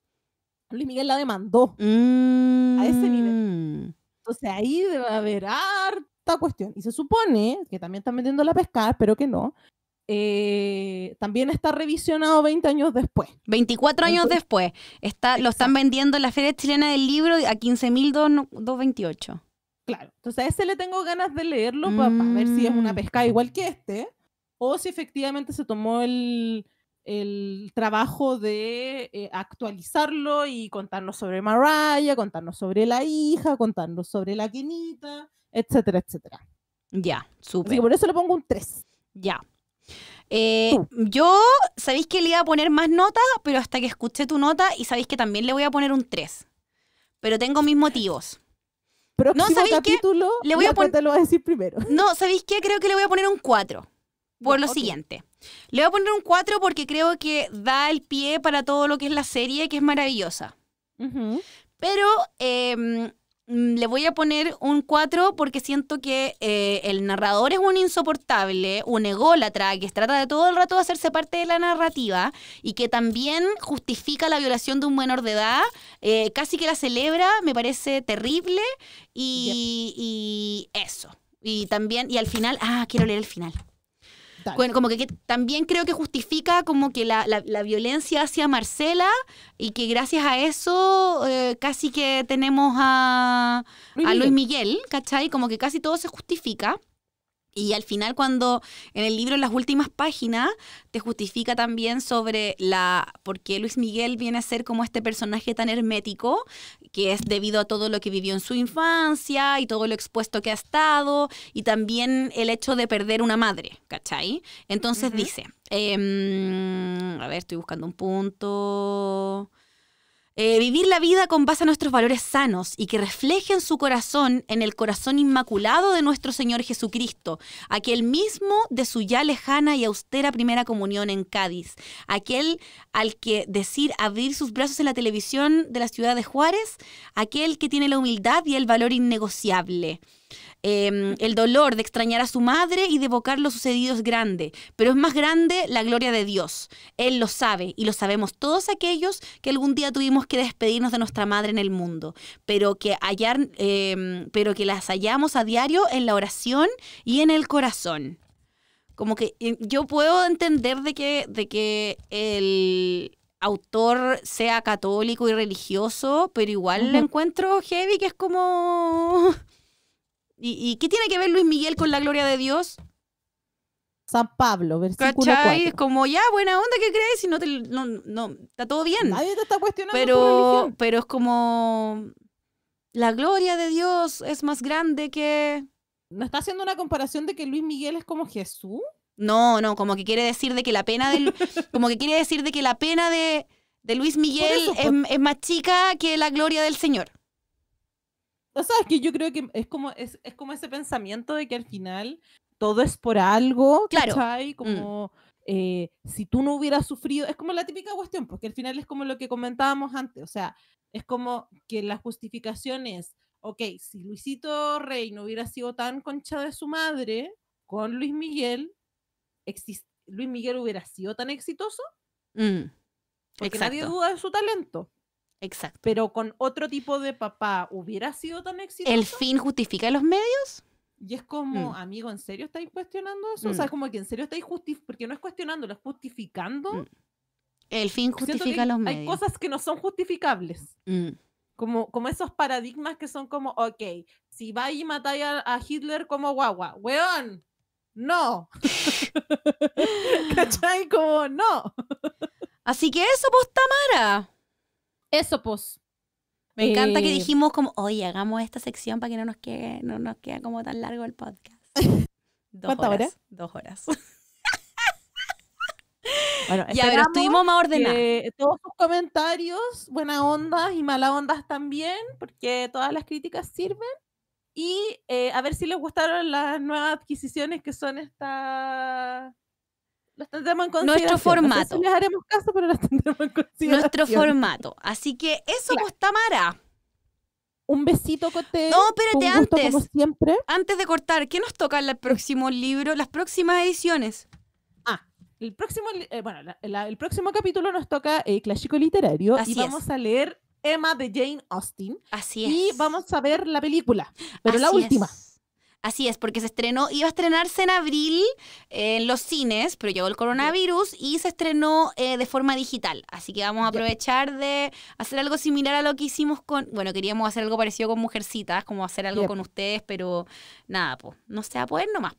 Luis Miguel la demandó a ese nivel. Mm. Entonces ahí debe haber harta cuestión. Y se supone que también están metiendo la pescada, espero que no, eh, también está revisionado 20 años después. 24 años después. Está, lo están vendiendo en la Feria Chilena del Libro a 15.228. Claro. Entonces a ese le tengo ganas de leerlo para, ver si es una mm. pesca igual que este o si efectivamente se tomó el, trabajo de eh, actualizarlo y contarnos sobre Mariah, contarnos sobre la hija, contarnos sobre la quinita, etcétera, etcétera. Ya, súper. Y por eso le pongo un 3. Ya, eh, yo, sabéis que le iba a poner más notas, pero hasta que escuché tu nota y sabéis que también le voy a poner un 3. Pero tengo mis motivos. Pero no, ¿sabéis capítulo, Le voy a lo voy a decir primero. No, ¿sabéis que Creo que le voy a poner un 4. Por lo siguiente. Le voy a poner un 4 porque creo que da el pie para todo lo que es la serie, que es maravillosa. Pero em, Mm, le voy a poner un 4 porque siento que eh, el narrador es un insoportable, un ególatra que trata de todo el rato de hacerse parte de la narrativa y que también justifica la violación de un menor de edad, eh, casi que la celebra, me parece terrible y eso. Y también, y al final, ah, quiero leer el final. Como que, también creo que justifica como que la, la, violencia hacia Marcela y que gracias a eso eh, casi que tenemos a a Luis Miguel, ¿cachai? Como que casi todo se justifica. Y al final cuando en el libro en las últimas páginas te justifica también sobre la por qué Luis Miguel viene a ser como este personaje tan hermético, que es debido a todo lo que vivió en su infancia y todo lo expuesto que ha estado y también el hecho de perder una madre, ¿cachai? Entonces dice, em, a ver, estoy buscando un punto. Eh, vivir la vida con base a nuestros valores sanos y que reflejen su corazón en el corazón inmaculado de nuestro Señor Jesucristo, aquel mismo de su ya lejana y austera primera comunión en Cádiz, aquel al que decir abrir sus brazos en la televisión de la ciudad de Juárez, aquel que tiene la humildad y el valor innegociable. Em, el dolor de extrañar a su madre y de evocar lo sucedido es grande, pero es más grande la gloria de Dios. Él lo sabe y lo sabemos todos aquellos que algún día tuvimos que despedirnos de nuestra madre en el mundo, pero que, hallar, em, pero que las hallamos a diario en la oración y en el corazón. Como que eh, yo puedo entender de que, de que el, autor sea católico y religioso, pero igual lo encuentro heavy, que es como. ¿Y, qué tiene que ver Luis Miguel con la gloria de Dios? San Pablo, versículo ¿Cachai? Es como, ya, buena onda, ¿qué crees? Si no está todo bien. Nadie te está cuestionando pero, Pero es como... La gloria de Dios es más grande que... ¿No está haciendo una comparación de que Luis Miguel es como Jesús? No, no, como que quiere decir de que la pena de como que quiere decir de que la pena de, Luis Miguel es más chica que la gloria del Señor. O sea, es que yo creo que es como, es, es como ese pensamiento de que al final todo es por algo, claro. ¿cachai? Mm. Como eh, si tú no hubieras sufrido, es como la típica cuestión, porque al final es como lo que comentábamos antes, o sea, es como que la justificación es, ok, si Luisito Rey no hubiera sido tan concha de su madre con Luis Miguel, ¿Luis Miguel hubiera sido tan exitoso? Mm. Porque nadie duda de su talento. Exacto. Pero con otro tipo de papá, ¿hubiera sido tan exitoso? ¿El fin justifica los medios? Y es como, mm. amigo, ¿en serio estáis cuestionando eso? O mm. sea, es como que en serio estáis justificando, porque no es lo es justificando. Mm. El fin justifica los medios. Hay cosas que no son justificables. Como, como esos paradigmas que son como, ok, si va y matáis a, Hitler como guagua, weón, no. ¿Cachai? Como, no. Así que eso, Tamara eso, pues. Me encanta que eh, dijimos como, oye, hagamos esta sección para que no nos quede, no nos quede como tan largo el podcast. ¿Cuántas horas, Dos horas. bueno, ya, estuvimos más ordenados. Todos sus comentarios, buenas ondas y malas ondas también, porque todas las críticas sirven. Y eh, a ver si les gustaron las nuevas adquisiciones que son estas las tendremos en Nuestro formato. Nuestro formato. Así que eso, pues Tamara. Un besito, Cote. No, espérate, antes. siempre. Antes de cortar, ¿qué nos toca en el próximo libro, las próximas ediciones? Ah, el próximo, eh, bueno, el próximo capítulo nos toca eh, Clásico Literario Así y vamos a leer Emma de Jane Austen. Así es. Y vamos a ver la película, pero la última. Así es, porque se estrenó, iba a estrenarse en abril eh, en los cines, pero llegó el coronavirus y se estrenó eh, de forma digital. Así que vamos a aprovechar de hacer algo similar a lo que hicimos con, bueno, queríamos hacer algo parecido con Mujercitas, como hacer algo con ustedes, pero nada, pues, no se va a poder nomás.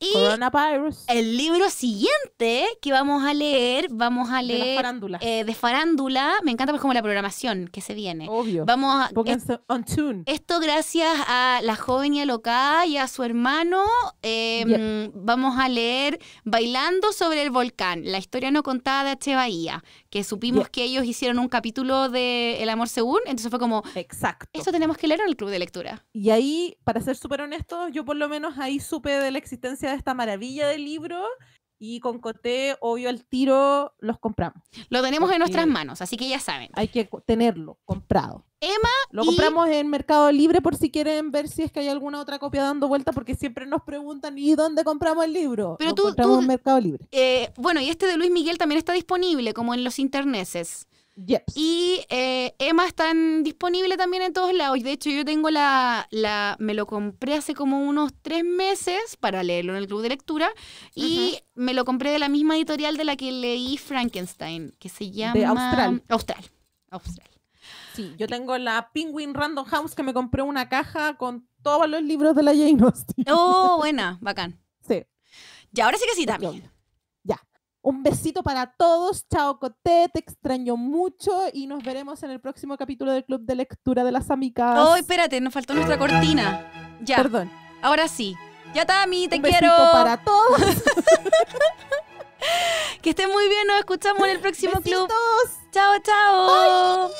Y el libro siguiente que vamos a leer, vamos a leer de farándula. Eh, de farándula. Me encanta pues como la programación que se viene. Obvio. Vamos a, Esto gracias a la joven y y a su hermano. Em, vamos a leer Bailando sobre el volcán, la historia no contada de H. Bahía, que supimos que ellos hicieron un capítulo de El amor según, entonces fue como, exacto. Esto tenemos que leer en el club de lectura. Y ahí, para ser súper honesto yo por lo menos ahí supe de la existencia de esta maravilla de libro y con Coté, obvio, al tiro los compramos. Lo tenemos en nuestras manos, así que ya saben. Hay que tenerlo comprado. Emma. Lo compramos en Mercado Libre por si quieren ver si es que hay alguna otra copia dando vuelta, porque siempre nos preguntan ¿y dónde compramos el libro? Pero Lo tú, compramos en Mercado Libre. Eh, bueno, y este de Luis Miguel también está disponible, como en los interneses. Y eh, Emma está disponible también en todos lados. De hecho, yo tengo la, Me lo compré hace como unos tres meses para leerlo en el club de lectura. Y me lo compré de la misma editorial de la que leí Frankenstein, que se llama. De Austral. Austral. Austral. Sí, yo tengo la Penguin Random House que me compré una caja con todos los libros de la Jane Austen. Oh, buena, bacán. Sí. Y ahora sí que sí también. Un besito para todos. Chao, Coté. Te extraño mucho y nos veremos en el próximo capítulo del Club de Lectura de las Amigas. Oh, espérate, nos faltó nuestra cortina. Ya. Perdón. Ahora sí. Ya, está, Tami, te Un quiero. Besito para todos. que estén muy bien. Nos escuchamos en el próximo Besitos. club. Chao, chao.